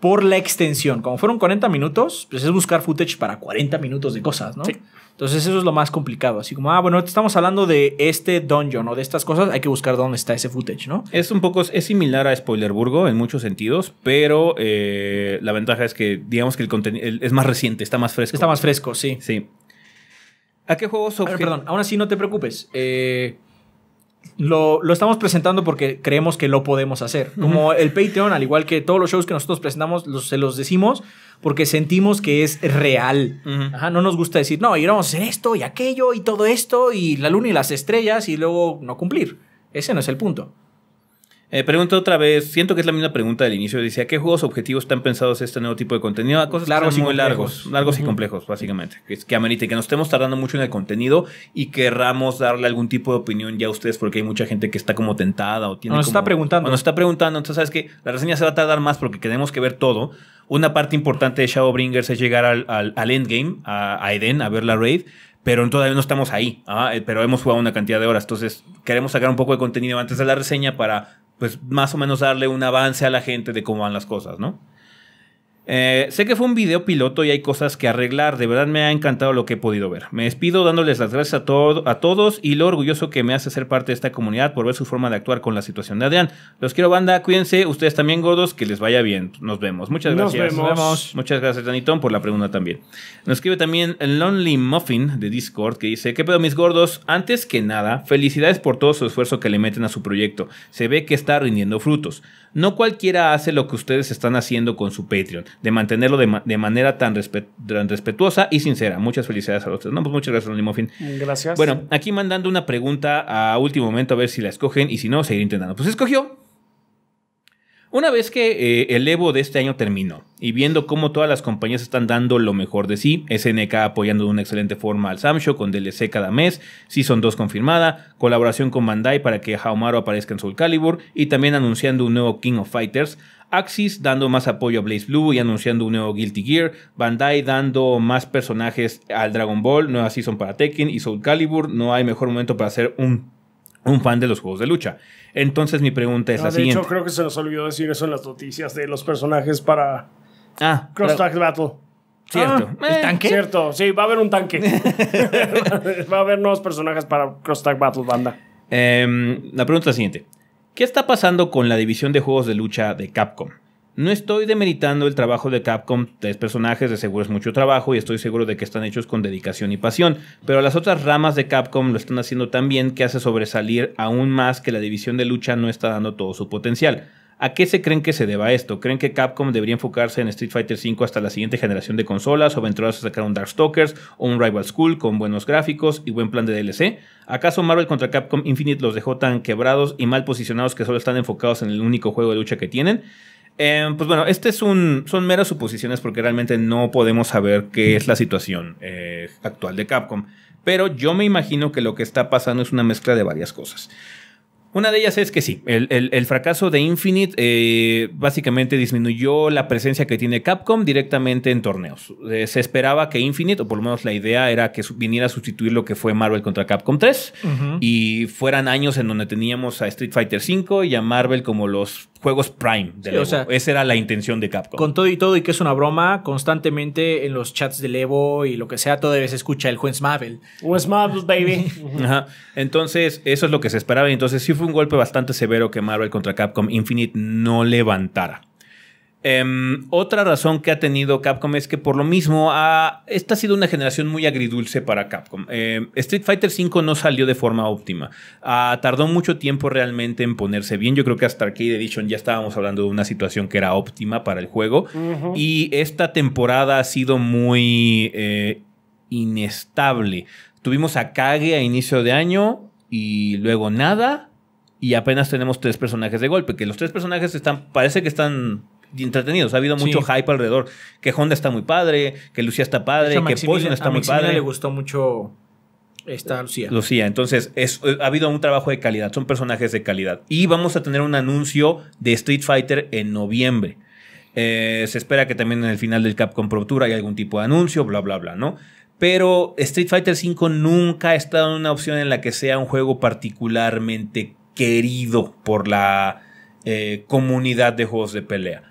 por la extensión. Como fueron 40 minutos, pues es buscar footage para 40 minutos de cosas, ¿no? Entonces eso es lo más complicado, así como, ah, bueno, estamos hablando de este dungeon o de estas cosas, hay que buscar dónde está ese footage, ¿no? Es un poco, es similar a Spoilerburgo en muchos sentidos, pero eh, la ventaja es que digamos que el contenido es más reciente, está más fresco. Está más fresco, sí. Sí. ¿A qué juegos son? a Perdón, aún así no te preocupes. Eh, lo, estamos presentando porque creemos que lo podemos hacer. Como el Patreon, al igual que todos los shows que nosotros presentamos, se los decimos porque sentimos que es real. no nos gusta decir, no, y vamos a hacer esto y aquello y todo esto y la luna y las estrellas y luego no cumplir. Ese no es el punto. Eh, pregunto otra vez, siento que es la misma pregunta del inicio. Dice, qué juegos objetivos están pensados este nuevo tipo de contenido? Ah, cosas largos y muy largos, largos y complejos, básicamente. Que, que amerite, que nos estemos tardando mucho en el contenido y querramos darle algún tipo de opinión ya a ustedes, porque hay mucha gente que está como tentada o tiene. nos está preguntando. nos está preguntando, entonces sabes que la reseña se va a tardar más porque tenemos que ver todo. Una parte importante de Shadowbringers es llegar al, endgame, a, Eden, a ver la raid pero todavía no estamos ahí, ah, eh, pero hemos jugado una cantidad de horas. Entonces, queremos sacar un poco de contenido antes de la reseña para pues más o menos darle un avance a la gente de cómo van las cosas, ¿no? Eh, sé que fue un video piloto y hay cosas que arreglar. De verdad me ha encantado lo que he podido ver. Me despido dándoles las gracias a, a todos y lo orgulloso que me hace ser parte de esta comunidad por ver su forma de actuar con la situación de Adrián. Los quiero, banda. Cuídense. Ustedes también, gordos. Que les vaya bien. Nos vemos. Muchas gracias. Nos vemos. Muchas gracias, Danitón, por la pregunta también. Nos escribe también Lonely Muffin de Discord que dice: ¿Qué pedo, mis gordos? Antes que nada, felicidades por todo su esfuerzo que le meten a su proyecto. Se ve que está rindiendo frutos. No cualquiera hace lo que ustedes están haciendo con su Patreon, de mantenerlo de, manera tan, respetuosa y sincera. Muchas felicidades a los tres. No, pues muchas gracias, Anónimo Fin. Gracias. Bueno, aquí mandando una pregunta a último momento a ver si la escogen y si no, seguir intentando. Pues escogió. Una vez que eh, el Evo de este año terminó y viendo cómo todas las compañías están dando lo mejor de sí, SNK apoyando de una excelente forma al Samsho con DLC cada mes, Season 2 confirmada, colaboración con Bandai para que Haomaru aparezca en Soul Calibur y también anunciando un nuevo King of Fighters, Axis dando más apoyo a Blaze Blue y anunciando un nuevo Guilty Gear, Bandai dando más personajes al Dragon Ball, nueva Season para Tekken y Soul Calibur, no hay mejor momento para hacer un un fan de los juegos de lucha. Entonces mi pregunta es ah, la siguiente. De hecho, creo que se nos olvidó decir eso en las noticias de los personajes para ah, Cross Tag Battle. Cierto. Ah, ¿El tanque? Cierto, sí, va a haber un tanque. va a haber nuevos personajes para Cross Tag Battle, banda. Em, la pregunta es la siguiente. ¿Qué está pasando con la división de juegos de lucha de Capcom? No estoy demeritando el trabajo de Capcom, tres personajes, de seguro es mucho trabajo y estoy seguro de que están hechos con dedicación y pasión, pero las otras ramas de Capcom lo están haciendo tan bien que hace sobresalir aún más que la división de lucha no está dando todo su potencial. ¿A qué se creen que se deba esto? ¿Creen que Capcom debería enfocarse en Street Fighter V hasta la siguiente generación de consolas o aventurarse a sacar un Darkstalkers o un Rival School con buenos gráficos y buen plan de DLC? ¿Acaso Marvel contra Capcom Infinite los dejó tan quebrados y mal posicionados que solo están enfocados en el único juego de lucha que tienen? Em, pues bueno, este es un, son meras suposiciones porque realmente no podemos saber qué es la situación eh, actual de Capcom. Pero yo me imagino que lo que está pasando es una mezcla de varias cosas. Una de ellas es que sí, el, fracaso de Infinite eh, básicamente disminuyó la presencia que tiene Capcom directamente en torneos. Eh, se esperaba que Infinite, o por lo menos la idea era que viniera a sustituir lo que fue Marvel contra Capcom 3, y fueran años en donde teníamos a Street Fighter 5 y a Marvel como los juegos Prime. De Esa era la intención de Capcom. Con todo y todo, y que es una broma, constantemente en los chats de Evo y lo que sea, todavía se escucha el juez Marvel baby. Ajá. Entonces, eso es lo que se esperaba. Entonces, sí fue un golpe bastante severo que Marvel contra Capcom Infinite no levantara. Em, otra razón que ha tenido Capcom es que por lo mismo ha, esta ha sido una generación muy agridulce para Capcom. Em, Street Fighter V no salió de forma óptima. Ah, tardó mucho tiempo realmente en ponerse bien. Yo creo que hasta Arcade Edition ya estábamos hablando de una situación que era óptima para el juego. Y esta temporada ha sido muy eh, inestable. Tuvimos a Kage a inicio de año y luego nada. Y apenas tenemos tres personajes de golpe. Que los tres personajes están. Parece que están entretenidos. Ha habido mucho hype alrededor. Que Honda está muy padre, que Lucía está padre, que Poison está muy padre. le gustó mucho esta Lucía. Lucía, entonces eh, ha habido un trabajo de calidad, son personajes de calidad. Y vamos a tener un anuncio de Street Fighter en noviembre. Eh, se espera que también en el final del Capcom Pro Tour haya algún tipo de anuncio, bla, bla, bla, ¿no? Pero Street Fighter V nunca ha estado en una opción en la que sea un juego particularmente querido por la eh, comunidad de juegos de pelea.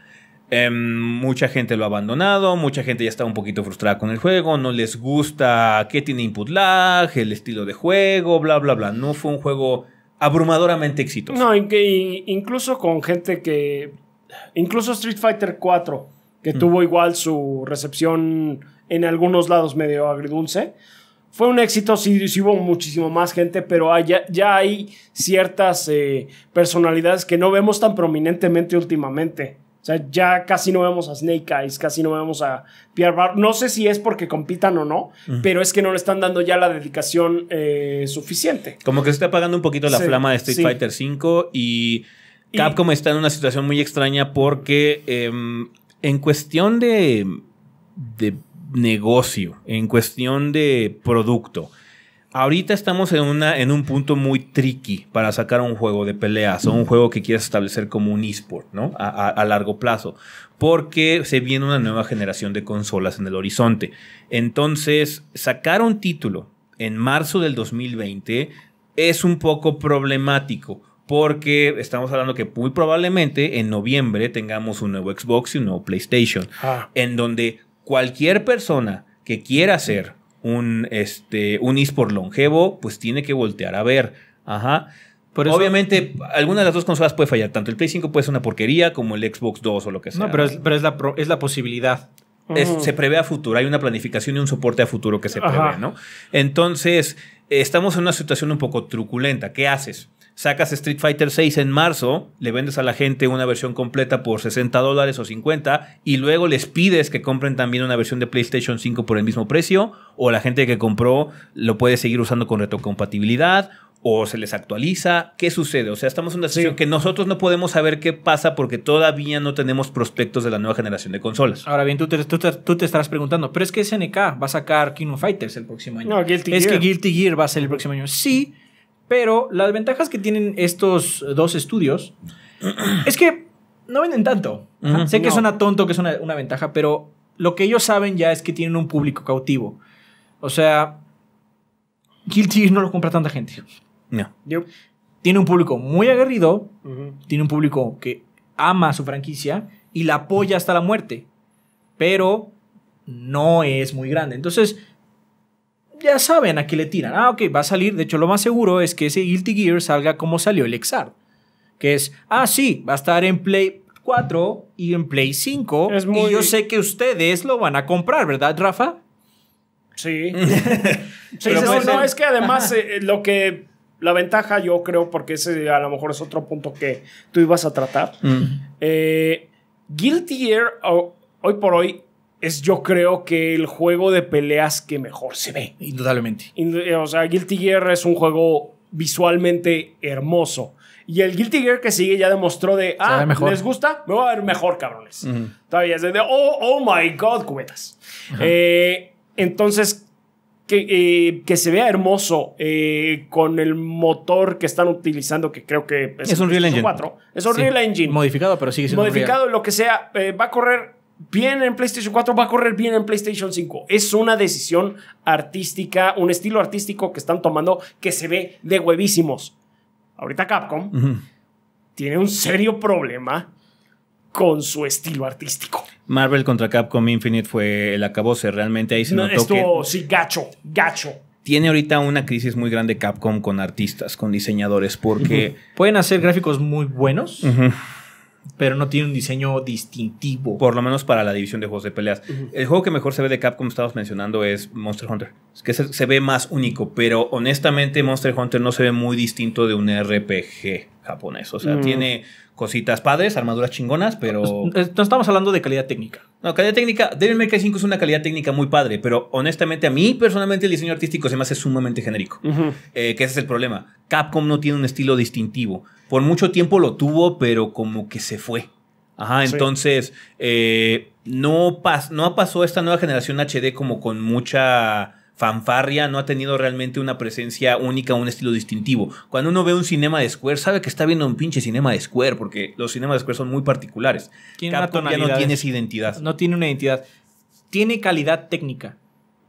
Em, mucha gente lo ha abandonado, mucha gente ya está un poquito frustrada con el juego, no les gusta que tiene input lag, el estilo de juego, bla, bla, bla. No fue un juego abrumadoramente exitoso. No, incluso con gente que... Incluso Street Fighter 4, que mm. tuvo igual su recepción en algunos lados medio agridulce, fue un éxito, sí, hubo muchísimo más gente, pero ya hay ciertas eh, personalidades que no vemos tan prominentemente últimamente. O sea, ya casi no vemos a Snake Eyes, casi no vemos a Pierre Bar. No sé si es porque compitan o no, pero es que no le están dando ya la dedicación eh, suficiente. Como que se está apagando un poquito la flama de Street Fighter V y Capcom está en una situación muy extraña porque em, en cuestión de, de negocio, en cuestión de producto, Ahorita estamos en, una, en un punto muy tricky para sacar un juego de peleas o un juego que quieras establecer como un esport, ¿no? A, largo plazo. Porque se viene una nueva generación de consolas en el horizonte. Entonces, sacar un título en marzo del 2020 es un poco problemático. Porque estamos hablando que muy probablemente en noviembre tengamos un nuevo Xbox y un nuevo PlayStation. Ah. En donde cualquier persona que quiera hacer un, este, un eSport longevo, pues tiene que voltear a ver. Ajá. Obviamente, alguna de las dos consolas puede fallar. Tanto el Play 5 puede ser una porquería como el Xbox 2 o lo que sea. No, pero es, la, posibilidad. se prevé a futuro, hay una planificación y un soporte a futuro que se prevé, ¿no? Entonces, estamos en una situación un poco truculenta. ¿Qué haces? sacas Street Fighter 6 en marzo, le vendes a la gente una versión completa por 60 dólares o 50 y luego les pides que compren también una versión de PlayStation 5 por el mismo precio o la gente que compró lo puede seguir usando con retrocompatibilidad o se les actualiza, ¿qué sucede? O sea, estamos en una situación que nosotros no podemos saber qué pasa porque todavía no tenemos prospectos de la nueva generación de consolas. Ahora bien, tú te, estarás preguntando, pero es que SNK va a sacar King Fighters el próximo año. No, Guilty es que Guilty Gear va a ser el próximo año. Sí, pero las ventajas que tienen estos dos estudios es que no venden tanto. Sé que suena tonto, que es una, ventaja, pero lo que ellos saben ya es que tienen un público cautivo. O sea, Guilty no lo compra tanta gente. No. Tiene un público muy aguerrido, tiene un público que ama su franquicia y la apoya hasta la muerte, pero no es muy grande. Entonces, ya saben a qué le tiran. Ah, ok, va a salir. De hecho, lo más seguro es que ese Guilty Gear salga como salió el Exar. Que es, ah, sí, va a estar en Play 4 y en Play 5. Y yo sé que ustedes lo van a comprar, ¿verdad, Rafa? Sí. sí pues, no, eh, es, que además eh, lo que. La ventaja, yo creo, porque ese a lo mejor es otro punto que tú ibas a tratar. Mm. Eh, Guilty Gear, hoy por hoy, es yo creo que el juego de peleas que mejor se ve. Indudablemente. Eh, o sea, Guilty Gear es un juego visualmente hermoso. Y el Guilty Gear que sigue ya demostró de, ah, ¿les gusta? Me voy a ver mejor, cabrones. Todavía es de, oh, oh my God, cubetas. Eh, entonces, que, eh, que, se vea hermoso con el motor que están utilizando, que creo que es, un Real Engine 4. Es un Real Engine. Modificado, pero sigue siendo Modificado, lo que sea, va a correr bien en PlayStation 4, va a correr bien en PlayStation 5. Es una decisión artística, un estilo artístico que están tomando que se ve de huevísimos. Ahorita Capcom tiene un serio problema con su estilo artístico. Marvel contra Capcom Infinite fue el acabose, realmente ahí se no, esto, sí, gacho, gacho tiene ahorita una crisis muy grande Capcom con artistas, con diseñadores, porque... Pueden hacer gráficos muy buenos, pero no tiene un diseño distintivo. Por lo menos para la división de juegos de peleas. El juego que mejor se ve de Capcom, estabas mencionando, es Monster Hunter. Es que se, ve más único, pero honestamente Monster Hunter no se ve muy distinto de un RPG japonés. O sea, mm. tiene cositas padres, armaduras chingonas, pero. Pues, no estamos hablando de calidad técnica. No, calidad técnica. Devil May Cry 5 es una calidad técnica muy padre, pero honestamente, a mí personalmente el diseño artístico se me hace sumamente genérico. Eh, que ese es el problema. Capcom no tiene un estilo distintivo. Por mucho tiempo lo tuvo, pero como que se fue. Ajá, entonces. Eh, no, pas no pasó esta nueva generación HD como con mucha fanfarria, no ha tenido realmente una presencia única, un estilo distintivo. Cuando uno ve un cinema de Square, sabe que está viendo un pinche cinema de Square, porque los cinemas de Square son muy particulares. Capcom no tiene esa identidad. No tiene una identidad. Tiene calidad técnica.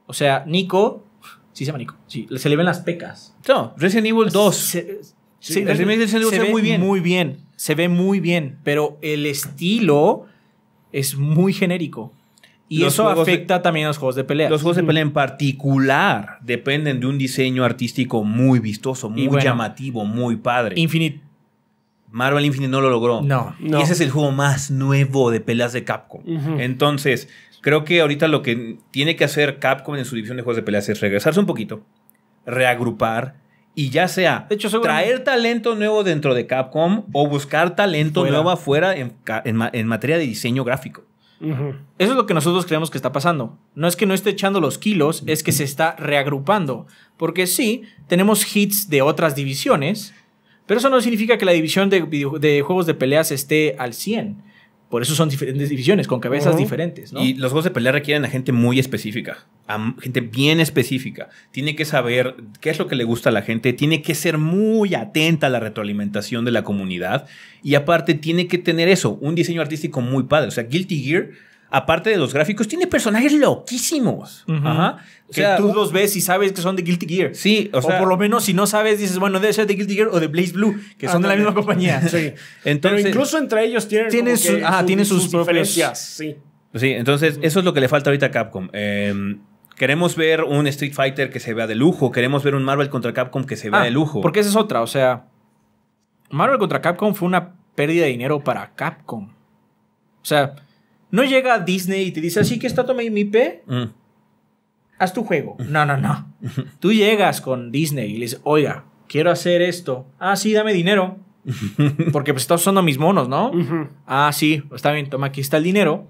O sea, Nico, sí se llama Nico, sí, se le ven las pecas. No, Resident Evil 2. Se, se, ve Muy bien, se ve muy bien, pero el estilo es muy genérico. Y eso afecta también a los juegos de pelea. Los juegos de pelea en particular dependen de un diseño artístico muy vistoso, muy llamativo, muy padre. Infinite. Marvel Infinite no lo logró. No, Y ese es el juego más nuevo de peleas de Capcom. Entonces, creo que ahorita lo que tiene que hacer Capcom en su división de juegos de peleas es regresarse un poquito, reagrupar, y ya sea traer talento nuevo dentro de Capcom o buscar talento nuevo afuera en, materia de diseño gráfico. Eso es lo que nosotros creemos que está pasando. No es que no esté echando los kilos, es que se está reagrupando. Porque sí, tenemos hits de otras divisiones, pero eso no significa que la división de, de juegos de peleas esté al 100. Por eso son diferentes divisiones, con cabezas diferentes. ¿no? Y los juegos de pelea requieren a gente muy específica, a gente bien específica. Tiene que saber qué es lo que le gusta a la gente, tiene que ser muy atenta a la retroalimentación de la comunidad y aparte tiene que tener eso, un diseño artístico muy padre. O sea, Guilty Gear aparte de los gráficos, tiene personajes loquísimos. Ajá. que tú los ves y sabes que son de Guilty Gear. Sí, o, por lo menos si no sabes, dices, bueno, debe ser de Guilty Gear o de Blaze Blue, que son de la misma compañía. sí. Entonces, Pero incluso entre ellos tienen, sus, preferencias. Sí. sí, entonces eso es lo que le falta ahorita a Capcom. Em, queremos ver un Street Fighter que se vea de lujo, queremos ver un Marvel contra Capcom que se vea ah, de lujo. Porque esa es otra, o sea, Marvel contra Capcom fue una pérdida de dinero para Capcom. O sea, no llega Disney y te dice, así ah, que está tomando mi P? Mm. haz tu juego. No, no, no. Tú llegas con Disney y le dices, oiga, quiero hacer esto. Ah, sí, dame dinero. Porque pues está usando mis monos, ¿no? Ah, sí, está bien, toma, aquí está el dinero.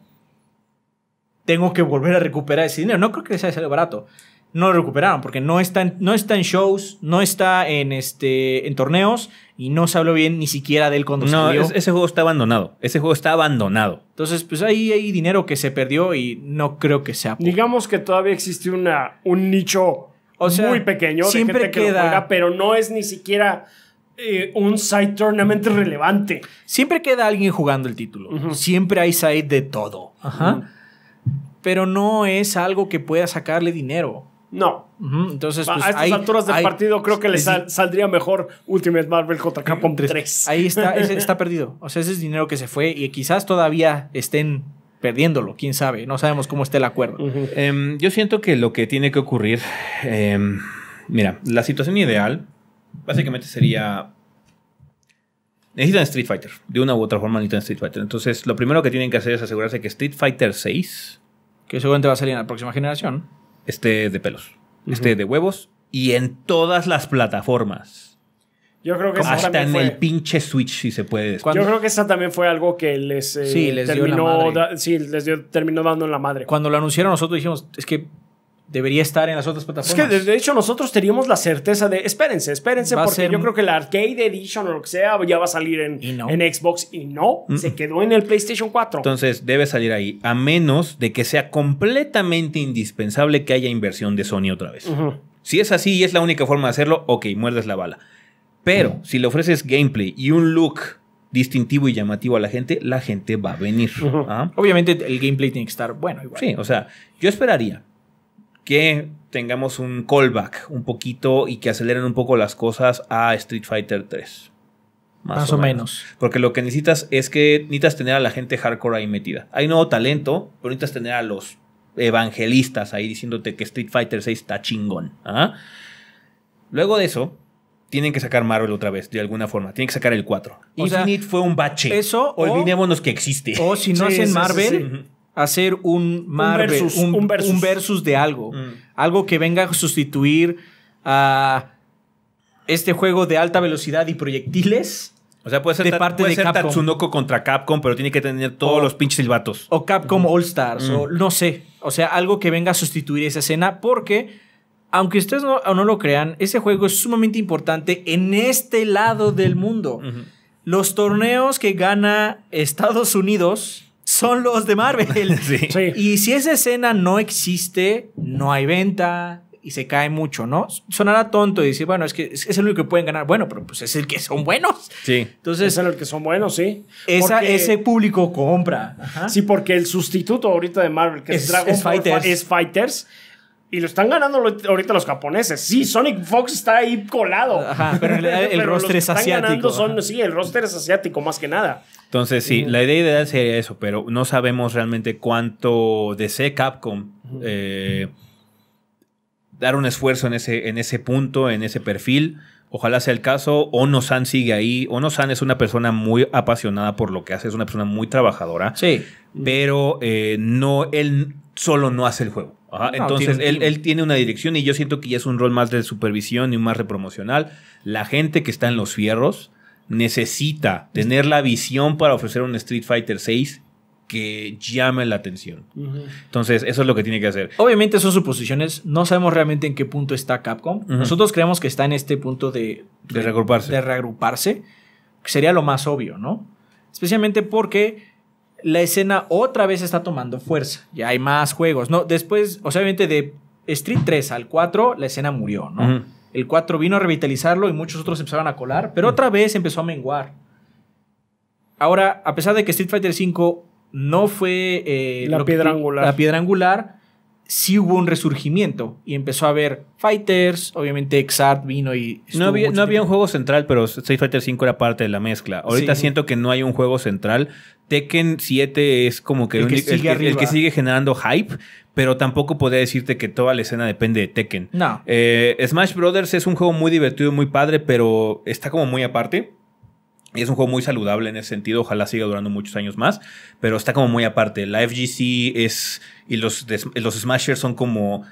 Tengo que volver a recuperar ese dinero. No creo que sea algo barato no lo recuperaron porque no está, en, no está en shows, no está en, este, en torneos y no se habló bien ni siquiera de él cuando ese juego está abandonado. Ese juego está abandonado. Entonces, pues ahí hay dinero que se perdió y no creo que sea. Digamos que todavía existe una, un nicho muy pequeño siempre queda, juega, pero no es ni siquiera eh, un side tournament relevante. Siempre queda alguien jugando el título. Siempre hay side de todo. Pero no es algo que pueda sacarle dinero. No. Entonces, a pues, estas alturas del partido creo que le saldría mejor Ultimate Marvel contra Capcom 3. Ahí está, está perdido. O sea, ese es dinero que se fue y quizás todavía estén perdiéndolo, quién sabe. No sabemos cómo esté el acuerdo. Em, yo siento que lo que tiene que ocurrir, em, mira, la situación ideal básicamente sería necesitan Street Fighter. De una u otra forma necesitan Street Fighter. Entonces, lo primero que tienen que hacer es asegurarse que Street Fighter 6, que seguramente va a salir en la próxima generación, este de pelos, este de huevos y en todas las plataformas. Yo creo que hasta en el pinche Switch si se puede. Yo creo que esa también fue algo que les, eh, terminó, les dio, terminó dando en la madre. Cuando lo anunciaron nosotros dijimos, es que debería estar en las otras plataformas. Es que de hecho nosotros teníamos la certeza de, espérense, espérense, porque yo creo que la Arcade Edition o lo que sea ya va a salir en, Xbox y no, se quedó en el PlayStation 4. Entonces debe salir ahí, a menos de que sea completamente indispensable que haya inversión de Sony otra vez. Si es así y es la única forma de hacerlo, ok, muerdes la bala. Pero si le ofreces gameplay y un look distintivo y llamativo a la gente, la gente va a venir. ¿ah? Obviamente el gameplay tiene que estar bueno igual. Sí, o sea, yo esperaría que tengamos un callback un poquito y que aceleren un poco las cosas a Street Fighter 3. Más, o, menos. Porque lo que necesitas es que necesitas tener a la gente hardcore ahí metida. Hay nuevo talento, pero necesitas tener a los evangelistas ahí diciéndote que Street Fighter 6 está chingón. ¿ah? Luego de eso, tienen que sacar Marvel otra vez, de alguna forma. Tienen que sacar el 4. O Infinite fue un bache. Eso. Olvidémonos que existe. O si no hacen Marvel, hacer un mar, un, versus, un, versus. de algo. Mm. Algo que venga a sustituir a este juego de alta velocidad y proyectiles. O sea, puede ser, de parte de ser Capcom. Tatsunoko contra Capcom, pero tiene que tener todos los pinches silbatos. O Capcom mm. All Stars, o mm. no sé. O sea, algo que venga a sustituir esa escena, porque, aunque ustedes no, lo crean, ese juego es sumamente importante en este lado del mundo. Los torneos que gana Estados Unidos son los de Marvel. Y si esa escena no existe, no hay venta y se cae mucho, ¿no? Sonará tonto y decir, bueno, es que es el único que pueden ganar. Bueno, pero pues es el que son buenos. Sí. Entonces, es el que son buenos, sí. ese público compra. Sí, porque el sustituto ahorita de Marvel, que es, Dragon es Fighters y lo están ganando ahorita los japoneses. Sí, Sonic Fox está ahí colado. Ajá, pero el, el roster es asiático. sí, el roster es asiático más que nada. Entonces, sí, la idea ideal sería eso, pero no sabemos realmente cuánto desea Capcom eh, dar un esfuerzo en ese, en ese punto, en ese perfil. Ojalá sea el caso. Ono-san sigue ahí. Ono-san es una persona muy apasionada por lo que hace, es una persona muy trabajadora. Sí. Pero eh, no, él solo no hace el juego entonces él, tiene una dirección y yo siento que ya es un rol más de supervisión y un más promocional. La gente que está en los fierros necesita tener la visión para ofrecer un Street Fighter 6 que llame la atención. Entonces, eso es lo que tiene que hacer. Obviamente son suposiciones, no sabemos realmente en qué punto está Capcom. Nosotros creemos que está en este punto de, de, reagruparse. sería lo más obvio, ¿no? Especialmente porque la escena otra vez está tomando fuerza. Ya hay más juegos, ¿no? Después, obviamente de Street 3 al 4, la escena murió, ¿no? El 4 vino a revitalizarlo y muchos otros empezaron a colar, pero otra vez empezó a menguar. Ahora, a pesar de que Street Fighter 5 no fue eh, la, piedra angular. la piedra angular, sí hubo un resurgimiento y empezó a haber Fighters, obviamente Exart vino y... No había, un juego central, pero Street Fighter 5 era parte de la mezcla. Ahorita siento que no hay un juego central, Tekken 7 es como que el, que, sigue generando hype, pero tampoco podría decirte que toda la escena depende de Tekken. No. Eh, Smash Brothers es un juego muy divertido, muy padre, pero está como muy aparte. Y es un juego muy saludable en ese sentido, ojalá siga durando muchos años más, pero está como muy aparte. La FGC es y los, los Smashers son como...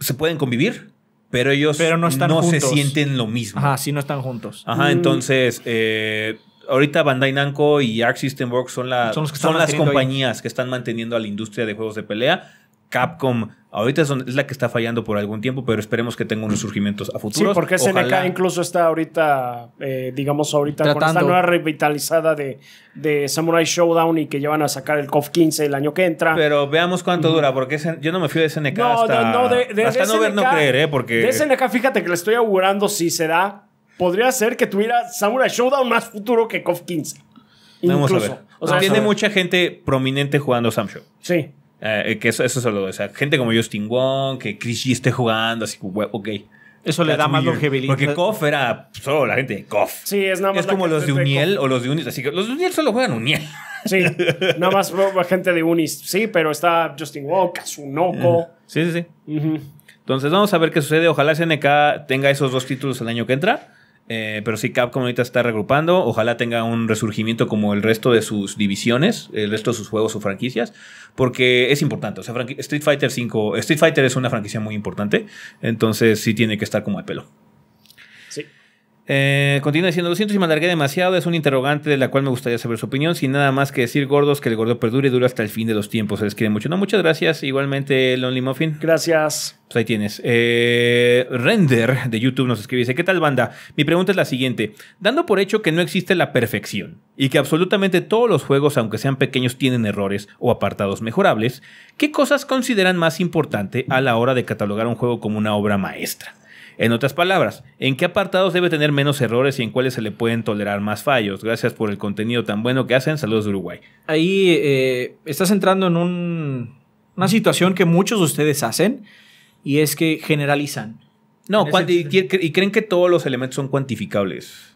se pueden convivir, pero ellos no, se sienten lo mismo. Ajá, sí, no están juntos. Ajá, mm. entonces... Eh, ahorita Bandai Namco y Arc System Works son, son, las compañías que están manteniendo a la industria de juegos de pelea. Capcom ahorita es, la que está fallando por algún tiempo, pero esperemos que tenga unos surgimientos a futuro. Sí, porque SNK incluso está ahorita, eh, digamos, ahorita con esta nueva revitalizada de, de, Samurai Showdown y que llevan a sacar el KOF 15 el año que entra. Pero veamos cuánto dura, porque yo no me fío de SNK no, hasta no, de, no ver, no creer, ¿eh? Porque... De SNK, fíjate que le estoy augurando si se da podría ser que tuviera Samurai Showdown más futuro que KOF 15. Vamos incluso. a ver. O sea, tiene mucha gente prominente jugando Samshow. Sí. Eh, que eso, eso es lo. O sea, gente como Justin Wong, que Chris G esté jugando, así que, ok. Eso le da más longevidad. Porque KOF era solo la gente de KOF. Sí, es nada más. Es como los de Uniel o los de Unis. Así que los de Uniel solo juegan Uniel. Sí, nada más gente de Unis. Sí, pero está Justin Wong, Kazunoko. Eh, sí, sí, sí. Entonces vamos a ver qué sucede. Ojalá SNK tenga esos dos títulos el año que entra. Eh, pero sí, Capcom ahorita está regrupando. Ojalá tenga un resurgimiento como el resto de sus divisiones, el resto de sus juegos o franquicias, porque es importante. O sea, Street Fighter 5, Street Fighter es una franquicia muy importante, entonces sí tiene que estar como de pelo. Eh, continúa diciendo, lo siento si me alargué demasiado, es un interrogante de la cual me gustaría saber su opinión, sin nada más que decir gordos, que el gordo perdure y dure hasta el fin de los tiempos, se les quiere mucho. No, muchas gracias, igualmente Lonely Muffin. Gracias. Pues ahí tienes. Eh, Render de YouTube nos escribe, dice, ¿qué tal banda? Mi pregunta es la siguiente, dando por hecho que no existe la perfección y que absolutamente todos los juegos, aunque sean pequeños, tienen errores o apartados mejorables, ¿qué cosas consideran más importante a la hora de catalogar un juego como una obra maestra? En otras palabras, ¿en qué apartados debe tener menos errores y en cuáles se le pueden tolerar más fallos? Gracias por el contenido tan bueno que hacen. Saludos de Uruguay. Ahí eh, estás entrando en una situación que muchos de ustedes hacen y es que generalizan. No, y, y creen que todos los elementos son cuantificables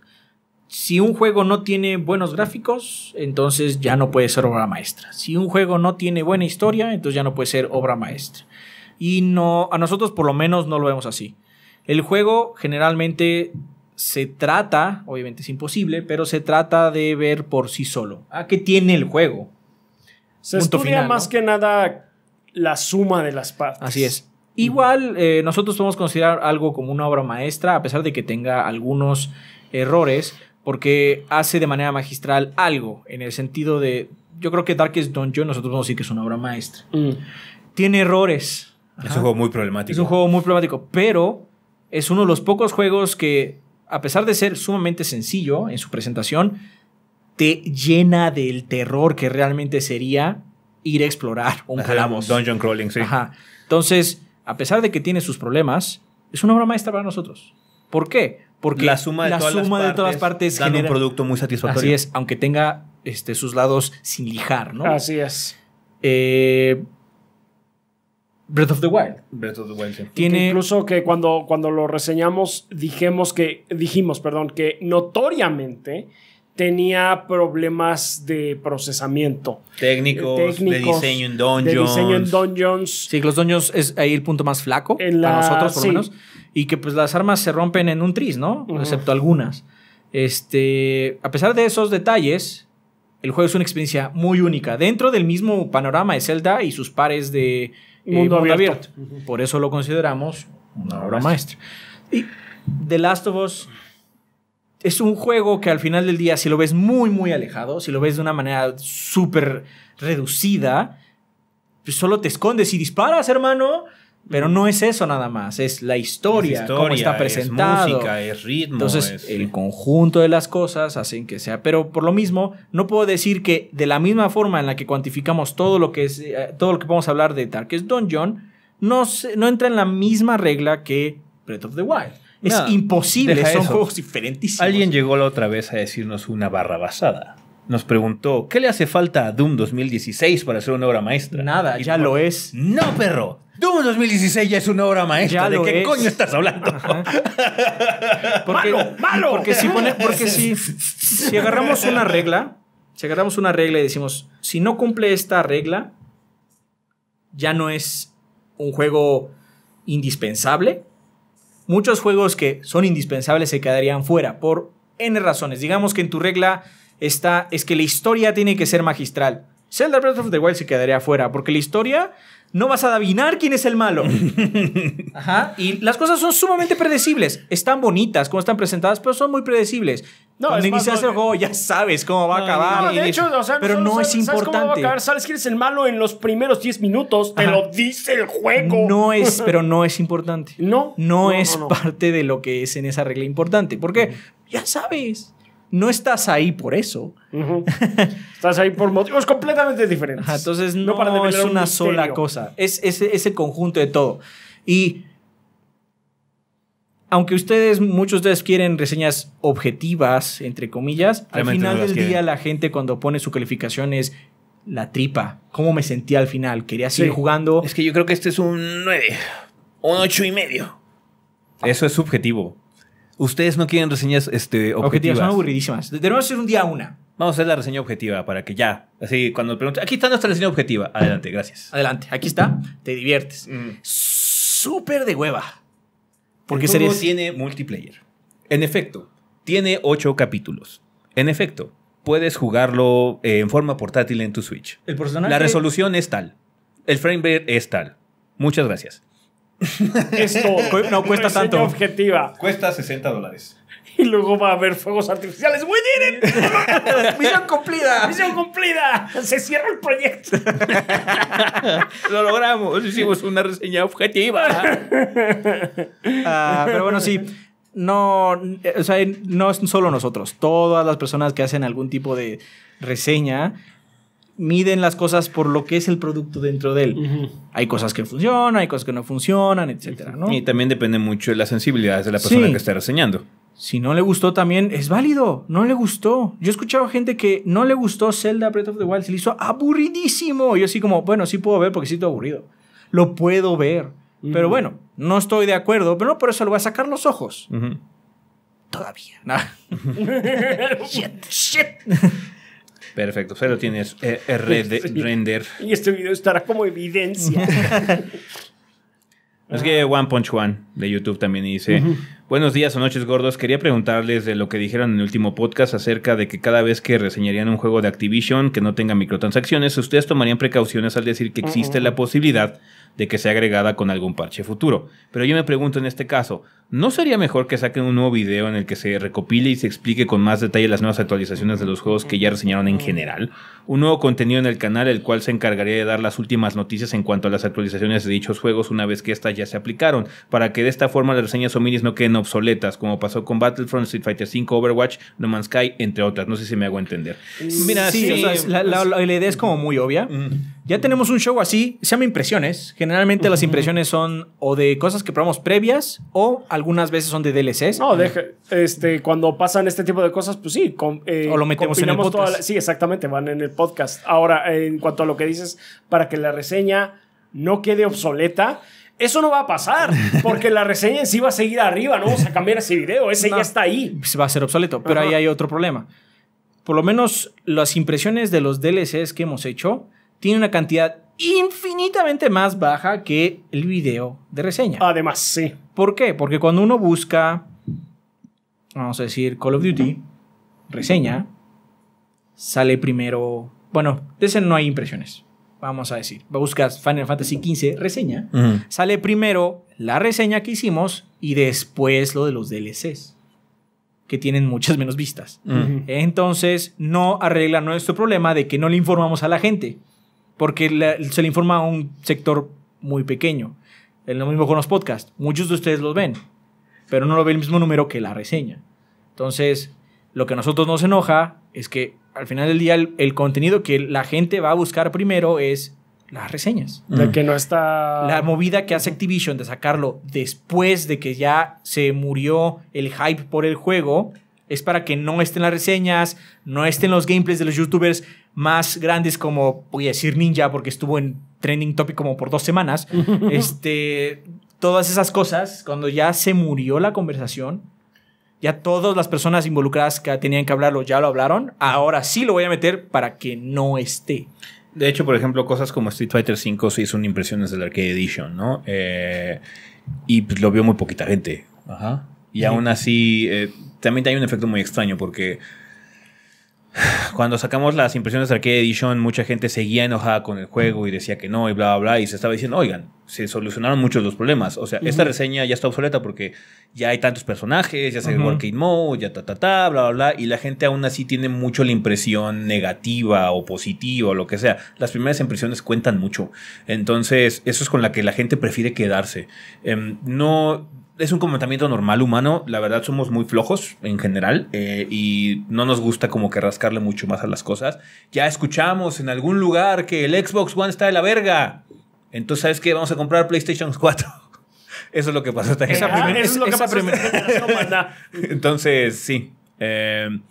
si un juego no tiene buenos gráficos, entonces ya no puede ser obra maestra. Si un juego no tiene buena historia, entonces ya no puede ser obra maestra. Y no, a nosotros por lo menos no lo vemos así. El juego generalmente se trata, obviamente es imposible, pero se trata de ver por sí solo. ¿A ah, qué tiene el juego? Se estudia más que nada la suma de las partes. Así es. Igual eh, nosotros podemos considerar algo como una obra maestra, a pesar de que tenga algunos errores, porque hace de manera magistral algo, en el sentido de, yo creo que Darkest Dungeon nosotros podemos decir que es una obra maestra. Mm. Tiene errores. Es un juego muy problemático. Es un juego muy problemático, pero es uno de los pocos juegos que, a pesar de ser sumamente sencillo en su presentación, te llena del terror que realmente sería ir a explorar un calabozo. Dungeon crawling, sí. Entonces, a pesar de que tiene sus problemas, es una obra maestra para nosotros. ¿Por qué? Porque la suma de, todas, las partes tiene un producto muy satisfactorio. Así es, aunque tenga este, sus lados sin lijar, ¿no? Así es. Eh, Breath of the Wild. Breath of the Wild, Incluso que cuando, cuando lo reseñamos dijimos que, dijimos perdón, que notoriamente tenía problemas de procesamiento. Técnicos, de diseño en dungeons. De diseño en dungeons. Sí, que los dungeons es ahí el punto más flaco para nosotros, por lo menos. Y que pues las armas se rompen en un tris, ¿no? Excepto algunas. Este, a pesar de esos detalles, el juego es una experiencia muy única. Dentro del mismo panorama de Zelda y sus pares de mundo, abierto. Por eso lo consideramos una obra maestra. Y The Last of Us es un juego que al final del día, si lo ves muy, muy alejado, si lo ves de una manera súper reducida, pues solo te escondes y disparas, hermano. Pero no es eso nada más, es la historia, cómo está presentado. música, es ritmo. Entonces, el conjunto de las cosas hacen que sea. Pero por lo mismo, no puedo decir que de la misma forma en la que cuantificamos todo lo que es eh, todo lo que podemos hablar de Darkest Dungeon, no, no entra en la misma regla que Breath of the Wild. Es imposible, son juegos diferentísimos. Alguien llegó la otra vez a decirnos una barra basada nos preguntó, ¿qué le hace falta a Doom 2016 para ser una obra maestra? Nada, ya lo es. No, perro. Doom 2016 ya es una obra maestra. ¿De qué coño estás hablando? Porque, malo, Porque, si, porque si, si agarramos una regla, si agarramos una regla y decimos, si no cumple esta regla, ya no es un juego indispensable. Muchos juegos que son indispensables se quedarían fuera por N razones. Digamos que en tu regla está, es que la historia tiene que ser magistral. Zelda Breath of the Wild se quedaría afuera, porque la historia no vas a adivinar quién es el malo. Ajá. Y las cosas son sumamente predecibles. Están bonitas como están presentadas, pero son muy predecibles. No, Cuando inicias el juego ya sabes cómo va a acabar. pero no es importante. Sabes, quién es el malo en los primeros 10 minutos. Te lo dice el juego. No es, pero no es importante. No. No, es parte de lo que es en esa regla importante. Porque Ya sabes no estás ahí por eso. estás ahí por motivos completamente diferentes. entonces no, para es una sola cosa, es ese conjunto de todo. Y aunque ustedes, muchos de ustedes quieren reseñas objetivas, entre comillas, al final del día la gente cuando pone su calificación es la tripa, cómo me sentía al final, quería seguir jugando. Es que yo creo que este es un 9, un 8 y medio. Ah. Eso es subjetivo ustedes no quieren reseñas este, objetivas. objetivas son aburridísimas. Debemos hacer un día una. Vamos a hacer la reseña objetiva para que ya, así cuando preguntes. aquí está nuestra reseña objetiva. Adelante, gracias. Adelante, aquí está, te diviertes. Mm. Súper de hueva. Porque se tiene multiplayer. En efecto, tiene ocho capítulos. En efecto, puedes jugarlo eh, en forma portátil en tu Switch. ¿El La resolución es tal. El frame rate es tal. Muchas gracias. Esto no cuesta tanto. objetiva. Cuesta 60 dólares. Y luego va a haber fuegos artificiales. ¡We ¡Misión cumplida! ¡Misión cumplida! ¡Se cierra el proyecto! Lo logramos. Hicimos una reseña objetiva. Ah, pero bueno, sí. No, eh, o sea, no es solo nosotros. Todas las personas que hacen algún tipo de reseña miden las cosas por lo que es el producto dentro de él. Hay cosas que funcionan, hay cosas que no funcionan, etcétera, ¿no? Y también depende mucho de las sensibilidades de la persona que está reseñando. Si no le gustó también, es válido. No le gustó. Yo he escuchado gente que no le gustó Zelda Breath of the Wild. Se le hizo aburridísimo. Yo así como, bueno, sí puedo ver porque siento aburrido. Lo puedo ver. Pero bueno, no estoy de acuerdo. Pero no por eso le voy a sacar los ojos. Todavía. shit, shit. Perfecto, pero tienes eh, render. Y este video estará como evidencia. es que One Punch One de YouTube también dice... Buenos días o noches gordos. Quería preguntarles de lo que dijeron en el último podcast acerca de que cada vez que reseñarían un juego de Activision que no tenga microtransacciones, ustedes tomarían precauciones al decir que existe la posibilidad de que sea agregada con algún parche futuro. Pero yo me pregunto en este caso, ¿no sería mejor que saquen un nuevo video en el que se recopile y se explique con más detalle las nuevas actualizaciones de los juegos que ya reseñaron en general? Un nuevo contenido en el canal el cual se encargaría de dar las últimas noticias en cuanto a las actualizaciones de dichos juegos una vez que éstas ya se aplicaron, para que de esta forma las reseñas o minis no queden obsoletas, como pasó con Battlefront, Street Fighter V, Overwatch, No Man's Sky, entre otras. No sé si me hago entender. Mira, la, idea es como muy obvia. Ya tenemos un show así, se llama impresiones. Generalmente las impresiones son o de cosas que probamos previas o algunas veces son de DLCs. No, deje. este, cuando pasan este tipo de cosas, pues sí. Eh, o lo metemos en el podcast. sí, exactamente, van en el podcast. Ahora, en cuanto a lo que dices, para que la reseña no quede obsoleta. Eso no va a pasar, porque la reseña en sí va a seguir arriba, no vamos a cambiar ese video, ese ya está ahí. Va a ser obsoleto, pero ahí hay otro problema. Por lo menos las impresiones de los DLCs que hemos hecho tienen una cantidad infinitamente más baja que el video de reseña. Además, sí. ¿Por qué? Porque cuando uno busca, vamos a decir, Call of Duty, reseña, sale primero... Bueno, de ese no hay impresiones vamos a decir, buscas Final Fantasy XV reseña, sale primero la reseña que hicimos y después lo de los DLCs, que tienen muchas menos vistas. Entonces, no arreglan nuestro problema de que no le informamos a la gente, porque se le informa a un sector muy pequeño. Es lo mismo con los podcasts, muchos de ustedes los ven, pero no lo ve el mismo número que la reseña. Entonces, lo que a nosotros nos enoja es que al final del día el, contenido que la gente va a buscar primero es las reseñas. De que no está... La movida que hace Activision de sacarlo después de que ya se murió el hype por el juego es para que no estén las reseñas, no estén los gameplays de los youtubers más grandes como, voy a decir Ninja porque estuvo en trending topic como por dos semanas. este, todas esas cosas, cuando ya se murió la conversación, ya todas las personas involucradas que tenían que hablarlo ya lo hablaron. Ahora sí lo voy a meter para que no esté. De hecho, por ejemplo, cosas como Street Fighter V se son impresiones del Arcade Edition, ¿no? Eh, y pues, lo vio muy poquita gente. Ajá. Y aún así, eh, también hay un efecto muy extraño porque cuando sacamos las impresiones de Arcade Edition, mucha gente seguía enojada con el juego y decía que no y bla, bla, bla. Y se estaba diciendo, oigan, se solucionaron muchos los problemas. O sea, esta reseña ya está obsoleta porque ya hay tantos personajes, ya se uh mode, ya ta ta ta, bla bla bla, y la gente aún así tiene mucho la impresión negativa o positiva o lo que sea. Las primeras impresiones cuentan mucho. Entonces, eso es con la que la gente prefiere quedarse. Em, no es un comportamiento normal humano. La verdad, somos muy flojos en general eh, y no nos gusta como que rascarle mucho más a las cosas. Ya escuchamos en algún lugar que el Xbox One está de la verga. Entonces, ¿sabes qué? Vamos a comprar PlayStation 4. Eso es lo que pasó esta generación. eso es esa primera Entonces, sí. Eh, em,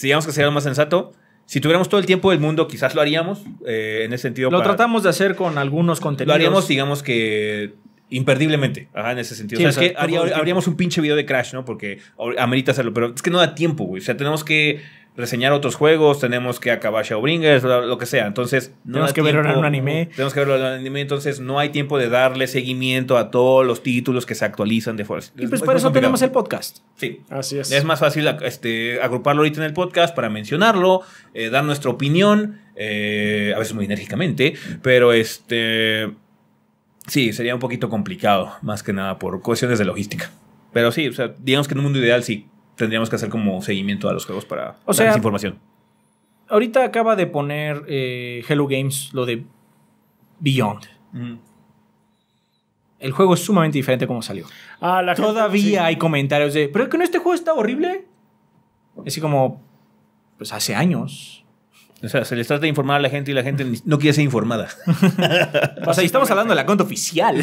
digamos que sería lo más sensato. Si tuviéramos todo el tiempo del mundo, quizás lo haríamos. Eh, en ese sentido. Lo tratamos de hacer con algunos contenidos. Lo haríamos, digamos que imperdiblemente, ajá, en ese sentido. o sea, es que habríamos un pinche video de Crash, ¿no? Porque amerita hacerlo, pero es que no da tiempo, güey. O sea, tenemos que reseñar otros juegos, tenemos que acabar Shadowbringers, lo que sea. Entonces, no tenemos que verlo en un anime. Tenemos que anime, entonces no hay tiempo de darle seguimiento a todos los títulos que se actualizan de fuerza. Y pues para eso tenemos el podcast. Sí. Así es. Es más fácil este, agruparlo ahorita en el podcast para mencionarlo, eh, dar nuestra opinión, eh, a veces muy enérgicamente, pero este. Sí, sería un poquito complicado, más que nada por cuestiones de logística. Pero sí, o sea, digamos que en un mundo ideal sí, tendríamos que hacer como seguimiento a los juegos para esa información. Ahorita acaba de poner Hello eh, Games lo de Beyond. El juego es sumamente diferente como salió. Ah, Todavía hay comentarios de, pero es que no este juego está horrible. Así como, pues hace años. O sea, se les trata de informar a la gente y la gente no quiere ser informada. o sea, y estamos hablando de la cuenta oficial.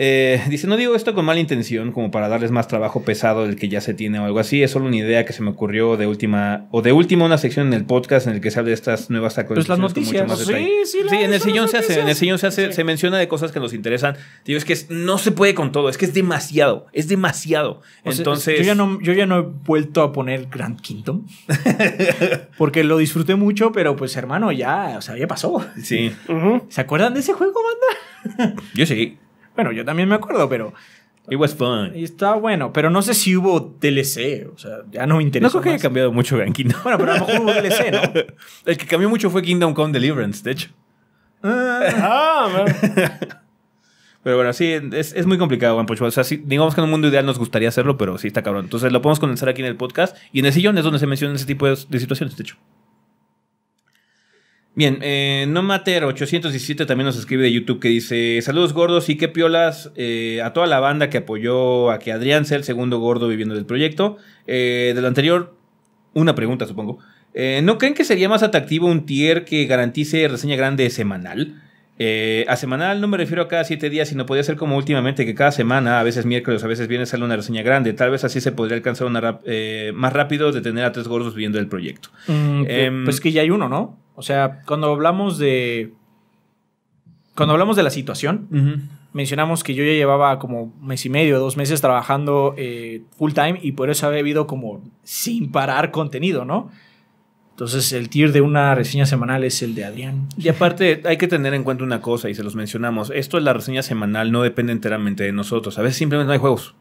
Eh, dice, no digo esto con mala intención, como para darles más trabajo pesado del que ya se tiene o algo así. Es solo una idea que se me ocurrió de última, o de última una sección en el podcast en el que se habla de estas nuevas pues, actualizaciones. las noticias. Sí, sí, en el sillón se hace, en el sillón se hace, se menciona de cosas que nos interesan. Digo, es que no se puede con todo, es que es demasiado, es demasiado. Entonces. yo, ya no, yo ya no he vuelto a poner Grand Kingdom. porque lo disfruté mucho, pero pues hermano, ya, o sea, ya pasó. Sí. ¿Se acuerdan de ese juego, banda? yo sí. Bueno, yo también me acuerdo, pero... It was fun. Y estaba bueno, pero no sé si hubo DLC, o sea, ya no me interesa. No creo que haya cambiado mucho en Kingdom. Bueno, pero a lo mejor hubo DLC, ¿no? El que cambió mucho fue Kingdom Come Deliverance, de hecho. ah, ah pero bueno, sí, es, muy complicado, Juan O sea, digamos que en un mundo ideal nos gustaría hacerlo, pero sí está cabrón. Entonces lo podemos condensar aquí en el podcast y en el sillón es donde se mencionan ese tipo de situaciones, de hecho. Bien, eh, No Matter 817 también nos escribe de YouTube que dice: Saludos gordos y qué piolas eh, a toda la banda que apoyó a que Adrián sea el segundo gordo viviendo del proyecto. Eh, de lo anterior, una pregunta, supongo. Eh, ¿No creen que sería más atractivo un tier que garantice reseña grande semanal? a semanal no me refiero a cada siete días, sino podría ser como últimamente, que cada semana, a veces miércoles, a veces viernes, sale una reseña grande. Tal vez así se podría alcanzar una más rápido de tener a tres gordos viviendo del proyecto. Mm, em, pues que ya hay uno, ¿no? O sea, cuando hablamos de. Cuando hablamos de la situación, mencionamos que yo ya llevaba como mes y medio, dos meses trabajando eh, full time y por eso había habido como sin parar contenido, ¿no? Entonces, el tier de una reseña semanal es el de Adrián. Y aparte, hay que tener en cuenta una cosa, y se los mencionamos. Esto de la reseña semanal, no depende enteramente de nosotros. A veces simplemente no hay juegos.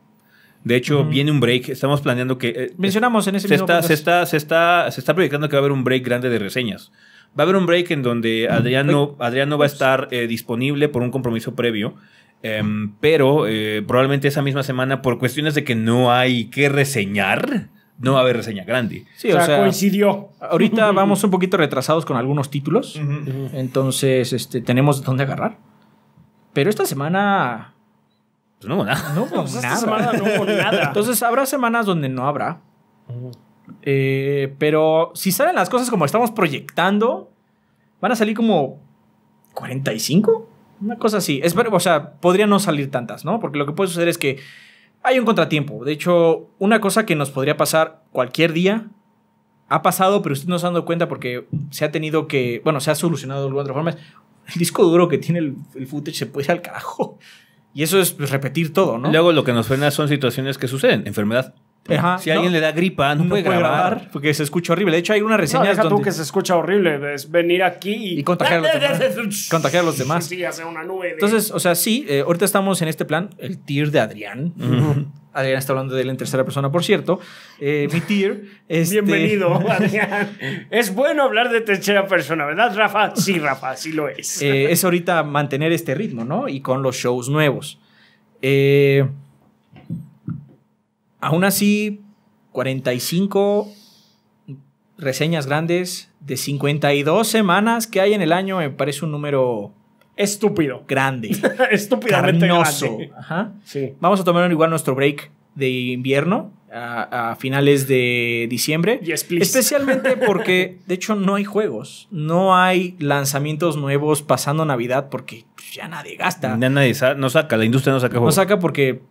De hecho, viene un break. Estamos planeando que. Eh, mencionamos en ese se mismo está, se está, se está Se está proyectando que va a haber un break grande de reseñas. Va a haber un break en donde Adriano no, va a estar eh, disponible por un compromiso previo. Em, pero eh, probablemente esa misma semana, por cuestiones de que no hay que reseñar, no va a haber reseña grande. Sí, o, sea, coincidió. Ahorita vamos un poquito retrasados con algunos títulos. Entonces, este, tenemos dónde agarrar. Pero esta semana. Pues no hubo nada. No pues nada. no Entonces, habrá semanas donde no habrá. Eh, pero si salen las cosas como estamos proyectando, van a salir como 45, una cosa así. o sea, podría no salir tantas, ¿no? Porque lo que puede suceder es que hay un contratiempo. De hecho, una cosa que nos podría pasar cualquier día ha pasado, pero usted no se ha dado cuenta porque se ha tenido que, bueno, se ha solucionado de alguna otra forma. El disco duro que tiene el, footage se puede al carajo. Y eso es pues, repetir todo, ¿no? Luego lo que nos suena son situaciones que suceden. Enfermedad. Ajá, si alguien le da gripa, no, puede, grabar, porque se escucha horrible. De hecho, hay una reseña. No, deja donde... tú que se escucha horrible. Es venir aquí y, contagiar, a los demás, Entonces, o sea, sí, eh, ahorita estamos en este plan, el tier de Adrián. Adrián está hablando de él tercera persona, por cierto. Eh, mi tier. Este... Bienvenido, Adrián. es bueno hablar de tercera persona, ¿verdad, Rafa? Sí, Rafa, sí lo es. Eh, es ahorita mantener este ritmo, ¿no? Y con los shows nuevos. Eh. Aún así, 45 reseñas grandes de 52 semanas que hay en el año me parece un número estúpido, grande, estúpidamente grande. Ajá. Vamos a tomar igual nuestro break de invierno a, finales de diciembre, especialmente porque de hecho no hay juegos, no hay lanzamientos nuevos pasando Navidad porque pues, ya nadie gasta. Ya nadie no saca, la industria no saca juegos. No saca porque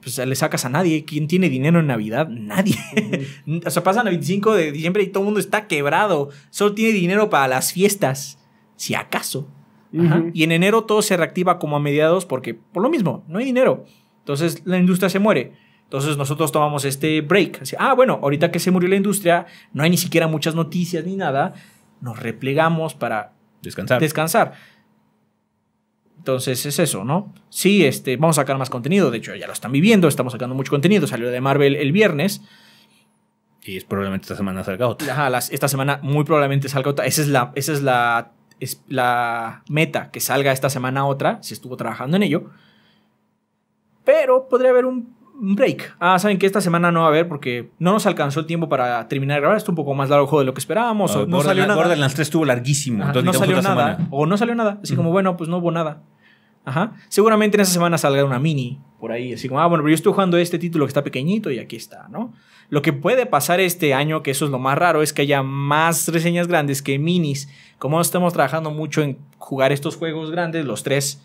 pues le sacas a nadie. ¿Quién tiene dinero en Navidad? Nadie. o sea, pasan el 25 de diciembre y todo el mundo está quebrado. Solo tiene dinero para las fiestas, si acaso. Y en enero todo se reactiva como a mediados porque, por lo mismo, no hay dinero. Entonces la industria se muere. Entonces nosotros tomamos este break. ah, bueno, ahorita que se murió la industria, no hay ni siquiera muchas noticias ni nada. Nos replegamos para descansar. descansar. Entonces es eso, ¿no? Sí, este, vamos a sacar más contenido. De hecho, ya lo están viviendo, estamos sacando mucho contenido. Salió de Marvel el viernes. Y es probablemente esta semana salga otra. esta semana muy probablemente salga otra. Esa es la, esa es la, meta, que salga esta semana otra. Si estuvo trabajando en ello. Pero podría haber un break. Ah, saben que esta semana no va a haber porque no nos alcanzó el tiempo para terminar de grabar. Estuvo un poco más largo de lo que esperábamos. No, o ah, no salió nada. Borderlands 3 estuvo larguísimo. no salió nada. O no salió nada. Así como, bueno, pues no hubo nada. Ajá. Seguramente en esa semana salga una mini por ahí, así como, ah, bueno, pero yo estoy jugando este título que está pequeñito y aquí está, ¿no? Lo que puede pasar este año, que eso es lo más raro, es que haya más reseñas grandes que minis. Como estamos trabajando mucho en jugar estos juegos grandes, los tres,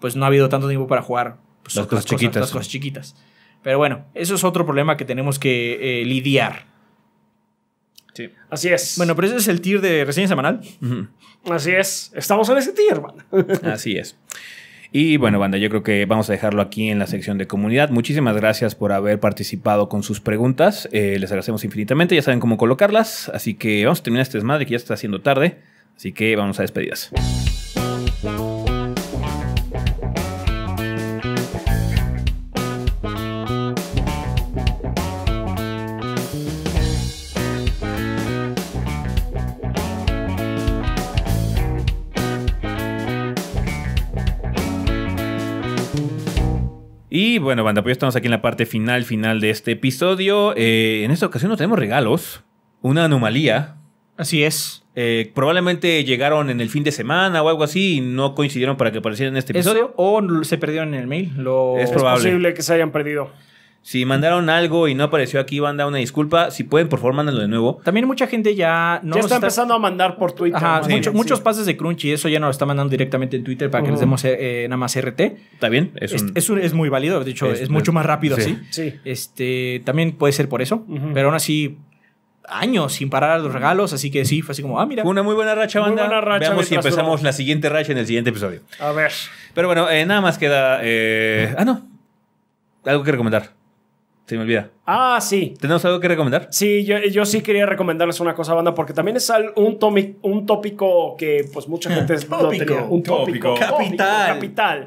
pues no ha habido tanto tiempo para jugar pues, las cosas, chiquitas. Pero bueno, eso es otro problema que tenemos que eh, lidiar. Sí. Así es. Bueno, pero ese es el tier de reseña semanal. Así es. Estamos en ese tier, hermano Así es. Y bueno, banda, yo creo que vamos a dejarlo aquí en la sección de comunidad. Muchísimas gracias por haber participado con sus preguntas. Eh, les agradecemos infinitamente. Ya saben cómo colocarlas. Así que vamos a terminar este desmadre que ya está haciendo tarde. Así que vamos a despedidas. bueno, banda, pues estamos aquí en la parte final, final de este episodio. Eh, en esta ocasión no tenemos regalos. Una anomalía. Así es. Eh, probablemente llegaron en el fin de semana o algo así y no coincidieron para que aparecieran en este episodio. o se perdieron en el mail. Lo... es posible que se hayan perdido. Si mandaron algo y no apareció aquí, van a dar una disculpa. Si pueden, por favor, mándenlo de nuevo. También mucha gente ya no. Ya está, empezando a mandar por Twitter. Muchos pases de Crunchy, eso ya nos lo está mandando directamente en Twitter para que les demos eh, eh, nada más RT. Está bien. Es, es, muy válido, de hecho, es, mucho más rápido sí. así. Este, también puede ser por eso, pero aún así, años sin parar los regalos, así que sí, fue así como, ah, mira. Una muy buena racha, banda. Buena racha Veamos si empezamos la siguiente racha en el siguiente episodio. A ver. Pero bueno, eh, nada más queda. ah, no. Algo que recomendar. Se me olvida. Ah, sí. ¿Tenemos algo que recomendar? Sí, yo, sí quería recomendarles una cosa, banda, porque también es un, un tópico que pues mucha gente no tenía. Un tópico. capital. capital.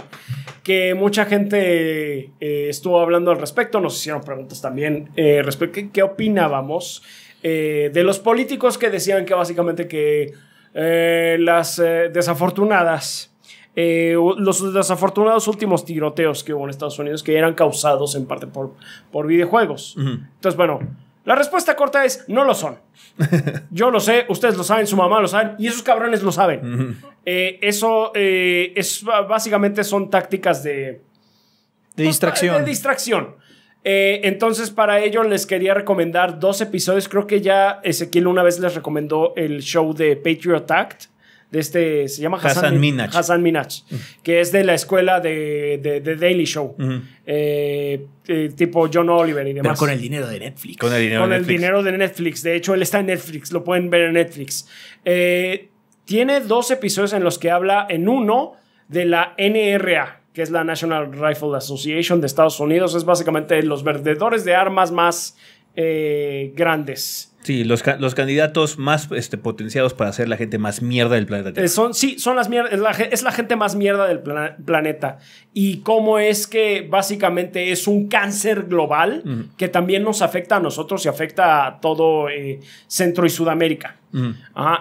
Que mucha gente eh, estuvo hablando al respecto. Nos hicieron preguntas también eh, respecto a qué opinábamos eh, de los políticos que decían que básicamente que las desafortunadas eh, los desafortunados últimos tiroteos que hubo en Estados Unidos que eran causados en parte por, por videojuegos. Entonces, bueno, la respuesta corta es no lo son. Yo lo sé, ustedes lo saben, su mamá lo sabe y esos cabrones lo saben. Eh, eso eh, es básicamente son tácticas de, pues, distracción. distracción. entonces, para ello les quería recomendar dos episodios. Creo que ya Ezequiel una vez les recomendó el show de Patriot Act este, se llama Hassan, Hassan Hassan Minach, mm. que es de la escuela de, de, Daily Show, mm. eh, eh, tipo John Oliver y demás. con el dinero de Netflix. Con el dinero, de, Netflix. de hecho, él está en Netflix, lo pueden ver en Netflix. Eh, tiene dos episodios en los que habla, en uno, de la NRA que es la National Rifle Association de Estados Unidos, es básicamente los vendedores de armas más grandes Sí, los, candidatos más este, potenciados para ser la gente más mierda del planeta. Eh, son, sí, son las mierda, es, la, gente más mierda del planeta. Y cómo es que básicamente es un cáncer global que también nos afecta a nosotros y afecta a todo eh, Centro y Sudamérica.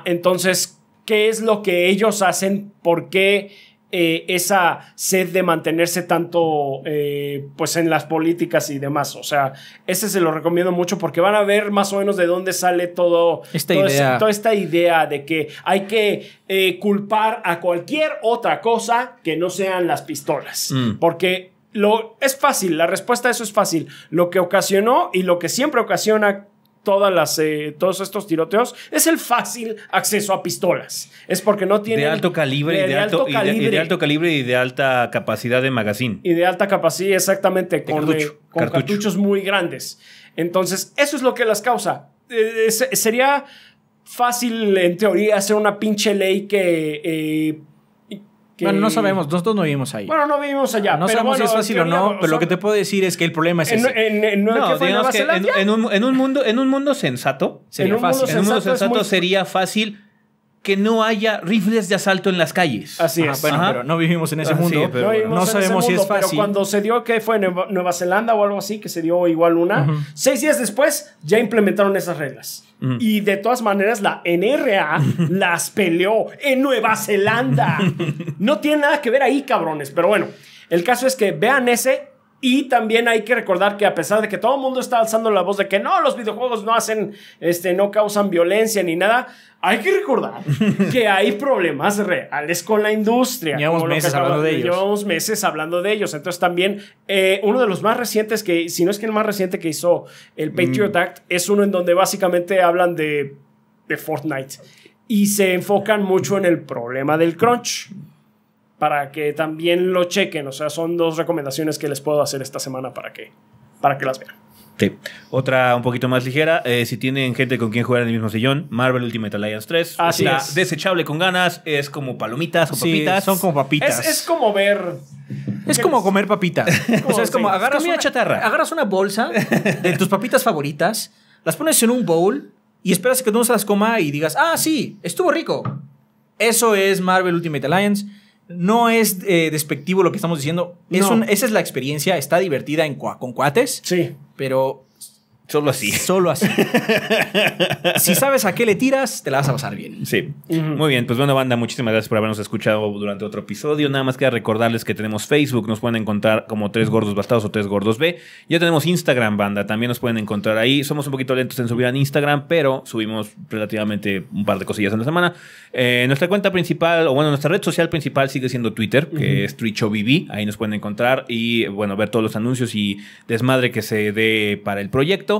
entonces, ¿qué es lo que ellos hacen? ¿Por qué? Eh, esa sed de mantenerse tanto eh, pues en las políticas y demás. O sea, ese se lo recomiendo mucho porque van a ver más o menos de dónde sale todo, esta idea. toda esta idea de que hay que eh, culpar a cualquier otra cosa que no sean las pistolas. Mm. Porque lo, es fácil, la respuesta a eso es fácil. Lo que ocasionó y lo que siempre ocasiona todas las, eh, todos estos tiroteos es el fácil acceso a pistolas. Es porque no tiene... De alto calibre, y de, alto, de, alto calibre y de alta capacidad de magazine. Y de alta capacidad, exactamente, eh, con, cartucho, con cartuchos muy grandes. Entonces, eso es lo que las causa. Eh, sería fácil, en teoría, hacer una pinche ley que bueno, no sabemos, nosotros no vivimos ahí. Bueno, no vivimos allá. No sabemos si es fácil o no, pero lo que te puedo decir es que el problema es ese. En, en, un, mundo, en un mundo sensato, sería fácil. que no haya rifles de asalto en las calles. Así es. bueno, pero no vivimos en ese ah, mundo. pero no, sabemos si es fácil. Pero cuando se dio, que fue Nueva, Nueva Zelanda o algo así, que se dio igual una, seis días después ya implementaron esas reglas. Y de todas maneras, la NRA las peleó en Nueva Zelanda. No tiene nada que ver ahí, cabrones. Pero bueno, el caso es que vean ese y también hay que recordar que a pesar de que todo el mundo está alzando la voz de que no, los videojuegos no hacen, este, no causan violencia ni nada, hay que recordar que hay problemas reales con la industria. Llevamos meses hablando de ellos. Llevamos meses hablando de ellos. Entonces también eh, uno de los más recientes que, si no es que el más reciente que hizo el Patriot mm. Act, es uno en donde básicamente hablan de, de Fortnite y se enfocan mucho en el problema del crunch para que también lo chequen. O sea, son dos recomendaciones que les puedo hacer esta semana para que, para que las vean. Sí. Otra un poquito más ligera, eh, si tienen gente con quien jugar en el mismo sillón, Marvel Ultimate Alliance 3 Así desechable con ganas, es como palomitas o papitas. son como papitas. Es, como ver... Es como comer papitas. o sea, es como agarras, una, chatarra. agarras una bolsa de tus papitas favoritas, las pones en un bowl y esperas a que no se las coma y digas, ah, sí, estuvo rico. Eso es Marvel Ultimate Alliance no es eh, despectivo lo que estamos diciendo. Es esa es la experiencia. Está divertida con cuates. Sí. Pero Solo así. Solo así. si sabes a qué le tiras, te la vas a pasar bien. Sí. Muy bien, pues bueno, banda, muchísimas gracias por habernos escuchado durante otro episodio. Nada más queda recordarles que tenemos Facebook, nos pueden encontrar como Tres Gordos Bastados o Tres Gordos B. Ya tenemos Instagram, banda, también nos pueden encontrar ahí. Somos un poquito lentos en subir a Instagram, pero subimos relativamente un par de cosillas en la semana. Eh, nuestra cuenta principal, o bueno, nuestra red social principal sigue siendo Twitter, que es Ahí nos pueden encontrar y, bueno, ver todos los anuncios y desmadre que se dé para el proyecto.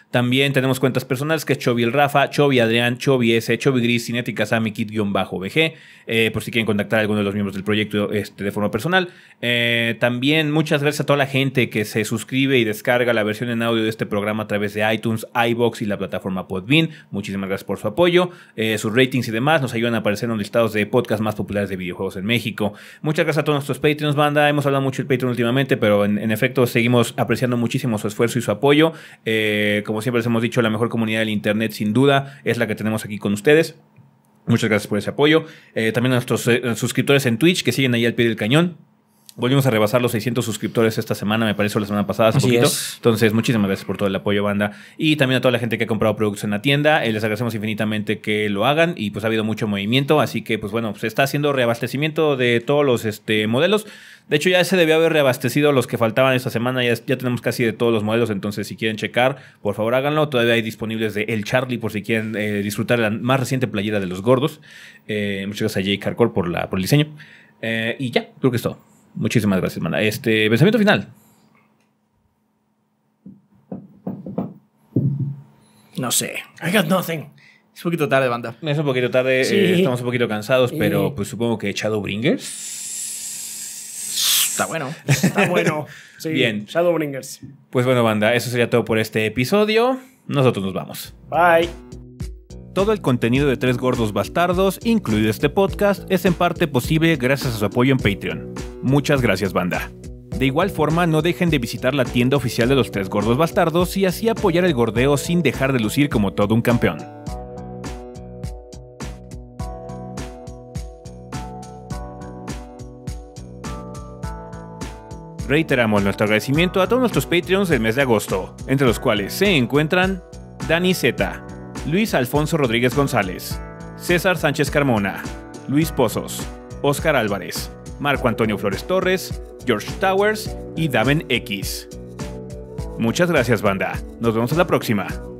También tenemos cuentas personales que es Chovy el Rafa, Chovy Adrián, Chovy S, Chovy Gris, Cinética Sami, Kit-BG, eh, por si quieren contactar a alguno de los miembros del proyecto este, de forma personal. Eh, también muchas gracias a toda la gente que se suscribe y descarga la versión en audio de este programa a través de iTunes, iBox y la plataforma Podbean. Muchísimas gracias por su apoyo. Eh, sus ratings y demás nos ayudan a aparecer en los listados de podcasts más populares de videojuegos en México. Muchas gracias a todos nuestros Patreons, banda. Hemos hablado mucho del Patreon últimamente, pero en, en efecto seguimos apreciando muchísimo su esfuerzo y su apoyo. como siempre les hemos dicho, la mejor comunidad del Internet sin duda es la que tenemos aquí con ustedes. Muchas gracias por ese apoyo. Eh, también eh, a nuestros suscriptores en Twitch que siguen ahí al pie del cañón. Volvimos a rebasar los 600 suscriptores esta semana, me parece, la semana pasada, hace poquito. Entonces, muchísimas gracias por todo el apoyo, banda. Y también a toda la gente que ha comprado productos en la tienda. Eh, les agradecemos infinitamente que lo hagan. Y pues ha habido mucho movimiento. Así que, pues bueno, se está haciendo reabastecimiento de todos los este, modelos. De hecho, ya se debió haber reabastecido los que faltaban esta semana. Ya, ya, tenemos casi de todos los modelos. Entonces, si quieren checar, por favor háganlo. Todavía hay disponibles de El Charlie por si quieren eh, disfrutar la más reciente playera de los gordos. Eh, muchas gracias a Jay Carcor por, la, por el diseño. y ya, creo que es todo. Muchísimas gracias, banda. Este, pensamiento final. No sé. I got nothing. Es un poquito tarde, banda. Es un poquito tarde. Eh, estamos un poquito cansados, pero pues supongo que Shadowbringers. Está bueno. Está bueno. Sí, Bien. Shadowbringers. Pues bueno, banda, eso sería todo por este episodio. Nosotros nos vamos. Bye. Todo el contenido de Tres Gordos Bastardos, incluido este podcast, es en parte posible gracias a su apoyo en Patreon. Muchas gracias, banda. De igual forma, no dejen de visitar la tienda oficial de los tres gordos bastardos y así apoyar el gordeo sin dejar de lucir como todo un campeón. Reiteramos nuestro agradecimiento a todos nuestros Patreons del mes de agosto, entre los cuales se encuentran Dani Zeta, Luis Alfonso Rodríguez González, César Sánchez Carmona, Luis Pozos, Oscar Álvarez, Marco Antonio Flores Torres, George Towers y Daven X. Muchas gracias, banda. Nos vemos a la próxima.